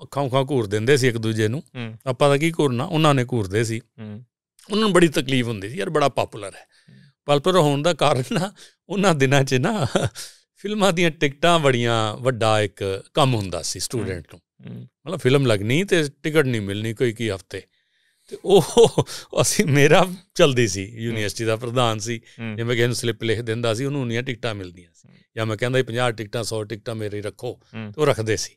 ਅੱਖਾਂ ਖਾਂ ਘੂਰ ਦਿੰਦੇ ਸੀ ਇੱਕ ਦੂਜੇ ਨੂੰ ਆਪਾਂ ਤਾਂ ਕੀ ਘੂਰਨਾ ਉਹਨਾਂ ਨੇ ਘੂਰਦੇ ਸੀ ਉਹਨਾਂ ਨੂੰ ਬੜੀ ਤਕਲੀਫ ਹੁੰਦੀ ਸੀ ਯਾਰ ਬੜਾ ਪਪੂਲਰ ਹੈ ਪਪੂਲਰ ਹੋਣ ਦਾ ਕਾਰਨ ਨਾ ਉਹਨਾਂ ਦਿਨਾਂ 'ਚ ਨਾ ਫਿਲਮਾਂ ਦੀਆਂ ਟਿਕਟਾਂ ਬੜੀਆਂ ਵੱਡਾ ਇੱਕ ਕੰਮ ਹੁੰਦਾ ਸੀ ਸਟੂਡੈਂਟ ਨੂੰ ਮਤਲਬ ਫਿਲਮ ਲੱਗਣੀ ਤੇ ਟਿਕਟ ਨਹੀਂ ਮਿਲਣੀ ਕੋਈ ਕੀ ਹਫਤੇ ਤੇ ਉਹ ਅਸੀਂ ਮੇਰਾ ਚਲਦੀ ਸੀ ਯੂਨੀਵਰਸਿਟੀ ਦਾ ਪ੍ਰਧਾਨ ਸੀ ਜੇ ਮੈਂ ਕਿਸੇ ਨੂੰ ਸਲਿੱਪ ਲਿਖ ਦਿੰਦਾ ਸੀ ਉਹਨੂੰ ਉਨੀਆਂ ਟਿਕਟਾਂ ਮਿਲਦੀਆਂ ਸੀ ਜਾਂ ਮੈਂ ਕਹਿੰਦਾ 50 ਟਿਕਟਾਂ 100 ਟਿਕਟਾਂ ਮੇਰੇ ਰੱਖੋ ਤੇ ਉਹ ਰੱਖਦੇ ਸੀ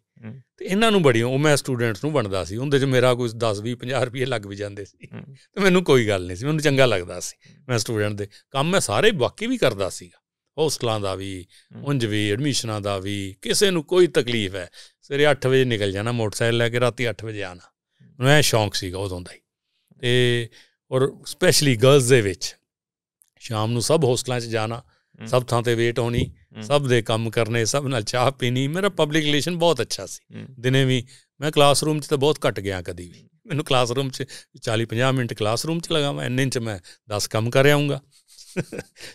ਤੇ ਇਹਨਾਂ ਨੂੰ ਬੜੀ ਉਹ ਮੈਂ ਸਟੂਡੈਂਟਸ ਨੂੰ ਵੰਡਦਾ ਸੀ ਉਹਦੇ 'ਚ ਮੇਰਾ ਕੋਈ 10 20 50 ਰੁਪਏ ਲੱਗ ਵੀ ਜਾਂਦੇ ਸੀ ਤੇ ਮੈਨੂੰ ਕੋਈ ਗੱਲ ਨਹੀਂ ਸੀ ਮੈਨੂੰ ਚੰਗਾ ਲੱਗਦਾ ਸੀ ਮੈਂ ਸਟੂਡੈਂਟ ਦੇ ਕੰਮ ਮੈਂ ਸਾਰੇ ਬਾਕੀ ਵੀ ਕਰਦਾ ਸੀਗਾ ਹੌਸਟਲਾਂ ਦਾ ਵੀ ਉਂਝ ਵੀ ਐਡਮਿਸ਼ਨਾਂ ਦਾ ਵੀ ਕਿਸੇ ਨੂੰ ਕੋਈ ਤਕਲੀਫ ਹੈ ਸਵੇਰੇ 8 ਵਜੇ ਨਿਕਲ ਜਾਣਾ ਮੋਟਰਸਾਈਕਲ ਲੈ ਕੇ ਰਾਤੀ 8 ਵਜੇ ਆਣਾ ਮੈਨੂੰ ਐ ਸ਼ੌਂਕ ਸੀਗਾ ਉਦੋਂ ਦਾ ਹੀ ਤੇ ਔਰ ਸਪੈਸ਼ਲੀ ਗਰਲਸ ਦੇ ਵਿੱਚ ਸ਼ਾਮ ਨੂੰ ਸਭ ਹੌਸਟਲਾਂ 'ਚ ਜਾਣਾ ਸਭ ਥਾਂ ਤੇ ਵੇਟ ਹੋਣੀ ਸਭ ਦੇ ਕੰਮ ਕਰਨੇ ਸਭ ਨਾਲ ਚਾਹ ਪੀਣੀ ਮੇਰਾ ਪਬਲਿਕ ਰਿਲੇਸ਼ਨ ਬਹੁਤ ਅੱਛਾ ਸੀ ਦਿਨੇ ਵੀ ਮੈਂ ਕਲਾਸਰੂਮ 'ਚ ਤਾਂ ਬਹੁਤ ਘਟ ਗਿਆ ਕਦੀ ਵੀ ਮੈਨੂੰ ਕਲਾਸਰੂਮ 'ਚ 40-50 ਮਿੰਟ ਕਲਾਸਰੂਮ 'ਚ ਲਗਾਵਾਂ ਐਨੇ 'ਚ ਮੈਂ 10 ਕੰਮ ਕਰ ਆਉਂਗਾ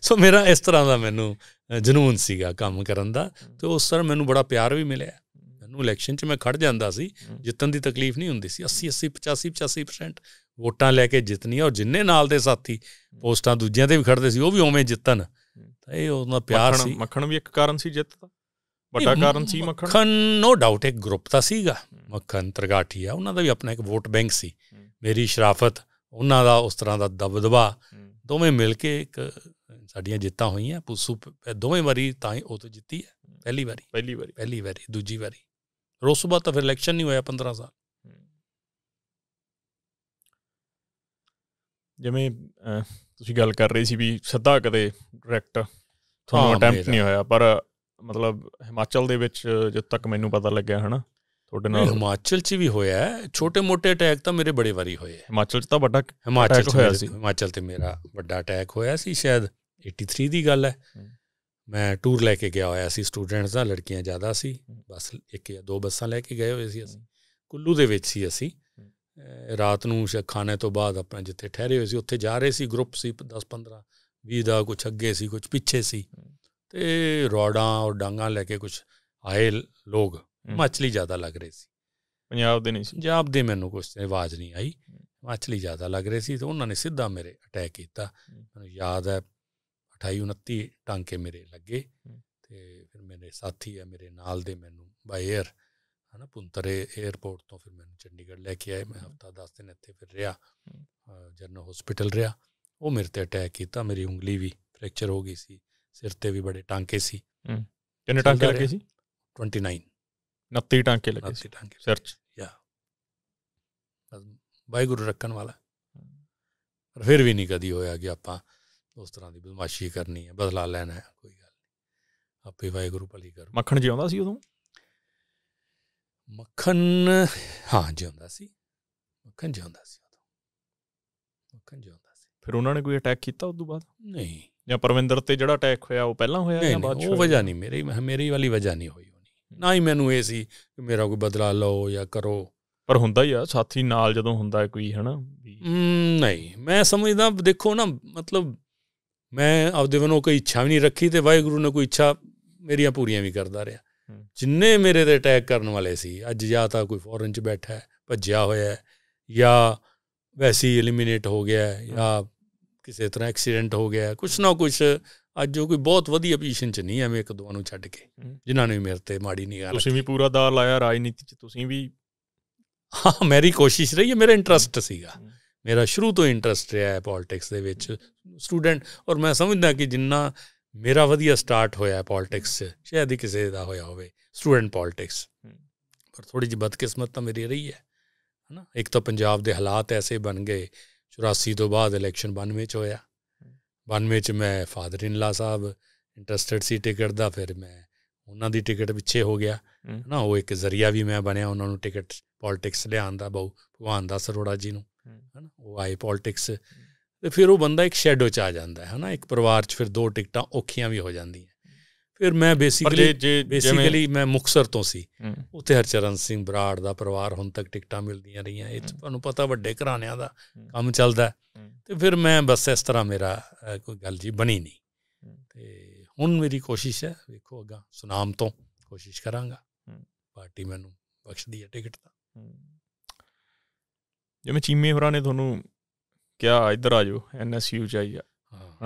ਸੋ ਮੇਰਾ ਇਸ ਤਰ੍ਹਾਂ ਦਾ ਮੈਨੂੰ ਜਨੂਨ ਸੀਗਾ ਕੰਮ ਕਰਨ ਦਾ ਤੇ ਉਸ ਸਰ ਮੈਨੂੰ ਬੜਾ ਪਿਆਰ ਵੀ ਮਿਲਿਆ ਮੈਨੂੰ ਇਲੈਕਸ਼ਨ 'ਚ ਮੈਂ ਖੜ ਜਾਂਦਾ ਸੀ ਜਿੱਤਣ ਦੀ ਤਕਲੀਫ ਨਹੀਂ ਹੁੰਦੀ ਸੀ 80 80 85 85% ਵੋਟਾਂ ਲੈ ਕੇ ਜਿੱਤਣੀ ਔਰ ਜਿੰਨੇ ਨਾਲ ਦੇ ਸਾਥੀ ਪੋਸਟਾਂ ਦੂਜਿਆਂ ਤੇ ਵੀ ਖੜਦੇ ਸੀ ਉਹ ਵੀ ਉਵੇਂ ਜਿੱਤਣ ਤਾਂ ਇਹ ਉਹਨਾਂ ਪਿਆਰ ਸੀ ਮੱਖਣ ਵੀ ਇੱਕ ਕਾਰਨ ਸੀ ਜਿੱਤ ਦਾ ਵੱਡਾ ਕਾਰਨ ਸੀ ਮੱਖਣ ਮੱਖਣ ਨੋ ਡਾਊਟ ਇੱਕ ਗਰੁੱਪ ਤਾਂ ਸੀਗਾ ਮੱਖਣ ਤਰਗਾਠੀਆ ਉਹਨਾਂ ਦਾ ਵੀ ਆਪਣਾ ਇੱਕ ਵੋਟ ਬੈਂਕ ਸੀ ਮੇਰੀ ਸ਼ਰਾਫਤ ਉਹਨਾਂ ਦਾ ਉਸ ਤਰ੍ਹਾਂ ਦਾ ਦਬਦਬਾ ਦੋਵੇਂ ਮਿਲ ਕੇ ਇੱਕ ਸਾਡੀਆਂ ਜਿੱਤਾਂ ਹੋਈਆਂ ਪੁੱਸੂ ਦੋਵੇਂ ਵਾਰੀ ਤਾਂ ਹੀ ਉਹ ਤੋਂ ਜਿੱਤੀ ਹੈ ਪਹਿਲੀ ਵਾਰੀ ਪਹਿਲੀ ਵਾਰੀ ਪਹਿਲੀ ਵਾਰੀ ਦੂਜੀ ਵਾਰੀ ਰੋਸਬਾ ਤਾਂ ਫਿਰ ਇਲੈਕਸ਼ਨ ਨਹੀਂ ਹੋਇਆ 15 ਸਾਲ ਜਿਵੇਂ ਤੁਸੀਂ ਗੱਲ ਕਰ ਰਹੇ ਸੀ ਵੀ ਸਿੱਧਾ ਕਦੇ ਡਾਇਰੈਕਟ ਤੁਹਾਨੂੰ ਅਟੈਂਪਟ ਨਹੀਂ ਹੋਇਆ ਪਰ ਮਤਲਬ ਹਿਮਾਚਲ ਦੇ ਵਿੱਚ ਜਦ ਤੱਕ ਮੈਨੂੰ ਪਤਾ ਲੱਗਿਆ ਹਨਾ ਤੁਹਾਡੇ ਨਾਲ ਹਿਮਾਚਲ 'ਚ ਵੀ ਹੋਇਆ ਛੋਟੇ-ਮੋਟੇ ਅਟੈਕ ਤਾਂ ਮੇਰੇ ਬੜੇ ਵਾਰੀ ਹੋਏ ਹਿਮਾਚਲ 'ਚ ਤਾਂ ਵੱਡਾ ਹਿਮਾਚਲ ਹੋਇਆ ਸੀ ਹਿਮਾਚਲ ਤੇ ਮੇਰਾ ਵੱਡਾ ਅਟੈਕ ਹੋਇਆ ਸੀ ਸ਼ਾਇਦ 83 ਦੀ ਗੱਲ ਹੈ ਮੈਂ ਟੂਰ ਲੈ ਕੇ ਗਿਆ ਹੋਇਆ ਸੀ ਸਟੂਡੈਂਟਸ ਦਾ ਲੜਕੀਆਂ ਜ਼ਿਆਦਾ ਸੀ ਬਸ ਇੱਕ ਜਾਂ ਦੋ ਬੱਸਾਂ ਲੈ ਕੇ ਗਏ ਹੋਏ ਸੀ ਅਸੀਂ ਕੁੱਲੂ ਦੇ ਵਿੱਚ ਸੀ ਅਸੀਂ ਰਾਤ ਨੂੰ ਖਾਣੇ ਤੋਂ ਬਾਅਦ ਆਪਣਾ ਜਿੱਥੇ ਠਹਿਰੇ ਹੋਏ ਸੀ ਉੱਥੇ ਜਾ ਰਹੇ ਸੀ ਗਰੁੱਪ ਸੀ 10 15 20 ਦਾ ਕੁਝ ਅੱਗੇ ਸੀ ਕੁਝ ਪਿੱਛੇ ਸੀ ਤੇ ਰੋੜਾਂ ਔਰ ਡਾਂਗਾ ਲੈ ਕੇ ਕੁਝ ਆਏ ਲੋਕ ਹਿਮਾਚਲੀ ਜ਼ਿਆਦਾ ਲੱਗ ਰਹੇ ਸੀ ਪੰਜਾਬ ਦੇ ਨਹੀਂ ਸੀ ਪੰਜਾਬ ਦੇ ਮੈਨੂੰ ਕੁਝ ਆਵਾਜ਼ ਨਹੀਂ ਆਈ ਹਿਮਾਚਲੀ ਜ਼ਿਆਦਾ ਲੱਗ ਰਹੇ ਸੀ ਤੇ ਉਹਨਾਂ ਨੇ ਸਿੱਧਾ ਮੇਰੇ ਅਟੈਕ ਕੀਤਾ ਮੈਨੂੰ ਯਾਦ ਹੈ 28 29 ਟਾਂਕੇ ਮੇਰੇ ਲੱਗੇ ਤੇ ਫਿਰ ਮੇਰੇ ਸਾਥੀ ਆ ਮੇਰੇ ਨਾਲ ਦੇ ਮੈਨੂੰ ਬਾਇਰ ਹਨਾ ਪੁੰਤਰੇ 에ਅਰਪੋਰਟ ਤੋਂ ਫਿਰ ਮੈਨੂੰ ਚੰਡੀਗੜ੍ਹ ਲੈ ਕੇ ਆਏ ਮੈਂ ਹਫਤਾ 10 ਦਿਨ ਇੱਥੇ ਫਿਰ ਰਿਹਾ ਜਨਰਲ ਹਸਪੀਟਲ ਰਿਹਾ ਉਹ ਮੇਰੇ ਤੇ ਅਟੈਕ ਕੀਤਾ ਮੇਰੀ ਉਂਗਲੀ ਵੀ ਫ੍ਰੈਕਚਰ ਹੋ ਗਈ ਸੀ ਸਿਰ ਤੇ ਵੀ ਬੜੇ ਟਾਂਕੇ ਸੀ ਕਿੰਨੇ ਟਾਂਕੇ ਲੱਗੇ ਸੀ 29 29 ਟਾਂਕੇ ਲੱਗੇ 29 ਟਾਂਕੇ ਯਾ ਬਾਈ ਵਾਹਿਗੁਰੂ ਰੱਖਣ ਵਾਲਾ ਪਰ ਫਿਰ ਵੀ ਨਹੀਂ ਕਦੀ ਹੋਇਆ ਕਿ ਆਪਾਂ ਉਸ ਤਰ੍ਹਾਂ ਦੀ ਬਦਮਾਸ਼ੀ ਕਰਨੀ ਹੈ ਬਦਲਾ ਲੈਣਾ ਹੈ ਕੋਈ ਗੱਲ ਨਹੀਂ ਆਪੇ ਵਾਹਿਗੁਰੂ ਭਲੀ ਕਰੋ ਮੱਖਣ ਜਿਉਂਦਾ ਸੀ ਉਦੋਂ ਮੱਖਣ ਹਾਂ ਜਿਉਂਦਾ ਸੀ ਮੱਖਣ ਜਿਉਂਦਾ ਸੀ ਉਦੋਂ ਮੱਖਣ ਜਿਉਂਦਾ ਸੀ ਫਿਰ ਉਹਨਾਂ ਨੇ ਕੋਈ ਅਟੈਕ ਕੀਤਾ ਉਸ ਤੋਂ ਬਾਅਦ ਨਹੀਂ ਜਾਂ ਪਰਵਿੰਦਰ ਤੇ ਜਿਹੜਾ ਅਟੈਕ ਹੋਇਆ ਉਹ ਪਹਿਲਾਂ ਹੋਇਆ ਜਾਂ ਬਾਅਦ ਉਹ ਵਜ੍ਹਾ ਨਹੀਂ ਮੇਰੀ ਮੇਰੀ ਵਾਲੀ ਵਜ੍ਹਾ ਨਹੀਂ ਹੋਈ ਨਾ ਹੀ ਮੈਨੂੰ ਇਹ ਸੀ ਕਿ ਮੇਰਾ ਕੋਈ ਬਦਲਾ ਲਓ ਜਾਂ ਕਰੋ ਪਰ ਹੁੰਦਾ ਹੀ ਆ ਸਾਥੀ ਨਾਲ ਜਦੋਂ ਹੁੰਦਾ ਹੈ ਕੋਈ ਹਨਾ ਨਹੀਂ ਮੈਂ ਸਮਝਦਾ ਦੇਖੋ ਨਾ ਮਤਲਬ ਮੈਂ ਆਪਦੇ ਵੱਲੋਂ ਕੋਈ ਇੱਛਾ ਵੀ ਨਹੀਂ ਰੱਖੀ ਤੇ ਵਾਹਿਗੁਰੂ ਨੇ ਕੋਈ ਇੱਛਾ ਮੇਰੀਆਂ ਪੂਰੀਆਂ ਵੀ ਕਰਦਾ ਰਿਹਾ ਜਿੰਨੇ ਮੇਰੇ ਤੇ ਅਟੈਕ ਕਰਨ ਵਾਲੇ ਸੀ ਅੱਜ ਜਾਂ ਤਾਂ ਕੋਈ ਫੋਰਨ 'ਚ ਬੈਠਾ ਹੈ ਭੱਜਿਆ ਹੋਇਆ ਹੈ ਜਾਂ ਵੈਸੀ ਐਲੀਮੀਨੇਟ ਹੋ ਗਿਆ ਹੈ ਜਾਂ ਕਿਸੇ ਤਰ੍ਹਾਂ ਐਕਸੀਡੈਂਟ ਹੋ ਗਿਆ ਹੈ ਕੁਛ ਨਾ ਕੁਛ ਅੱਜ ਉਹ ਕੋਈ ਬਹੁਤ ਵਧੀਆ ਪੋਜੀਸ਼ਨ 'ਚ ਨਹੀਂ ਐਵੇਂ ਇੱਕ ਦੋਵਾਂ ਨੂੰ ਛੱਡ ਕੇ ਜਿਨ੍ਹਾਂ ਨੇ ਮੇਰੇ ਤੇ ਮਾੜੀ ਨਿਗਾਹ ਤੁਸੀਂ ਵੀ ਪੂਰਾ ਦਾਅ ਲਾਇਆ ਰਾਜਨੀਤੀ 'ਚ ਤੁਸੀਂ ਵੀ ਹਾਂ ਮੇਰੀ ਕੋਸ਼ਿਸ਼ ਰਹੀ ਹੈ ਮੇਰਾ ਇੰਟਰਸਟ ਸੀਗਾ ਮੇਰਾ ਸ਼ੁਰੂ ਤੋਂ ਇੰਟਰਸਟ ਰਿਹਾ ਹੈ ਪੋਲਿਟਿਕਸ ਦੇ ਵਿੱਚ ਸਟੂਡੈਂਟ ਔਰ ਮੈਂ ਸਮਝਦਾ ਕਿ ਜਿੰਨਾ ਮੇਰਾ ਵਧੀਆ ਸਟਾਰਟ ਹੋਇਆ ਹੈ ਪੋਲਿਟਿਕਸ 'ਚ ਸ਼ਾਇਦ ਹੀ ਕਿਸੇ ਦਾ ਹੋਇਆ ਹੋਵੇ ਸਟੂਡੈਂਟ ਪੋਲਿਟਿਕਸ ਪਰ ਥੋੜੀ ਜਿਹੀ ਬਦਕਿਸਮਤ ਤਾਂ ਮੇਰੀ ਰਹੀ ਹੈ ਹਨਾ ਇੱਕ ਤਾਂ ਪੰਜਾਬ ਦੇ ਹਾਲਾਤ ਐਸੇ ਬਣ ਗਏ 84 ਤੋਂ ਬਾਅਦ ਇਲੈਕਸ਼ਨ 92 ਚ ਹੋਇਆ ਵਨ ਵਿੱਚ ਮੈਂ ਫਾਦਰ ਇਨ ਲਾ ਸਾਹਿਬ ਇੰਟਰਸਟਿਡ ਸੀ ਟਿਕਟ ਦਾ ਫਿਰ ਮੈਂ ਉਹਨਾਂ ਦੀ ਟਿਕਟ ਪਿੱਛੇ ਹੋ ਗਿਆ ਨਾ ਉਹ ਇੱਕ ਜ਼ਰੀਆ ਵੀ ਮੈਂ ਬਣਿਆ ਉਹਨਾਂ ਨੂੰ ਟਿਕਟ ਪੋਲਿਟਿਕਸ ਲਿਆਉਣ ਦਾ ਬਹੁ ਭਗਵਾਨ ਦਾ ਸਰੋੜਾ ਜੀ ਨੂੰ ਹਨਾ ਉਹ ਆਏ ਪੋਲਿਟਿਕਸ ਤੇ ਫਿਰ ਉਹ ਬੰਦਾ ਇੱਕ ਸ਼ੈਡੋ ਚ ਆ ਜਾਂਦਾ ਹੈ ਹਨਾ ਇੱਕ ਪਰਿਵਾਰ ਚ ਫਿਰ ਦੋ ਟਿਕਟਾਂ ਔਖੀਆਂ ਵੀ ਹੋ ਜਾਂਦੀਆਂ ਫਿਰ ਮੈਂ ਬੇਸਿਕਲੀ ਬੇਸਿਕਲੀ ਮੈਂ ਮੁਕਸਰ ਤੋਂ ਸੀ ਉੱਥੇ ਹਰਚਰਨ ਸਿੰਘ ਬਰਾੜ ਦਾ ਪਰਿਵਾਰ ਹੁਣ ਤੱਕ ਟਿਕਟਾਂ ਮਿਲਦੀਆਂ ਰਹੀਆਂ ਇਹ ਤੁਹਾਨੂੰ ਪਤਾ ਵੱਡੇ ਘਰਾਣਿਆਂ ਦਾ ਕੰਮ ਚੱਲਦਾ ਤੇ ਫਿਰ ਮੈਂ ਬਸ ਇਸ ਤਰ੍ਹਾਂ ਮੇਰਾ ਕੋਈ ਗੱਲ ਜੀ ਬਣੀ ਨਹੀਂ ਤੇ ਹੁਣ ਮੇਰੀ ਕੋਸ਼ਿਸ਼ ਹੈ ਵੇਖੋ ਅੱਗਾ ਸੁਨਾਮ ਤੋਂ ਕੋਸ਼ਿਸ਼ ਕਰਾਂਗਾ ਪਾਰਟੀ ਮੈਨੂੰ ਬਖਸ਼ਦੀ ਹੈ ਟਿਕਟ ਤਾਂ ਜਿਵੇਂ ਚੀਮੇ ਹੋਰਾਂ ਨੇ ਤੁਹਾਨੂੰ ਕਿਹਾ ਇੱਧਰ ਆ ਜਾਓ ਐਨਐਸਯੂ ਚ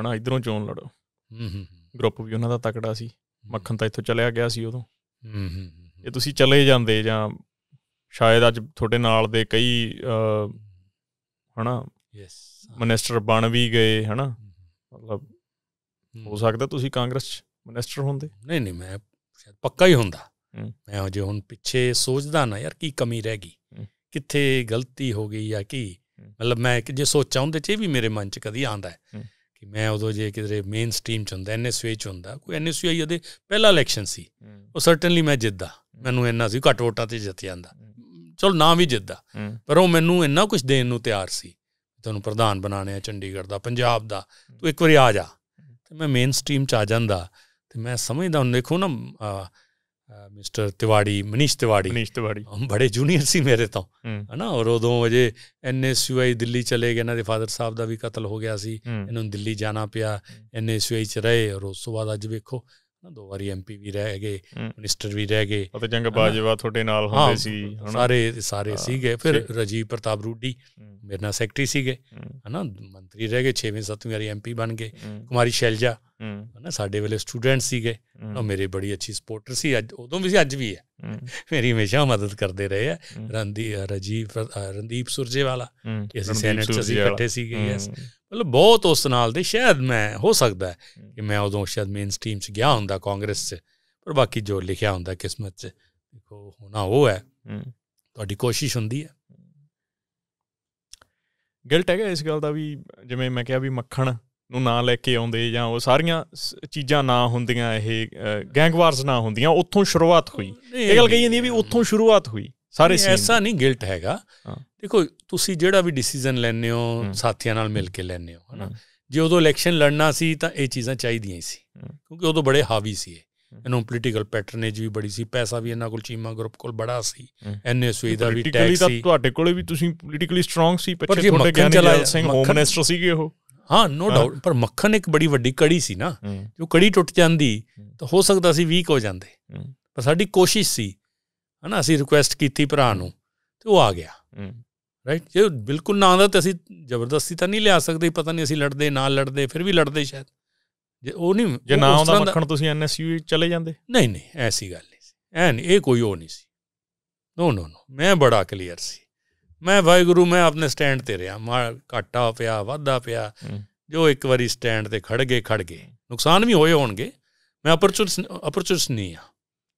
ਹਣਾ ਇਧਰੋਂ ਚੋਣ ਲੜੋ ਹੂੰ ਹੂੰ ਗਰੁੱਪ ਵੀ ਉਹਨਾਂ ਦਾ ਤਕੜਾ ਸੀ ਮੱਖਣ ਤਾਂ ਇੱਥੋਂ ਚਲਿਆ ਗਿਆ ਸੀ ਉਦੋਂ ਹੂੰ ਹੂੰ ਤੁਸੀਂ ਚਲੇ ਜਾਂਦੇ ਜਾਂ ਸ਼ਾਇਦ ਅੱਜ ਤੁਹਾਡੇ ਨਾਲ ਦੇ ਕਈ ਹਨਾ ਯੈਸ ਮਿਨਿਸਟਰ ਬਣ ਵੀ ਗਏ ਹਨਾ ਮਤਲਬ ਹੋ ਸਕਦਾ ਤੁਸੀਂ ਕਾਂਗਰਸ ਚ ਮਿਨਿਸਟਰ ਹੁੰਦੇ ਨਹੀਂ ਨਹੀਂ ਮੈਂ ਸ਼ਾਇਦ ਪੱਕਾ ਹੀ ਹੁੰਦਾ ਮੈਂ ਜੇ ਹੁਣ ਪਿੱਛੇ ਸੋਚਦਾ ਨਾ ਯਾਰ ਕੀ ਕਮੀ ਰਹਿ ਗਈ ਕਿੱਥੇ ਗਲਤੀ ਹੋ ਗਈ ਆ ਕੀ ਮਤਲਬ ਮੈਂ ਜੇ ਸੋਚਾਂ ਉਹਦੇ ਚ ਵੀ ਮੇਰੇ ਮਨ ਚ ਕਦੀ ਆਂਦਾ ਹੈ ਕਿ ਮੈਂ ਉਦੋਂ ਜੇ ਕਿਦਰੇ ਮੇਨ ਸਟ੍ਰੀਮ ਚ ਹੁੰਦਾ ਐਨਐਸਯੂ ਚ ਹੁੰਦਾ ਕੋਈ ਐਨਐਸਯੂ ਉਹਦੇ ਪਹਿਲਾ ਇਲੈਕਸ਼ਨ ਸੀ ਉਹ ਸਰਟਨਲੀ ਮੈਂ ਜਿੱਤਦਾ ਮੈਨੂੰ ਇੰਨਾ ਸੀ ਘੱਟ ਵੋਟਾਂ ਤੇ ਜਿੱਤ ਜਾਂਦਾ ਚਲ ਨਾ ਵੀ ਜਿੱਤਦਾ ਪਰ ਉਹ ਮੈਨੂੰ ਇੰਨਾ ਕੁਝ ਦੇਣ ਨੂੰ ਤਿਆਰ ਸੀ ਤੁਹਾਨੂੰ ਪ੍ਰਧਾਨ ਬਣਾਣਿਆ ਚੰਡੀਗੜ੍ਹ ਦਾ ਪੰਜਾਬ ਦਾ ਤੂੰ ਇੱਕ ਵਾਰੀ ਆ ਜਾ ਤੇ ਮੈਂ ਮੇਨ ਸਟ੍ਰੀਮ ਚ ਆ ਜਾਂਦਾ ਤੇ ਮੈਂ ਸਮਝਦਾ ਹੁਣ ਦੇਖੋ ਨਾ ਮਿਸਟਰ ਤਿਵਾੜੀ ਮਨੀਸ਼ ਤਿਵਾੜੀ ਮਨੀਸ਼ ਤਿਵਾੜੀ ਹਮ ਬੜੇ ਜੂਨੀਅਰ ਸੀ ਮੇਰੇ ਤੋਂ ਹਨਾ ਔਰ ਉਦੋਂ ਵਜੇ ਐਨਐਸਯੂਆਈ ਦਿੱਲੀ ਚਲੇ ਗਏ ਇਹਨਾਂ ਦੇ ਫਾਦਰ ਸਾਹਿਬ ਦਾ ਵੀ ਕਤਲ ਹੋ ਗਿਆ ਸੀ ਇਹਨਾਂ ਨੂੰ ਦਿੱਲੀ ਜਾਣਾ ਪਿਆ ਐਨਐਸਯੂਆਈ ਚ ਰਹੇ ਔਰ ਉਸ ਤੋਂ ਬਾਅਦ ਅੱਜ ਵੇਖੋ ਦੋ ਵਾਰੀ ਐਮਪੀ ਵੀ ਰਹਿ ਗਏ ਮਿਨਿਸਟਰ ਵੀ ਰਹਿ ਗਏ ਪਤਾ ਜੰਗ ਬਾਜਵਾ ਤੁਹਾਡੇ ਨਾਲ ਹੁੰਦੇ ਸੀ ਸਾਰੇ ਸਾਰੇ ਸੀਗੇ ਫਿਰ ਰਜੀਵ ਪ੍ਰਤਾਪ ਰੂਡੀ ਮੇਰੇ ਨਾਲ ਸੈਕਟਰੀ ਸੀਗੇ ਹਨਾ ਮੰਤਰੀ ਰਹਿ ਗਏ 6ਵੇਂ 7ਵੇਂ ਵਾਰੀ ਐਮਪੀ ਬਣ ਗਏ ਕੁਮਾਰੀ ਸ਼ੈਲਜਾ ਹਨਾ ਸਾਡੇ ਵੇਲੇ ਸਟੂਡੈਂਟ ਸੀਗੇ ਉਹ ਮੇਰੇ ਬੜੀ ਅੱਛੀ ਸਪੋਰਟਰ ਸੀ ਅੱਜ ਉਦੋਂ ਵੀ ਸੀ ਅੱਜ ਵੀ ਹੈ ਮੇਰੀ ਹਮੇਸ਼ਾ ਮਦਦ ਕਰਦੇ ਰਹੇ ਆ ਰੰਦੀ ਰਜੀਵ ਰੰਦੀਪ ਸੁਰਜੇਵਾਲਾ ਕਿ ਅਸੀਂ ਸੈਨੇਟ ਚ ਅਸੀਂ ਇਕੱਠੇ ਸੀਗੇ ਯੈਸ ਮਤਲਬ ਬਹੁਤ ਉਸ ਨਾਲ ਦੇ ਸ਼ਾਇਦ ਮੈਂ ਹੋ ਸਕਦਾ ਹੈ ਕਿ ਮੈਂ ਉਦੋਂ ਸ਼ਾਇਦ ਮੇਨ ਸਟ੍ਰੀਮ ਚ ਗਿਆ ਹੁੰਦਾ ਕਾਂਗਰਸ ਚ ਪਰ ਬਾਕੀ ਜੋ ਲਿਖਿਆ ਹੁੰਦਾ ਕਿਸਮਤ ਚ ਦੇਖੋ ਹੋਣਾ ਉਹ ਹੈ ਤੁਹਾਡੀ ਕੋਸ਼ਿਸ਼ ਹੁੰਦੀ ਹੈ ਗਿਲਟ ਹੈਗਾ ਇਸ ਗੱਲ ਦਾ ਵੀ ਜਿਵੇਂ ਮੈਂ ਕਿਹਾ ਵੀ ਮੱਖਣ ਨੂੰ ਨਾਂ ਲੈ ਕੇ ਆਉਂਦੇ ਜਾਂ ਉਹ ਸਾਰੀਆਂ ਚੀਜ਼ਾਂ ਨਾ ਹੁੰਦੀਆਂ ਇਹ ਗੈਂਗ ਵਾਰਸ ਨਾ ਹੁੰਦੀਆਂ ਉੱਥੋਂ ਸ਼ੁਰੂਆਤ ਹੋਈ ਇਹ ਗੱਲ ਕਹੀ ਜਾਂਦੀ ਹੈ ਵੀ ਉੱਥੋਂ ਸ਼ੁਰੂਆਤ ਹੋਈ ਸਾਰੇ ਸੀ ਐਸਾ ਨਹੀਂ ਗਿਲਟ ਹੈਗਾ ਦੇਖੋ ਤੁਸੀਂ ਜਿਹੜਾ ਵੀ ਡਿਸੀਜਨ ਲੈਣੇ ਹੋ ਸਾਥੀਆਂ ਨਾਲ ਮਿਲ ਕੇ ਲੈਣੇ ਹੋ ਹਨਾ ਜੇ ਉਦੋਂ ਇਲੈਕਸ਼ਨ ਲੜਨਾ ਸੀ ਤਾਂ ਇਹ ਚੀਜ਼ਾਂ ਚਾਹੀਦੀਆਂ ਹੀ ਸੀ ਕਿਉਂਕਿ ਉਦੋਂ ਬੜੇ ਹਾਵੀ ਸੀ ਇਹਨੂੰ ਪੋਲੀਟੀਕਲ ਪੈਟਰਨੇਜ ਵੀ ਬੜੀ ਸੀ ਪੈਸਾ ਵੀ ਇਹਨਾਂ ਕੋਲ ਚੀਮਾ ਗਰੁੱਪ ਕੋਲ ਬੜਾ ਸੀ ਐਨਏ ਦਾ ਵੀ ਟੈਕਸੀ ਸੀ ਪੋਲੀਟੀਕਲੀ ਤਾਂ ਤੁਹਾਡੇ ਕੋਲੇ ਵੀ ਤੁਸੀਂ ਪੋਲੀਟੀਕਲੀ ਸਟਰੋਂਗ ਸੀ ਪਿੱਛੇ ਤੁਹਾਡੇ ਗਿਆਨੀ ਸਿੰਘ ਹੋਮ ਮਿਨਿਸਟਰ ਸੀਗੇ ਉਹ ਹਾਂ ਨੋ ਡਾਊਟ ਪਰ ਮੱਖਣ ਇੱਕ ਬੜੀ ਵੱਡੀ ਕੜੀ ਸੀ ਨਾ ਜੋ ਕੜੀ ਟੁੱਟ ਜਾਂਦੀ ਤਾਂ ਹੋ ਸਕਦਾ ਸੀ ਵੀਕ ਹੋ ਜਾਂਦੇ ਪਰ ਸਾਡੀ ਕੋਸ਼ਿਸ਼ ਸੀ ਹਨਾ ਅਸੀਂ ਰਿਕੁਐਸਟ ਕੀਤੀ ਭਰਾ ਨੂੰ ਤੇ ਉਹ ਆ ਗਿਆ ਰਾਈਟ ਜੇ ਬਿਲਕੁਲ ਨਾ ਆਉਂਦਾ ਤੇ ਅਸੀਂ ਜ਼ਬਰਦਸਤੀ ਤਾਂ ਨਹੀਂ ਲਿਆ ਸਕਦੇ ਪਤਾ ਨਹੀਂ ਅਸੀਂ ਲੜਦੇ ਨਾ ਲੜਦੇ ਫਿਰ ਵੀ ਲੜਦੇ ਸ਼ਾਇਦ ਜੇ ਉਹ ਨਹੀਂ ਜੇ ਨਾ ਆਉਂਦਾ ਮੱਖਣ ਤੁਸੀਂ ਐਨਐਸਯੂ ਚਲੇ ਜਾਂਦੇ ਨਹੀਂ ਨਹੀਂ ਐਸੀ ਗੱਲ ਨਹੀਂ ਸੀ ਐਨ ਇਹ ਕੋਈ ਉਹ ਨਹੀਂ ਸੀ ਨੋ ਨੋ ਨੋ ਮੈਂ ਬੜਾ ਕਲੀਅਰ ਸੀ ਮੈਂ ਵਾਹਿਗੁਰੂ ਮੈਂ ਆਪਣੇ ਸਟੈਂਡ ਤੇ ਰਿਹਾ ਮਾਰ ਘਾਟਾ ਪਿਆ ਵਾਧਾ ਪਿਆ ਜੋ ਇੱਕ ਵਾਰੀ ਸਟੈਂਡ ਤੇ ਖੜ ਗਏ ਖੜ ਗਏ ਨੁਕਸਾਨ ਵੀ ਹੋਏ ਹੋਣਗੇ ਮੈਂ ਅਪਰਚੂਨਿਟੀ ਨਹੀਂ ਆ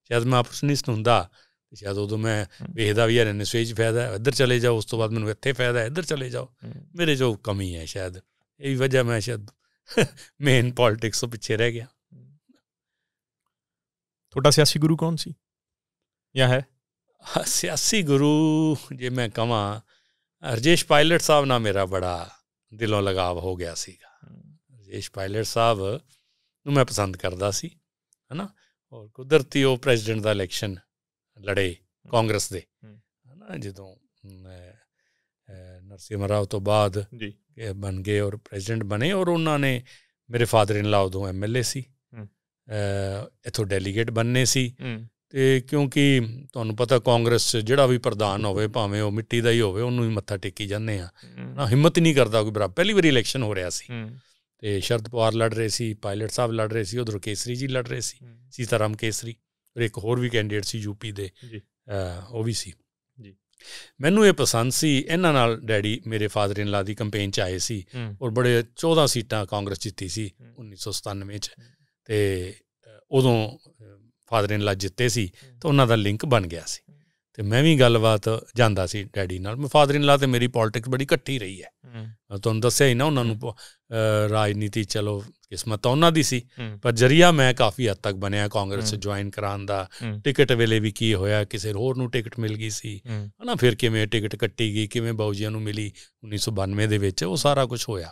ਸ਼ਾਇਦ ਮੈਂ ਅਪਰਚੂਨਿਸਟ ਹੁੰਦਾ ਸ਼ਾਇਦ ਉਦੋਂ ਮੈਂ ਵੇਖਦਾ ਵੀ ਯਾਰ ਇਹਨੇ ਸਵੇਜ ਫਾਇਦਾ ਇੱਧਰ ਚਲੇ ਜਾਓ ਉਸ ਤੋਂ ਬਾਅਦ ਮੈਨੂੰ ਇੱਥੇ ਫਾਇਦਾ ਇੱਧਰ ਚਲੇ ਜਾਓ ਮੇਰੇ ਜੋ ਕਮੀ ਹੈ ਸ਼ਾਇਦ ਇਹ ਵੀ ਵਜ੍ਹਾ ਮੈਂ ਸ਼ਾਇਦ ਮੇਨ ਪੋਲਿਟਿਕਸ ਤੋਂ ਪਿੱਛੇ ਰਹਿ ਗਿਆ ਤੁਹਾਡਾ ਸਿਆਸੀ ਗੁਰੂ ਕੌਣ ਸੀ ਯਾ ਹੈ ਸਿਆਸੀ ਗੁਰੂ ਜੇ ਮੈਂ ਕਹਾਂ ਰਜੇਸ਼ ਪਾਇਲਟ ਸਾਹਿਬ ਨਾਲ ਮੇਰਾ ਬੜਾ ਦਿਲੋਂ ਲਗਾਵ ਹੋ ਗਿਆ ਸੀਗਾ ਰਜੇਸ਼ ਪਾਇਲਟ ਸਾਹਿਬ ਨੂੰ ਮੈਂ ਪਸੰਦ ਕਰਦਾ ਸੀ ਹਨਾ ਔਰ ਕੁਦਰਤੀ ਉਹ ਪ੍ਰੈਜ਼ੀਡੈਂਟ ਦਾ ਇਲੈਕਸ਼ਨ ਲੜੇ ਕਾਂਗਰਸ ਦੇ ਹਨਾ ਜਦੋਂ ਨਰਸਿਮ ਰਾਓ ਤੋਂ ਬਾਅਦ ਜੀ ਬਣ ਗਏ ਔਰ ਪ੍ਰੈਜ਼ੀਡੈਂਟ ਬਣੇ ਔਰ ਉਹਨਾਂ ਨੇ ਮੇਰੇ ਫਾਦਰ ਇਨ ਲਾਉ ਦੋ ਐਮਐਲਏ ਸੀ ਇਥੋਂ ਡੈਲੀਗੇਟ ਬਣਨੇ ਸੀ ਤੇ ਕਿਉਂਕਿ ਤੁਹਾਨੂੰ ਪਤਾ ਕਾਂਗਰਸ ਜਿਹੜਾ ਵੀ ਪ੍ਰਧਾਨ ਹੋਵੇ ਭਾਵੇਂ ਉਹ ਮਿੱਟੀ ਦਾ ਹੀ ਹੋਵੇ ਉਹਨੂੰ ਹੀ ਮੱਥਾ ਟੇਕੀ ਜਾਂਦੇ ਆ ਨਾ ਹਿੰਮਤ ਨਹੀਂ ਕਰਦਾ ਕੋਈ ਬਰਾ ਪਹਿਲੀ ਵਾਰੀ ਇਲੈਕਸ਼ਨ ਹੋ ਰਿਹਾ ਸੀ ਤੇ ਸ਼ਰਦ ਪਵਾਰ ਲੜ ਰਹੇ ਸੀ ਪਾਇਲਟ ਸਾਹਿਬ ਲੜ ਰਹੇ ਸੀ ਉਧਰ ਕੇਸਰੀ ਜੀ ਲੜ ਰਹੇ ਸੀ ਸੀਤਾਰਾਮ ਕੇਸਰੀ ਫਿਰ ਇੱਕ ਹੋਰ ਵੀ ਕੈਂਡੀਡੇਟ ਸੀ ਯੂਪੀ ਦੇ ਉਹ ਵੀ ਸੀ ਜੀ ਮੈਨੂੰ ਇਹ ਪਸੰਦ ਸੀ ਇਹਨਾਂ ਨਾਲ ਡੈਡੀ ਮੇਰੇ ਫਾਦਰ ਇਨ ਲਾ ਦੀ ਕੈਂਪੇਨ ਚ ਆਏ ਸੀ ਔਰ ਬੜੇ 14 ਸੀਟਾਂ ਕਾਂਗਰਸ ਜਿੱਤੀ ਸੀ 1997 ਚ ਤੇ ਉਦੋਂ ਫਾਦਰ ਇਨ ਲਾ ਜਿੱਤੇ ਸੀ ਤਾਂ ਉਹਨਾਂ ਦਾ ਲਿੰਕ ਬਣ ਗਿਆ ਸੀ ਤੇ ਮੈਂ ਵੀ ਗੱਲਬਾਤ ਜਾਂਦਾ ਸੀ ਡੈਡੀ ਨਾਲ ਮੈਂ ਫਾਦਰ ਇਨ ਲਾ ਤੇ ਮੇਰੀ ਪੋਲਿਟਿਕਸ ਬੜੀ ਇਕੱਠੀ ਰਹੀ ਹੈ ਮੈਂ ਤੁਹਾਨੂੰ ਦੱਸਿਆ ਹੀ ਨਾ ਉਹਨਾਂ ਨੂੰ ਰਾਜਨੀਤੀ ਚਲੋ ਕਿਸਮਤ ਉਹਨਾਂ ਦੀ ਸੀ ਪਰ ਜਰੀਆ ਮੈਂ ਕਾਫੀ ਹੱਦ ਤੱਕ ਬਣਿਆ ਕਾਂਗਰਸ ਜੁਆਇਨ ਕਰਾਉਣ ਦਾ ਟਿਕਟ ਵੇਲੇ ਵੀ ਕੀ ਹੋਇਆ ਕਿਸੇ ਹੋਰ ਨੂੰ ਟਿਕਟ ਮਿਲ ਗਈ ਸੀ ਹਨਾ ਫਿਰ ਕਿਵੇਂ ਟਿਕਟ ਕੱਟੀ ਗਈ ਕਿਵੇਂ ਬਾਉਜੀਆਂ ਨੂੰ ਮਿਲੀ 1992 ਦੇ ਵਿੱਚ ਉਹ ਸਾਰਾ ਕੁਝ ਹੋਇਆ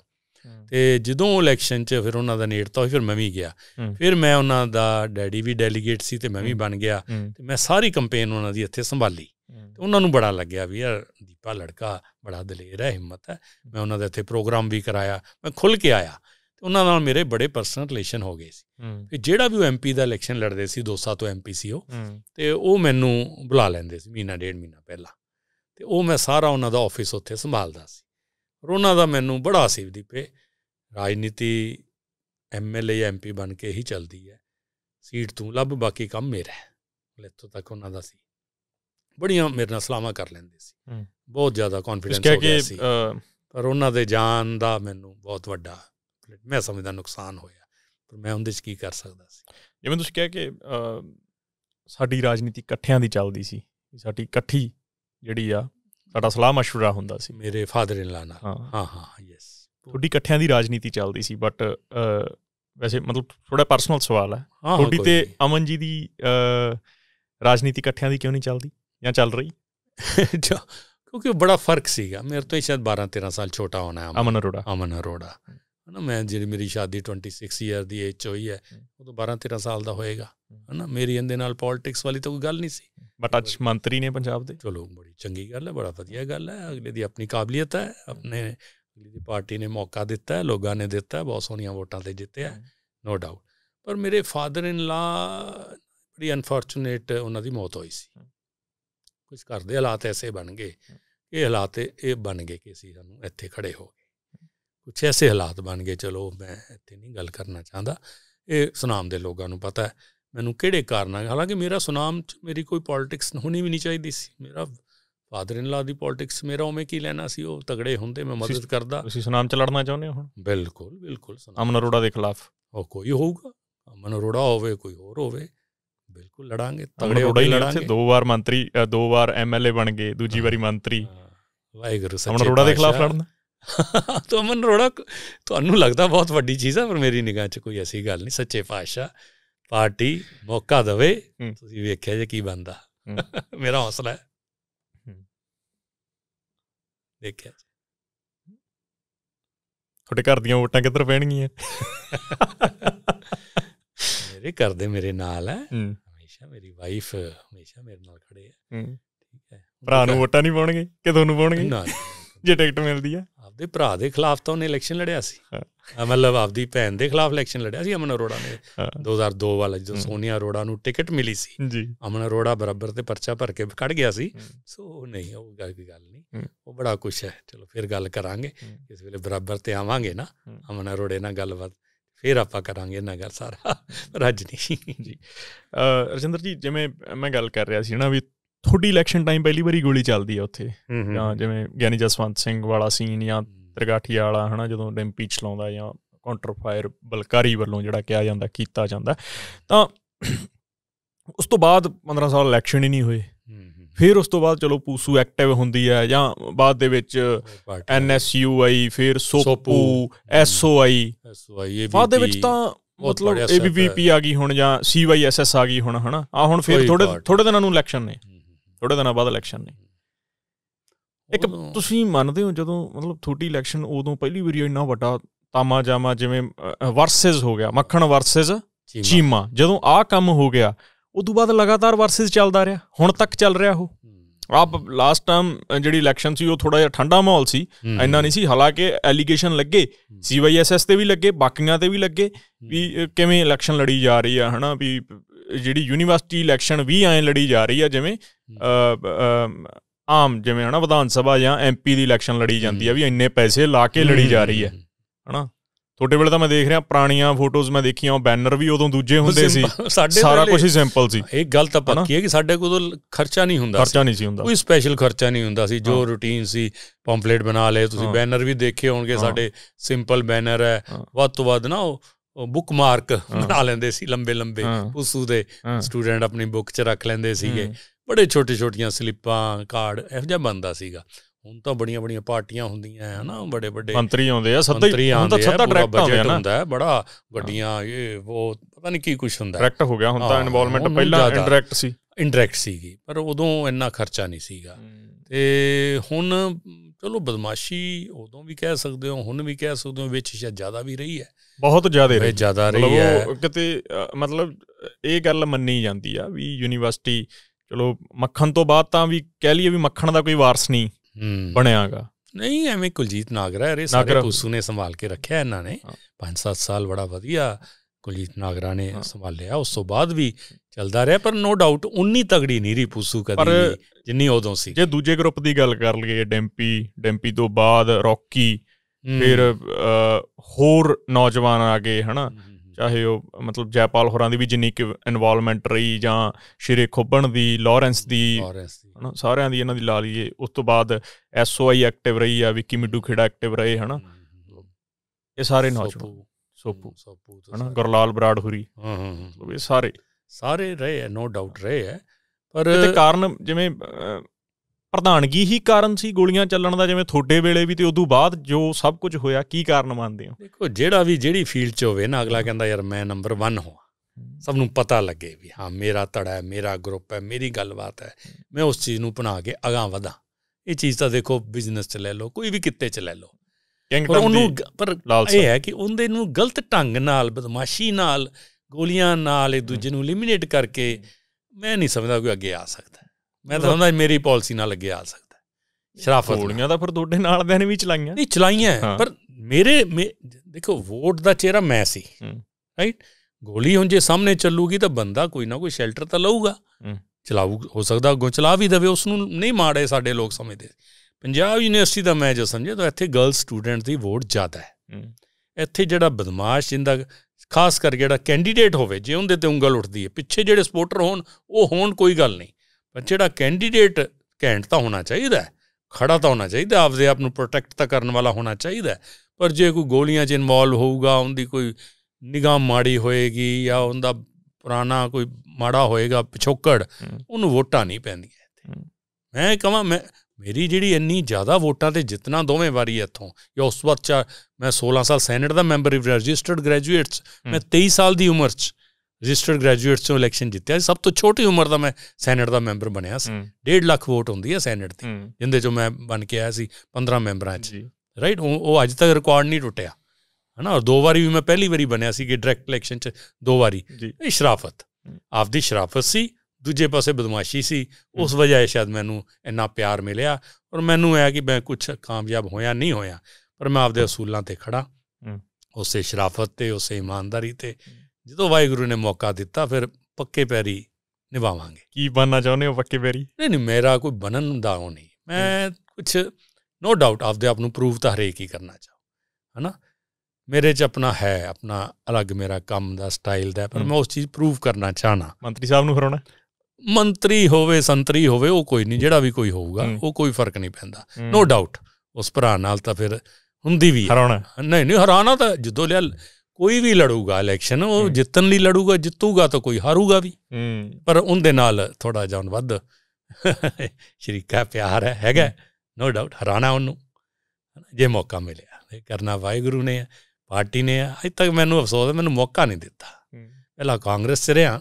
ਤੇ ਜਦੋਂ ਇਲੈਕਸ਼ਨ 'ਚ ਫਿਰ ਉਹਨਾਂ ਦਾ ਨੇੜਤਾ ਹੋਈ ਫਿਰ ਮੈਂ ਵੀ ਗਿਆ ਫਿਰ ਮੈਂ ਉਹਨਾਂ ਦਾ ਡੈਡੀ ਵੀ ਡੈਲੀਗੇਟ ਸੀ ਤੇ ਮੈਂ ਵੀ ਬਣ ਗਿਆ ਤੇ ਮੈਂ ਸਾਰੀ ਕੰਪੇਨ ਉਹਨਾਂ ਦੀ ਇੱਥੇ ਸੰਭਾਲੀ ਤੇ ਉਹਨਾਂ ਨੂੰ ਬੜਾ ਲੱਗਿਆ ਵੀ ਯਾਰ ਦੀਪਾ ਲੜਕਾ ਬੜਾ ਦਲੇਰ ਹੈ ਹਿੰਮਤ ਹੈ ਮੈਂ ਉਹਨਾਂ ਦੇ ਇੱਥੇ ਪ੍ਰੋਗਰਾਮ ਵੀ ਕਰਾਇਆ ਮੈਂ ਖੁੱਲ ਕੇ ਆਇਆ ਤੇ ਉਹਨਾਂ ਨਾਲ ਮੇਰੇ ਬੜੇ ਪਰਸਨਲ ਰਿਲੇਸ਼ਨ ਹੋ ਗਏ ਸੀ ਤੇ ਜਿਹੜਾ ਵੀ ਉਹ ਐਮਪੀ ਦਾ ਇਲੈਕਸ਼ਨ ਲੜਦੇ ਸੀ ਦੋਸਾ ਤੋਂ ਐਮਪੀ ਸੀ ਉਹ ਤੇ ਉਹ ਮੈਨੂੰ ਬੁਲਾ ਲੈਂਦੇ ਸੀ ਮਹੀਨਾ ਡੇਢ ਮਹੀਨਾ ਪਹਿਲਾਂ ਤੇ ਉਹ ਮੈਂ ਸਾਰਾ ਉਹਨਾਂ ਦਾ ਆਫਿਸ ਉੱਥੇ ਸੰਭਾਲਦਾ ਸੀ ਔਰ ਉਹਨਾਂ ਦਾ ਮੈਨੂੰ ਬੜਾ ਸੀ ਦੀਪੇ ਰਾਜਨੀਤੀ ਐਮਐਲਏ ਐਮਪੀ ਬਣ ਕੇ ਹੀ ਚੱਲਦੀ ਹੈ ਸੀਟ ਤੂੰ ਲੱਭ ਬਾਕੀ ਕੰਮ ਮੇਰਾ ਹੈ ਲੈਤੋਂ ਤੱਕ ਉਹਨਾਂ ਦਾ ਸੀ ਬੜੀਆਂ ਮੇਰੇ ਨਾਲ ਸਲਾਮਾ ਕਰ ਲੈਂਦੇ ਸੀ ਬਹੁਤ ਜ਼ਿਆਦਾ ਕੌਨਫੀਡੈਂਸ ਹੋ ਗਿਆ ਸੀ ਪਰ ਉਹਨਾਂ ਦੇ ਜਾਨ ਦਾ ਮੈਨੂੰ ਬਹੁਤ ਵੱਡਾ ਮੈਂ ਸਮਝਦਾ ਨੁਕਸਾਨ ਹੋਇਆ ਪਰ ਮੈਂ ਉਹਦੇ 'ਚ ਕੀ ਕਰ ਸਕਦਾ ਸੀ ਜਿਵੇਂ ਤੁਸੀਂ ਕਿਹਾ ਕਿ ਸਾਡੀ ਰਾਜਨੀਤੀ ਇਕੱਠਿਆਂ ਦੀ ਚੱਲਦੀ ਸੀ ਸਾਡੀ ਇਕੱਠੀ ਜਿਹੜੀ ਆ ਸਾਡਾ ਸਲਾਹ مشورہ ਹੁੰਦਾ ਸੀ ਮੇਰੇ ਫਾਦਰ ਇਨ ਲਾ ਨਾਲ ਹਾਂ ਹਾਂ ਯੈਸ ਤੁਹਾਡੀ ਇਕੱਠਿਆਂ ਦੀ ਰਾਜਨੀਤੀ ਚੱਲਦੀ ਸੀ ਬਟ ਵੈਸੇ ਮਤਲਬ ਥੋੜਾ ਪਰਸਨਲ ਸਵਾਲ ਹੈ ਤੁਹਾਡੀ ਤੇ ਅਮਨ ਜੀ ਦੀ ਰਾਜਨੀਤੀ ਇਕੱਠਿਆਂ ਦੀ ਕਿਉਂ ਨਹੀਂ ਚੱਲਦੀ ਜਾਂ ਚੱਲ ਰਹੀ ਕਿਉਂਕਿ ਬੜਾ ਫਰਕ ਸੀਗਾ ਮੇਰੇ ਤੋਂ ਸ਼ਾਇਦ 12 13 ਸਾਲ ਛੋਟਾ ਹੋਣਾ ਅਮਨ ਅਰੋੜਾ ਅਮਨ ਅਰੋੜਾ ਹਨਾ ਮੈਂ ਜਿਹੜੀ ਮੇਰੀ ਸ਼ਾਦੀ 26 ਇਅਰ ਦੀ ਏਜ ਚ ਹੋਈ ਹੈ ਉਦੋਂ 12 13 ਸਾਲ ਦਾ ਹੋਏਗਾ ਹਨਾ ਮੇਰੀ ਇਹਦੇ ਨਾਲ ਪੋਲਿਟਿਕਸ ਵਾਲੀ ਤਾਂ ਕੋਈ ਗੱਲ ਨਹੀਂ ਸੀ ਬਟ ਅੱਜ ਮੰਤਰੀ ਨੇ ਪੰਜਾਬ ਦੇ ਚਲੋ ਬੜੀ ਚੰਗੀ ਗੱਲ ਹੈ ਬੜਾ ਵਧੀਆ ਗੱਲ ਹੈ ਅਗਲੇ ਦੀ ਆਪਣੀ ਕਾਬਲੀਅਤ ਹੈ ਆਪਣੇ ਅਗਲੀ ਦੀ ਪਾਰਟੀ ਨੇ ਮੌਕਾ ਦਿੱਤਾ ਹੈ ਲੋਕਾਂ ਨੇ ਦਿੱਤਾ ਹੈ ਬਹੁਤ ਸੋਹਣੀਆਂ ਵੋਟਾਂ ਤੇ ਜਿੱਤਿਆ ਨੋ ਡਾਊਟ ਪਰ ਮੇਰੇ ਫਾਦਰ ਇਨ ਲਾ ਬੜੀ ਅਨਫੋਰਚੂਨੇਟ ਉਹਨਾਂ ਦੀ ਮੌਤ ਹੋਈ ਸੀ ਕੁਝ ਘਰ ਦੇ ਹਾਲਾਤ ਐਸੇ ਬਣ ਗਏ ਇਹ ਹਾਲਾਤ ਇਹ ਬਣ ਗਏ ਕਿ ਅਸੀਂ ਸਾਨੂੰ ਇੱਥੇ ਖੜੇ ਹੋ ਗਏ ਕੁਝ ਐਸੇ ਹਾਲਾਤ ਬਣ ਗਏ ਚਲੋ ਮੈਂ ਇੱਥੇ ਨਹੀਂ ਗੱਲ ਕਰਨਾ ਚਾਹੁੰਦਾ ਇਹ ਸੁਨਾਮ ਦੇ ਲੋਕਾਂ ਨੂੰ ਪਤਾ ਹੈ ਮੈਨੂੰ ਕਿਹੜੇ ਕਾਰਨਾਂ ਹਾਲਾਂਕਿ ਮੇਰਾ ਸੁਨਾਮ ਚ ਮੇਰੀ ਕੋਈ ਪੋਲਿਟਿਕਸ ਹੋਣੀ ਵੀ ਨਹੀਂ ਚਾਹੀਦੀ ਸੀ ਮੇਰਾ ਫਾਦਰ ਇਨ ਲਾ ਦੀ ਪੋਲਿਟਿਕਸ ਮੇਰਾ ਉਹਵੇਂ ਕੀ ਲੈਣਾ ਸੀ ਉਹ ਤਗੜੇ ਹੁੰਦੇ ਮੈਂ ਮਦਦ ਕਰਦਾ ਤੁਸੀਂ ਸੁਨਾਮ ਚ ਲੜਨਾ ਚਾਹੁੰਦੇ ਹੋ ਹੁਣ ਬਿਲਕੁਲ ਬਿਲਕੁਲ ਅਮਨ ਅਰੋੜਾ ਦੇ ਖਿਲਾਫ ਉਹ ਕੋਈ ਹੋਊਗਾ ਅਮਨ ਅਰੋੜਾ ਹੋਵੇ ਕੋਈ ਹੋਰ ਹੋਵੇ ਬਿਲਕੁਲ ਲੜਾਂਗੇ ਤਗੜੇ ਹੋ ਕੇ ਲੜਾਂਗੇ ਦੋ ਵਾਰ ਮੰਤਰੀ ਦੋ ਵਾਰ ਐਮਐਲਏ ਬਣ ਗਏ ਦੂਜੀ ਵਾਰੀ ਮੰਤਰੀ ਵਾਹਿਗੁਰੂ ਸੱਚੇ ਅਮਨ ਅਰੋੜਾ ਦੇ ਖਿਲਾਫ ਲੜਨਾ ਤੋ ਅਮਨ ਰੋੜਾ ਤੁਹਾਨੂੰ ਲੱਗਦਾ ਬਹੁਤ ਵੱਡੀ ਚੀਜ਼ ਆ ਪਰ ਮੇਰੀ ਨਿਗਾਹ 'ਚ ਕੋਈ ਐਸੀ ਗੱਲ ਨਹੀਂ ਸੱਚੇ ਪਾਤਸ਼ਾਹ ਪਾਰਟੀ ਮੌਕਾ ਦਵੇ ਤੁਸੀਂ ਵੇਖਿਆ ਜੇ ਕੀ ਬੰਦਾ ਮੇਰਾ ਹੌਸਲਾ ਹੈ ਦੇਖਿਆ ਤੁਹਾਡੇ ਘਰ ਦੀਆਂ ਵੋਟਾਂ ਕਿੱਧਰ ਪੈਣਗੀਆਂ ਮੇਰੇ ਘਰ ਦੇ ਮੇਰੇ ਨਾਲ ਹੈ ਹਮੇਸ਼ਾ ਮੇਰੀ ਵਾਈਫ ਹਮੇਸ਼ਾ ਮੇਰੇ ਨਾਲ ਖੜੇ ਹੈ ਠੀਕ ਹੈ ਭਰਾ ਨੂੰ ਵੋਟਾਂ ਨਹੀਂ ਪਾਉਣਗੇ ਕਿ ਤੁਹਾਨੂੰ ਪਾਉਣਗੇ ਨਾ ਜੇ ਟਿਕਟ ਮਿਲਦੀ ਆ ਆਪਦੇ ਭਰਾ ਦੇ ਖਿਲਾਫ ਤਾਂ ਉਹਨੇ ਇਲੈਕਸ਼ਨ ਲੜਿਆ ਸੀ ਮਤਲਬ ਆਪਦੀ ਭੈਣ ਦੇ ਖਿਲਾਫ ਇਲੈਕਸ਼ਨ ਲੜਿਆ ਸੀ ਅਮਨ ਅਰੋੜਾ ਨੇ 2002 ਵਾਲਾ ਜਦੋਂ ਸੋਨੀਆ ਅਰੋੜਾ ਨੂੰ ਟਿਕਟ ਮਿਲੀ ਸੀ ਜੀ ਅਮਨ ਅਰੋੜਾ ਬਰਾਬਰ ਤੇ ਪਰਚਾ ਭਰ ਕੇ ਖੜ ਗਿਆ ਸੀ ਸੋ ਨਹੀਂ ਉਹ ਗੱਲ ਦੀ ਗੱਲ ਨਹੀਂ ਉਹ ਬੜਾ ਕੁਛ ਹੈ ਚਲੋ ਫਿਰ ਗੱਲ ਕਰਾਂਗੇ ਇਸ ਵੇਲੇ ਬਰਾਬਰ ਤੇ ਆਵਾਂਗੇ ਨਾ ਅਮਨ ਅਰੋੜੇ ਨਾਲ ਗੱਲਬਾਤ ਫਿਰ ਆਪਾਂ ਕਰਾਂਗੇ ਇਹਨਾਂ ਸਾਰਾ ਰਜਨੀ ਜੀ ਅ ਰਜਿੰਦਰ ਜੀ ਜਿਵੇਂ ਮੈਂ ਗੱਲ ਕਰ ਰਿਹਾ ਸੀ ਨਾ ਵੀ ਥੋੜੀ ਇਲੈਕਸ਼ਨ ਟਾਈਮ ਪਹਿਲੀ ਵਾਰੀ ਗੋਲੀ ਚੱਲਦੀ ਆ ਉੱਥੇ ਜਾਂ ਜਿਵੇਂ ਗਿਆਨੀ ਜਸਵੰਤ ਸਿੰਘ ਵਾਲਾ ਸੀਨ ਜਾਂ ਤਰਗਾਠੀ ਵਾਲਾ ਹਨਾ ਜਦੋਂ ਡੈਂਪੀ ਚਲਾਉਂਦਾ ਜਾਂ ਕਾਉਂਟਰ ਫਾਇਰ ਬਲਕਾਰੀ ਵੱਲੋਂ ਜਿਹੜਾ ਕਿਹਾ ਜਾਂਦਾ ਕੀਤਾ ਜਾਂਦਾ ਤਾਂ ਉਸ ਤੋਂ ਬਾਅਦ 15 ਸਾਲ ਇਲੈਕਸ਼ਨ ਹੀ ਨਹੀਂ ਹੋਏ ਫਿਰ ਉਸ ਤੋਂ ਬਾਅਦ ਚਲੋ ਪੂਸੂ ਐਕਟਿਵ ਹੁੰਦੀ ਹੈ ਜਾਂ ਬਾਅਦ ਦੇ ਵਿੱਚ ਐਨਐਸਯੂਆਈ ਫਿਰ ਸੋਪੂ ਐਸਓਆਈ ਐਸਓਆਈ ਇਹ ਵੀ ਬਾਅਦ ਦੇ ਵਿੱਚ ਤਾਂ ਮਤਲਬ ਏਬੀਵੀਪੀ ਆ ਗਈ ਹੁਣ ਜਾਂ ਸੀਵਾਈਐਸਐਸ ਆ ਗਈ ਹੁਣ ਹਨਾ ਆ ਹੁਣ ਫਿਰ ਥੋੜੇ ਥੋੜੇ ਦਿਨਾਂ ਨੂੰ ਇਲੈਕਸ਼ਨ ਨੇ ਥੋੜੇ ਦਿਨਾਂ ਬਾਅਦ ਇਲੈਕਸ਼ਨ ਨੇ ਇੱਕ ਤੁਸੀਂ ਮੰਨਦੇ ਹੋ ਜਦੋਂ ਮਤਲਬ ਥੋੜੀ ਇਲੈਕਸ਼ਨ ਉਦੋਂ ਪਹਿਲੀ ਵਾਰੀ ਇੰਨਾ ਵੱਡਾ ਤਾਮਾ ਜਾਮਾ ਜਿਵੇਂ ਵਰਸਸ ਹੋ ਗਿਆ ਮੱਖਣ ਵਰਸਸ ਚੀਮਾ ਜਦੋਂ ਆਹ ਕੰਮ ਹੋ ਗਿਆ ਉਦੋਂ ਬਾਅਦ ਲਗਾਤਾਰ ਵਰਸਸ ਚੱਲਦਾ ਰਿਹਾ ਹੁਣ ਤੱਕ ਚੱਲ ਰਿਹਾ ਉਹ ਆਪ ਲਾਸਟ ਟਾਈਮ ਜਿਹੜੀ ਇਲੈਕਸ਼ਨ ਸੀ ਉਹ ਥੋੜਾ ਜਿਹਾ ਠੰਡਾ ਮਾਹੌਲ ਸੀ ਇੰਨਾ ਨਹੀਂ ਸੀ ਹਾਲਾਂਕਿ ਐਲੀਗੇਸ਼ਨ ਲੱਗੇ ਸੀਵਾਈਐਸਐਸ ਤੇ ਵੀ ਲੱਗੇ ਬਾਕੀਆਂ ਤੇ ਵੀ ਲੱਗੇ ਵੀ ਕਿਵੇਂ ਇਲੈਕਸ਼ਨ ਲੜੀ ਜਾ ਰਹੀ ਆ ਹਨਾ ਵੀ ਜਿਹੜੀ ਯੂਨੀਵਰਸਿਟੀ ਇਲੈਕਸ਼ਨ ਵੀ ਐ ਲੜੀ ਜਾ ਰਹੀ ਆ ਜਿਵੇਂ ਆਮ ਜਿਵੇਂ ਹਨਾ ਵਿਧਾਨ ਸਭਾ ਜਾਂ ਐਮਪੀ ਦੀ ਇਲੈਕਸ਼ਨ ਲੜੀ ਜਾਂਦੀ ਆ ਵੀ ਇੰਨੇ ਪੈਸੇ ਲਾ ਕੇ ਲੜੀ ਜਾ ਰਹੀ ਆ ਹਨਾ ਤੁਹਾਡੇ ਵੇਲੇ ਤਾਂ ਮੈਂ ਦੇਖ ਰਿਹਾ ਪੁਰਾਣੀਆਂ ਫੋਟੋਜ਼ ਮੈਂ ਦੇਖੀਆਂ ਉਹ ਬੈਨਰ ਵੀ ਉਦੋਂ ਦੂਜੇ ਹੁੰਦੇ ਸੀ ਸਾਰਾ ਕੁਝ ਹੀ ਸਿੰਪਲ ਸੀ ਇਹ ਗੱਲ ਤਾਂ ਪੱਕੀ ਹੈ ਕਿ ਸਾਡੇ ਕੋਲ ਖਰਚਾ ਨਹੀਂ ਹੁੰਦਾ ਖਰਚਾ ਨਹੀਂ ਸੀ ਹੁੰਦਾ ਕੋਈ ਸਪੈਸ਼ਲ ਖਰਚਾ ਨਹੀਂ ਹੁੰਦਾ ਸੀ ਜੋ ਰੁਟੀਨ ਸੀ ਪੰਪਲੇਟ ਬਣਾ ਲਏ ਤੁਸੀਂ ਬੈਨਰ ਵੀ ਦੇਖੇ ਹੋਣਗੇ ਸਾਡੇ ਸਿੰਪਲ ਬੈਨਰ ਹੈ ਵੱਧ ਤੋਂ ਵੱਧ ਨਾ ਉਹ ਬੁੱਕ ਮਾਰਕ ਬਣਾ ਲੈਂਦੇ ਸੀ ਲੰਬੇ ਲੰਬੇ ਉਸੂ ਦੇ ਸਟੂਡੈਂਟ ਆਪਣੀ ਬੁੱਕ 'ਚ ਰੱਖ ਲੈਂਦੇ ਸੀਗੇ ਬੜੇ ਛੋਟੇ ਛੋਟੀਆਂ ਸਲਿੱਪਾਂ ਕਾਰਡ ਇਹ ਜਿਹਾ ਬੰਦਾ ਸੀਗਾ ਹੁਣ ਤਾਂ ਬੜੀਆਂ ਬੜੀਆਂ ਪਾਰਟੀਆਂ ਹੁੰਦੀਆਂ ਹੈ ਹਨਾ ਬੜੇ ਬੜੇ ਮੰਤਰੀ ਆਉਂਦੇ ਆ ਸੱਤਾ ਹੀ ਹੁਣ ਤਾਂ ਸੱਤਾ ਡਾਇਰੈਕਟ ਹੋ ਗਿਆ ਨਾ ਬੜਾ ਗੱਡੀਆਂ ਇਹ ਉਹ ਪਤਾ ਨਹੀਂ ਕੀ ਕੁਝ ਹੁੰਦਾ ਡਾਇਰੈਕਟ ਹੋ ਗਿਆ ਹੁਣ ਤਾਂ ਇਨਵੋਲਵਮੈਂਟ ਪਹਿਲਾਂ ਇਨਡਾਇਰੈਕਟ ਸੀ ਇਨਡਾਇਰੈਕਟ ਸੀਗੀ ਪਰ ਉਦੋਂ ਇੰਨਾ ਖਰਚਾ ਨਹੀਂ ਸੀਗਾ ਤੇ ਹੁਣ ਚਲੋ ਬਦਮਾਸ਼ੀ ਉਦੋਂ ਵੀ ਕਹਿ ਸਕਦੇ ਹੋ ਹੁਣ ਵੀ ਕਹਿ ਸਕਦੇ ਹੋ ਵਿੱਚ ਸ਼ਾਇਦ ਜ਼ਿਆਦਾ ਵੀ ਰਹੀ ਹੈ ਬਹੁਤ ਜ਼ਿਆਦਾ ਰਹੀ ਹੈ ਜ਼ਿਆਦਾ ਰਹੀ ਹੈ ਕਿਤੇ ਮਤਲਬ ਇਹ ਗੱਲ ਮੰਨੀ ਜਾਂਦੀ ਆ ਵੀ ਯੂਨੀਵਰਸਿਟੀ ਚਲੋ ਮੱਖਣ ਤੋਂ ਬਾਅਦ ਤਾਂ ਵੀ ਕਹਿ ਲਈਏ ਵੀ ਮੱਖਣ ਦਾ ਕੋਈ ਵਾਰਸ ਨਹੀਂ ਬਣਿਆਗਾ ਨਹੀਂ ਐਵੇਂ ਕੁਲਜੀਤ ਨਾਗਰਾ ਇਹ ਸਾਰੇ ਕੁਸੂ ਨੇ ਸੰਭਾਲ ਕੇ ਰੱਖਿਆ ਇਹਨਾਂ ਨੇ 5-7 ਸਾਲ ਬੜਾ ਵਧੀਆ ਕੁਲਜੀਤ ਨਾਗਰਾ ਨੇ ਸੰਭਾਲਿਆ ਉਸ ਤੋਂ ਬਾਅਦ ਵੀ ਚੱਲਦਾ ਰਿਹਾ ਪਰ ਨੋ ਡਾਊਟ ਉਨੀ ਤਗੜੀ ਨਹੀਂ ਰਹੀ ਪੂਸੂ ਕਦੀ ਜਿੰਨੀ ਉਦੋਂ ਸੀ ਜੇ ਦੂਜੇ ਗਰੁੱਪ ਦੀ ਗੱਲ ਕਰ ਲਈਏ ਡੈਂਪੀ ਡੈਂਪੀ ਤੋਂ ਬਾਅਦ ਰੌਕੀ ਫਿਰ ਹੋਰ ਨੌਜਵਾਨ ਆ ਗਏ ਹਨਾ ਚਾਹੇ ਉਹ ਮਤਲਬ ਜੈਪਾਲ ਹੋਰਾਂ ਦੀ ਵੀ ਜਿੰਨੀ ਕਿ ਇਨਵੋਲਵਮੈਂਟ ਰਹੀ ਜਾਂ ਸ਼ਿਰੇ ਖੋਬਣ ਦੀ ਲਾਰੈਂਸ ਦੀ ਹਨਾ ਸਾਰਿਆਂ ਦੀ ਇਹਨਾਂ ਦੀ ਲਾ ਲਈਏ ਉਸ ਤੋਂ ਬਾਅਦ ਐਸਓਆਈ ਐਕਟਿਵ ਰਹੀ ਆ ਵਿੱਕੀ ਮਿੱਡੂ ਖੇੜਾ ਐਕਟਿਵ ਰਹੇ ਹਨਾ ਇਹ ਸਾਰੇ ਨੌਜਵਾਨ ਸੋਪੂ ਸੋਪੂ ਹਨਾ ਗੁਰਲਾਲ ਬਰਾੜ ਹੁਰੀ ਹਾਂ ਹਾਂ ਇਹ ਸਾਰੇ ਸਾਰੇ ਰਹੇ ਹੈ ਨੋ ਡਾਊਟ ਰਹੇ ਹੈ ਪਰ ਇਹਦੇ ਕਾਰਨ ਜਿਵੇਂ ਪ੍ਰਧਾਨਗੀ ਹੀ ਕਾਰਨ ਸੀ ਗੋਲੀਆਂ ਚੱਲਣ ਦਾ ਜਿਵੇਂ ਥੋੜੇ ਵੇਲੇ ਵੀ ਤੇ ਉਦੋਂ ਬਾਅਦ ਜੋ ਸਭ ਕੁਝ ਹੋਇਆ ਕੀ ਕਾਰਨ ਮੰਨਦੇ ਹੋ ਦੇਖੋ ਜਿਹੜਾ ਵੀ ਜਿਹੜੀ ਫੀਲਡ 'ਚ ਹੋਵੇ ਨਾ ਅਗਲਾ ਕਹਿੰਦਾ ਯਾਰ ਮੈਂ ਨੰਬਰ 1 ਹਾਂ ਸਭ ਨੂੰ ਪਤਾ ਲੱਗੇ ਵੀ ਹਾਂ ਮੇਰਾ ਤੜਾ ਹੈ ਮੇਰਾ ਗਰੁੱਪ ਹੈ ਮੇਰੀ ਗੱਲਬਾਤ ਹੈ ਮੈਂ ਉਸ ਚੀਜ਼ ਨੂੰ ਬਣਾ ਕੇ ਅਗਾ ਵਧਾਂ ਇਹ ਚੀਜ਼ ਤਾਂ ਦੇਖੋ ਬਿਜ਼ਨਸ 'ਚ ਲੈ ਲਓ ਕੋਈ ਵੀ ਕਿੱਤੇ 'ਚ ਲੈ ਲਓ ਪਰ ਉਹਨੂੰ ਪਰ ਇਹ ਹੈ ਕਿ ਉਹਦੇ ਨੂੰ ਗਲਤ ਢੰਗ ਨਾਲ ਬਦਮਾਸ਼ੀ ਨਾਲ ਗੋਲੀਆਂ ਨਾਲ ਇਹ ਦੂਜੇ ਨੂੰ ਐਲੀਮੀਨੇਟ ਕਰਕੇ ਮੈਂ ਨਹੀਂ ਸਮਝਦਾ ਕੋਈ ਅੱਗੇ ਆ ਸਕਦਾ ਮੈਂ ਤਾਂ ਹੁੰਦਾ ਮੇਰੀ ਪਾਲਿਸੀ ਨਾਲ ਲੱਗੇ ਆ ਸਕਦਾ ਸ਼ਰਾਫਤ ਗੋਲੀਆਂ ਤਾਂ ਫਿਰ ਤੁਹਾਡੇ ਨਾਲ ਦੇ ਨੇ ਵੀ ਚਲਾਈਆਂ ਨਹੀਂ ਚਲਾਈਆਂ ਪਰ ਮੇਰੇ ਦੇਖੋ ਵੋਟ ਦਾ ਚਿਹਰਾ ਮੈਂ ਸੀ ਰਾਈਟ ਗੋਲੀ ਹੁਣ ਜੇ ਸਾਹਮਣੇ ਚੱਲੂਗੀ ਤਾਂ ਬੰਦਾ ਕੋਈ ਨਾ ਕੋਈ ਸ਼ੈਲਟਰ ਤਾਂ ਲਊਗਾ ਚਲਾਉ ਹੋ ਸਕਦਾ ਅੱਗੋਂ ਚਲਾ ਵੀ ਦਵੇ ਉਸ ਨੂੰ ਨਹੀਂ ਮਾੜੇ ਸਾਡੇ ਲੋਕ ਸਮਝਦੇ ਪੰਜਾਬ ਯੂਨੀਵਰਸਿਟੀ ਦਾ ਮੈਂ ਜੋ ਸਮਝੇ ਤਾਂ ਇੱਥੇ ਗਰਲ ਸਟੂਡੈਂਟ ਦੀ ਵੋਟ ਜ਼ਿਆਦਾ ਹੈ ਇੱਥੇ ਜਿਹੜਾ ਬਦਮਾਸ਼ ਜਿੰਦਾ ਖਾਸ ਕਰਕੇ ਜਿਹੜਾ ਕੈਂਡੀਡੇਟ ਹੋਵੇ ਜੇ ਉਹਦੇ ਤੇ ਉਂਗਲ ਉੱਠਦੀ ਹੈ ਪਿੱਛੇ ਜਿਹੜੇ ਸਪੋਰਟਰ ਹੋਣ ਉਹ ਹੋਣ ਕੋਈ ਗੱਲ ਨਹੀਂ ਪਰ ਜਿਹੜਾ ਕੈਂਡੀਡੇਟ ਘੈਂਟ ਤਾਂ ਹੋਣਾ ਚਾਹੀਦਾ ਖੜਾ ਤਾਂ ਹੋਣਾ ਚਾਹੀਦਾ ਆਪਦੇ ਆਪ ਨੂੰ ਪ੍ਰੋਟੈਕਟ ਤਾਂ ਕਰਨ ਵਾਲਾ ਹੋਣਾ ਚਾਹੀਦਾ ਪਰ ਜੇ ਕੋਈ ਗੋਲੀਆਂ 'ਚ ਇਨਵੋਲਵ ਹੋਊਗਾ ਉਹਦੀ ਕੋਈ ਨਿਗਾਹ ਮਾੜੀ ਹੋਏਗੀ ਜਾਂ ਉਹਦਾ ਪੁਰਾਣਾ ਕੋਈ ਮਾੜਾ ਹੋਏਗਾ ਪਿਛੋਕੜ ਉਹਨੂੰ ਵੋਟਾਂ ਨਹੀਂ ਪੈਂਦੀਆਂ ਇੱਥੇ ਮੈਂ ਕਹਾਂ ਮੈਂ ਮੇਰੀ ਜਿਹੜੀ ਇੰਨੀ ਜ਼ਿਆਦਾ ਵੋਟਾਂ ਤੇ ਜਿੰਨਾ ਦੋਵੇਂ ਵਾਰੀ ਇੱਥੋਂ ਜਾਂ ਉਸ ਵਕਤ ਮੈਂ 16 ਸਾਲ ਸੈਨੇਟ ਦਾ ਮੈਂਬਰ ਰਜਿਸਟਰਡ ਗ੍ਰੈਜੂਏਟਸ ਮੈਂ 23 ਸਾਲ ਦੀ ਉਮਰ 'ਚ ਰਜਿਸਟਰਡ ਗ੍ਰੈਜੂਏਟਸ ਤੋਂ ਇਲੈਕਸ਼ਨ ਜਿੱਤਿਆ ਸਭ ਤੋਂ ਛੋਟੀ ਉਮਰ ਦਾ ਮੈਂ ਸੈਨੇਟ ਦਾ ਮੈਂਬਰ ਬਣਿਆ ਸੀ 1.5 ਲੱਖ ਵੋਟ ਹੁੰਦੀ ਹੈ ਸੈਨੇਟ ਦੀ ਜਿੰਦੇ ਚੋਂ ਮੈਂ ਬਣ ਕੇ ਆਇਆ ਸੀ 15 ਮੈਂਬਰਾਂ 'ਚ ਰਾਈਟ ਉਹ ਅੱਜ ਤੱਕ ਰਿਕਾਰਡ ਨਹੀਂ ਟੁੱਟਿਆ ਹਨਾ ਔਰ ਦੋ ਵਾਰੀ ਵੀ ਮੈਂ ਪਹਿਲੀ ਵਾਰੀ ਬਣਿਆ ਸੀ ਕਿ ਡਾਇਰੈਕਟ ਇਲੈਕਸ਼ਨ 'ਚ ਦੋ ਵਾਰੀ ਇਹ ਸ਼ਰਾਫਤ ਆਪਦੀ ਸ਼ਰਾਫਤ ਸੀ ਦੂਜੇ ਪਾਸੇ ਬਦਮਾਸ਼ੀ ਸੀ ਉਸ ਵਜ੍ਹਾ ਸ਼ਾਇਦ ਮੈਨੂੰ ਇੰਨਾ ਪਿਆਰ ਮਿਲਿਆ ਔਰ ਮੈਨੂੰ ਆਇਆ ਕਿ ਮੈਂ ਕੁਝ ਕਾਮਯਾਬ ਹੋਇਆ ਨਹੀਂ ਹੋਇਆ ਪਰ ਮੈਂ ਆਪਦੇ ਅਸੂਲਾਂ ਤੇ ਖੜਾ ਉਸੇ ਸ਼ਰਾਫਤ ਤੇ ਉਸੇ ਇਮਾਨਦਾਰੀ ਤੇ ਜਦੋਂ ਵਾਹਿਗੁਰੂ ਨੇ ਮੌਕਾ ਦਿੱਤਾ ਫਿਰ ਪੱਕੇ ਪੈਰੀ ਨਿਭਾਵਾਂਗੇ ਕੀ ਬੰਨਣਾ ਚਾਹੁੰਦੇ ਹੋ ਪੱਕੇ ਪੈਰੀ ਨਹੀਂ ਨਹੀਂ ਮੇਰਾ ਕੋਈ ਬਨਨ ਦਾ ਉਹ ਨਹੀਂ ਮੈਂ ਕੁਝ ਨੋ ਡਾਊਟ ਆਪਦੇ ਆਪ ਨੂੰ ਪ੍ਰੂਫ ਤਾਂ ਹਰੇਕ ਹੀ ਕਰਨਾ ਚਾਹੋ ਹਨਾ ਮੇਰੇ 'ਚ ਆਪਣਾ ਹੈ ਆਪਣਾ ਅਲੱਗ ਮੇਰਾ ਕੰਮ ਦਾ ਸਟਾਈਲ ਦਾ ਪਰ ਮੈਂ ਉਸ ਚੀਜ਼ ਪ੍ਰੂਫ ਕਰਨਾ ਚਾਹਣਾ ਮੰਤਰੀ ਸਾਹਿਬ ਨੂੰ ਫਰਾਉਣਾ ਮੰਤਰੀ ਹੋਵੇ ਸੰਤਰੀ ਹੋਵੇ ਉਹ ਕੋਈ ਨਹੀਂ ਜਿਹੜਾ ਵੀ ਕੋਈ ਹੋਊਗਾ ਉਹ ਕੋਈ ਫਰਕ ਨਹੀਂ ਪੈਂਦਾ ਨੋ ਡਾਊਟ ਉਸ ਭਰਾ ਨਾਲ ਤਾਂ ਫਿਰ ਹੁੰਦੀ ਵੀ ਹਰਾਉਣਾ ਨਹੀਂ ਨਹੀਂ ਹਰਾਉਣਾ ਤਾਂ ਜਦੋਂ ਲਿਆ ਕੋਈ ਵੀ ਲੜੂਗਾ ਇਲੈਕਸ਼ਨ ਉਹ ਜਿੱਤਣ ਲਈ ਲੜੂਗਾ ਜਿੱਤੂਗਾ ਤਾਂ ਕੋਈ ਹਾਰੂਗਾ ਵੀ ਪਰ ਉਹਦੇ ਨਾਲ ਥੋੜਾ ਜਾਨ ਵੱਧ ਸ਼ਰੀਕਾ ਪਿਆਰ ਹੈ ਹੈਗਾ ਨੋ ਡਾਊਟ ਹਰਾਣਾ ਉਹਨੂੰ ਜੇ ਮੌਕਾ ਮਿਲਿਆ ਕਰਨਾ ਵਾਹਿਗੁਰੂ ਨੇ ਪਾਰਟੀ ਨੇ ਅਜ ਤੱਕ ਮੈਨੂੰ ਅਫਸੋਸ ਹੈ ਮੈਨੂੰ ਮੌਕਾ ਨਹੀਂ ਦਿੱਤਾ ਪਹਿਲਾਂ ਕਾਂਗਰਸ 'ਚ ਰਿਆਂ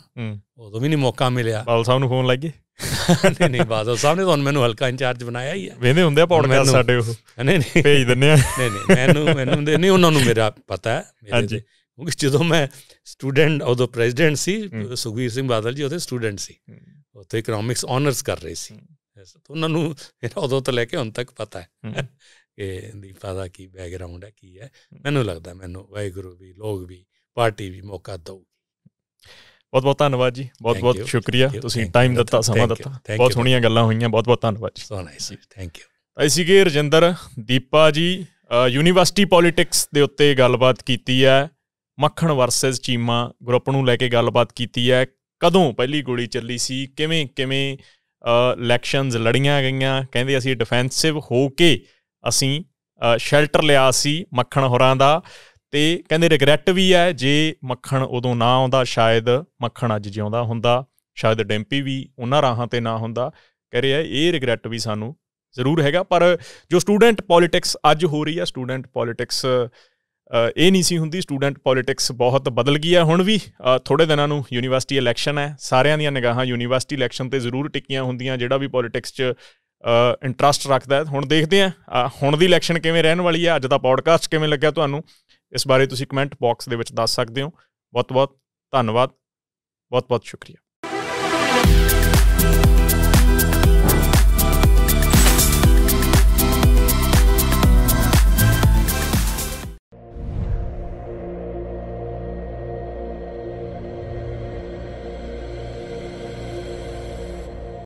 ਉਦੋਂ ਵੀ ਨਹੀਂ ਮੌਕਾ ਮਿਲਿਆ ਬਾਲ ਸਾਹਿਬ ਨੂੰ ਫੋਨ ਲੱਗੇ ਨਹੀਂ ਨਹੀਂ ਬਾਦਲ ਸਾਹਿਬ ਨੇ ਤੁਹਾਨੂੰ ਮੈਨੂੰ ਹਲਕਾ ਇੰਚਾਰਜ ਬਣਾਇਆ ਹੀ ਹੈ ਵੇਂਦੇ ਹੁੰਦੇ ਆ ਪੌਡਕਾਸਟ ਸਾਡੇ ਉਹ ਨਹੀਂ ਨਹੀਂ ਭੇਜ ਦਿੰਨੇ ਆ ਨਹੀਂ ਨਹੀਂ ਮੈਨੂੰ ਮੈਨੂੰ ਨਹੀਂ ਉਹਨਾਂ ਨੂੰ ਮੇਰਾ ਪਤਾ ਹੈ ਹਾਂਜੀ ਕਿਉਂਕਿ ਜਦੋਂ ਮੈਂ ਸਟੂਡੈਂਟ ਉਦੋਂ ਪ੍ਰੈਜ਼ੀਡੈਂਟ ਸੀ ਸੁਖਵੀਰ ਸਿੰਘ ਬਾਦਲ ਜੀ ਉਹਦੇ ਸਟੂਡੈਂਟ ਸੀ ਉੱਥੇ ਇਕਨੋਮਿਕਸ ਆਨਰਸ ਕਰ ਰਹੇ ਸੀ ਉਹਨਾਂ ਨੂੰ ਮੇਰਾ ਉਦੋਂ ਤੋਂ ਲੈ ਕੇ ਹੁਣ ਤੱਕ ਪਤਾ ਹੈ ਕਿ ਦੀਪਾ ਦਾ ਕੀ ਬੈਕਗ੍ਰਾਉਂਡ ਹੈ ਕੀ ਹੈ ਮੈਨੂੰ ਲੱਗਦਾ ਮੈਨੂੰ ਵਾਹਿਗੁਰੂ ਵੀ ਲੋਕ ਵੀ ਪਾਰਟੀ ਵੀ ਮੌਕਾ ਦਊਗੀ ਬਹੁਤ ਬਹੁਤ ਧੰਨਵਾਦ ਜੀ ਬਹੁਤ ਬਹੁਤ ਸ਼ੁਕਰੀਆ ਤੁਸੀਂ ਟਾਈਮ ਦਿੱਤਾ ਸਮਾਂ ਦਿੱਤਾ ਬਹੁਤ ਸੋਹਣੀਆਂ ਗੱਲਾਂ ਹੋਈਆਂ ਬਹੁਤ ਬਹੁਤ ਧੰਨਵਾਦ ਜੀ ਸੋ ਨਾਈਸ ਥੈਂਕ ਯੂ ਅਸੀਂ ਕੇ ਰਜਿੰਦਰ ਦੀਪਾ ਜੀ ਯੂਨੀਵਰਸਿਟੀ ਪੋਲਿਟਿਕਸ ਦੇ ਉੱਤੇ ਗੱਲਬਾਤ ਕੀਤੀ ਹੈ ਮੱਖਣ ਵਰਸਸ ਚੀਮਾ ਗਰੁੱਪ ਨੂੰ ਲੈ ਕੇ ਗੱਲਬਾਤ ਕੀਤੀ ਹੈ ਕਦੋਂ ਪਹਿਲੀ ਗੋਲੀ ਚੱਲੀ ਸੀ ਕਿਵੇਂ ਕਿਵੇਂ ਇਲੈਕਸ਼ਨਸ ਲੜੀਆਂ ਗਈਆਂ ਕਹਿੰਦੇ ਅਸੀਂ ਡਿਫੈਂਸਿਵ ਹੋ ਕੇ ਅਸੀਂ ਸ਼ੈਲਟਰ ਲਿਆ ਸੀ ਮੱਖਣ ਹੋਰਾਂ ਦਾ ਤੇ ਕਹਿੰਦੇ ਰਿਗਰੈਟ ਵੀ ਹੈ ਜੇ ਮੱਖਣ ਉਦੋਂ ਨਾ ਆਉਂਦਾ ਸ਼ਾਇਦ ਮੱਖਣ ਅੱਜ ਜਿਉਂਦਾ ਹੁੰਦਾ ਸ਼ਾਇਦ ਡੈਂਪੀ ਵੀ ਉਹਨਾਂ ਰਾਹਾਂ ਤੇ ਨਾ ਹੁੰਦਾ ਕਹ ਰਿਹਾ ਇਹ ਰਿਗਰੈਟ ਵੀ ਸਾਨੂੰ ਜ਼ਰੂਰ ਹੈਗਾ ਪਰ ਜੋ ਸਟੂਡੈਂਟ ਪੋਲਿਟਿਕਸ ਅੱਜ ਹੋ ਰਹੀ ਹੈ ਸਟੂਡੈਂਟ ਪੋਲਿਟਿਕਸ ਇਹ ਨਹੀਂ ਸੀ ਹੁੰਦੀ ਸਟੂਡੈਂਟ ਪੋਲਿਟਿਕਸ ਬਹੁਤ ਬਦਲ ਗਈ ਹੈ ਹੁਣ ਵੀ ਥੋੜੇ ਦਿਨਾਂ ਨੂੰ ਯੂਨੀਵਰਸਿਟੀ ਇਲੈਕਸ਼ਨ ਹੈ ਸਾਰਿਆਂ ਦੀਆਂ ਨਿਗਾਹਾਂ ਯੂਨੀਵਰਸਿਟੀ ਇਲੈਕਸ਼ਨ ਤੇ ਜ਼ਰੂਰ ਟਿੱਕੀਆਂ ਹੁੰਦੀਆਂ ਜਿਹੜਾ ਵੀ ਪੋਲਿਟਿਕਸ 'ਚ ਇੰਟਰਸਟ ਰੱਖਦਾ ਹੈ ਹੁਣ ਦੇਖਦੇ ਆ ਹੁਣ ਦੀ ਇਲੈਕਸ਼ਨ ਕਿਵੇਂ ਰਹਿਣ ਵਾਲੀ ਹੈ ਅੱਜ ਦਾ ਪੋਡਕਾਸਟ ਕਿਵੇਂ ਲੱਗਿਆ ਤੁਹਾਨੂੰ ਇਸ ਬਾਰੇ ਤੁਸੀਂ ਕਮੈਂਟ ਬਾਕਸ ਦੇ ਵਿੱਚ ਦੱਸ ਸਕਦੇ ਹੋ ਬਹੁਤ ਬਹੁਤ ਧੰਨਵਾਦ ਬਹੁਤ ਬਹੁਤ ਸ਼ੁਕਰੀਆ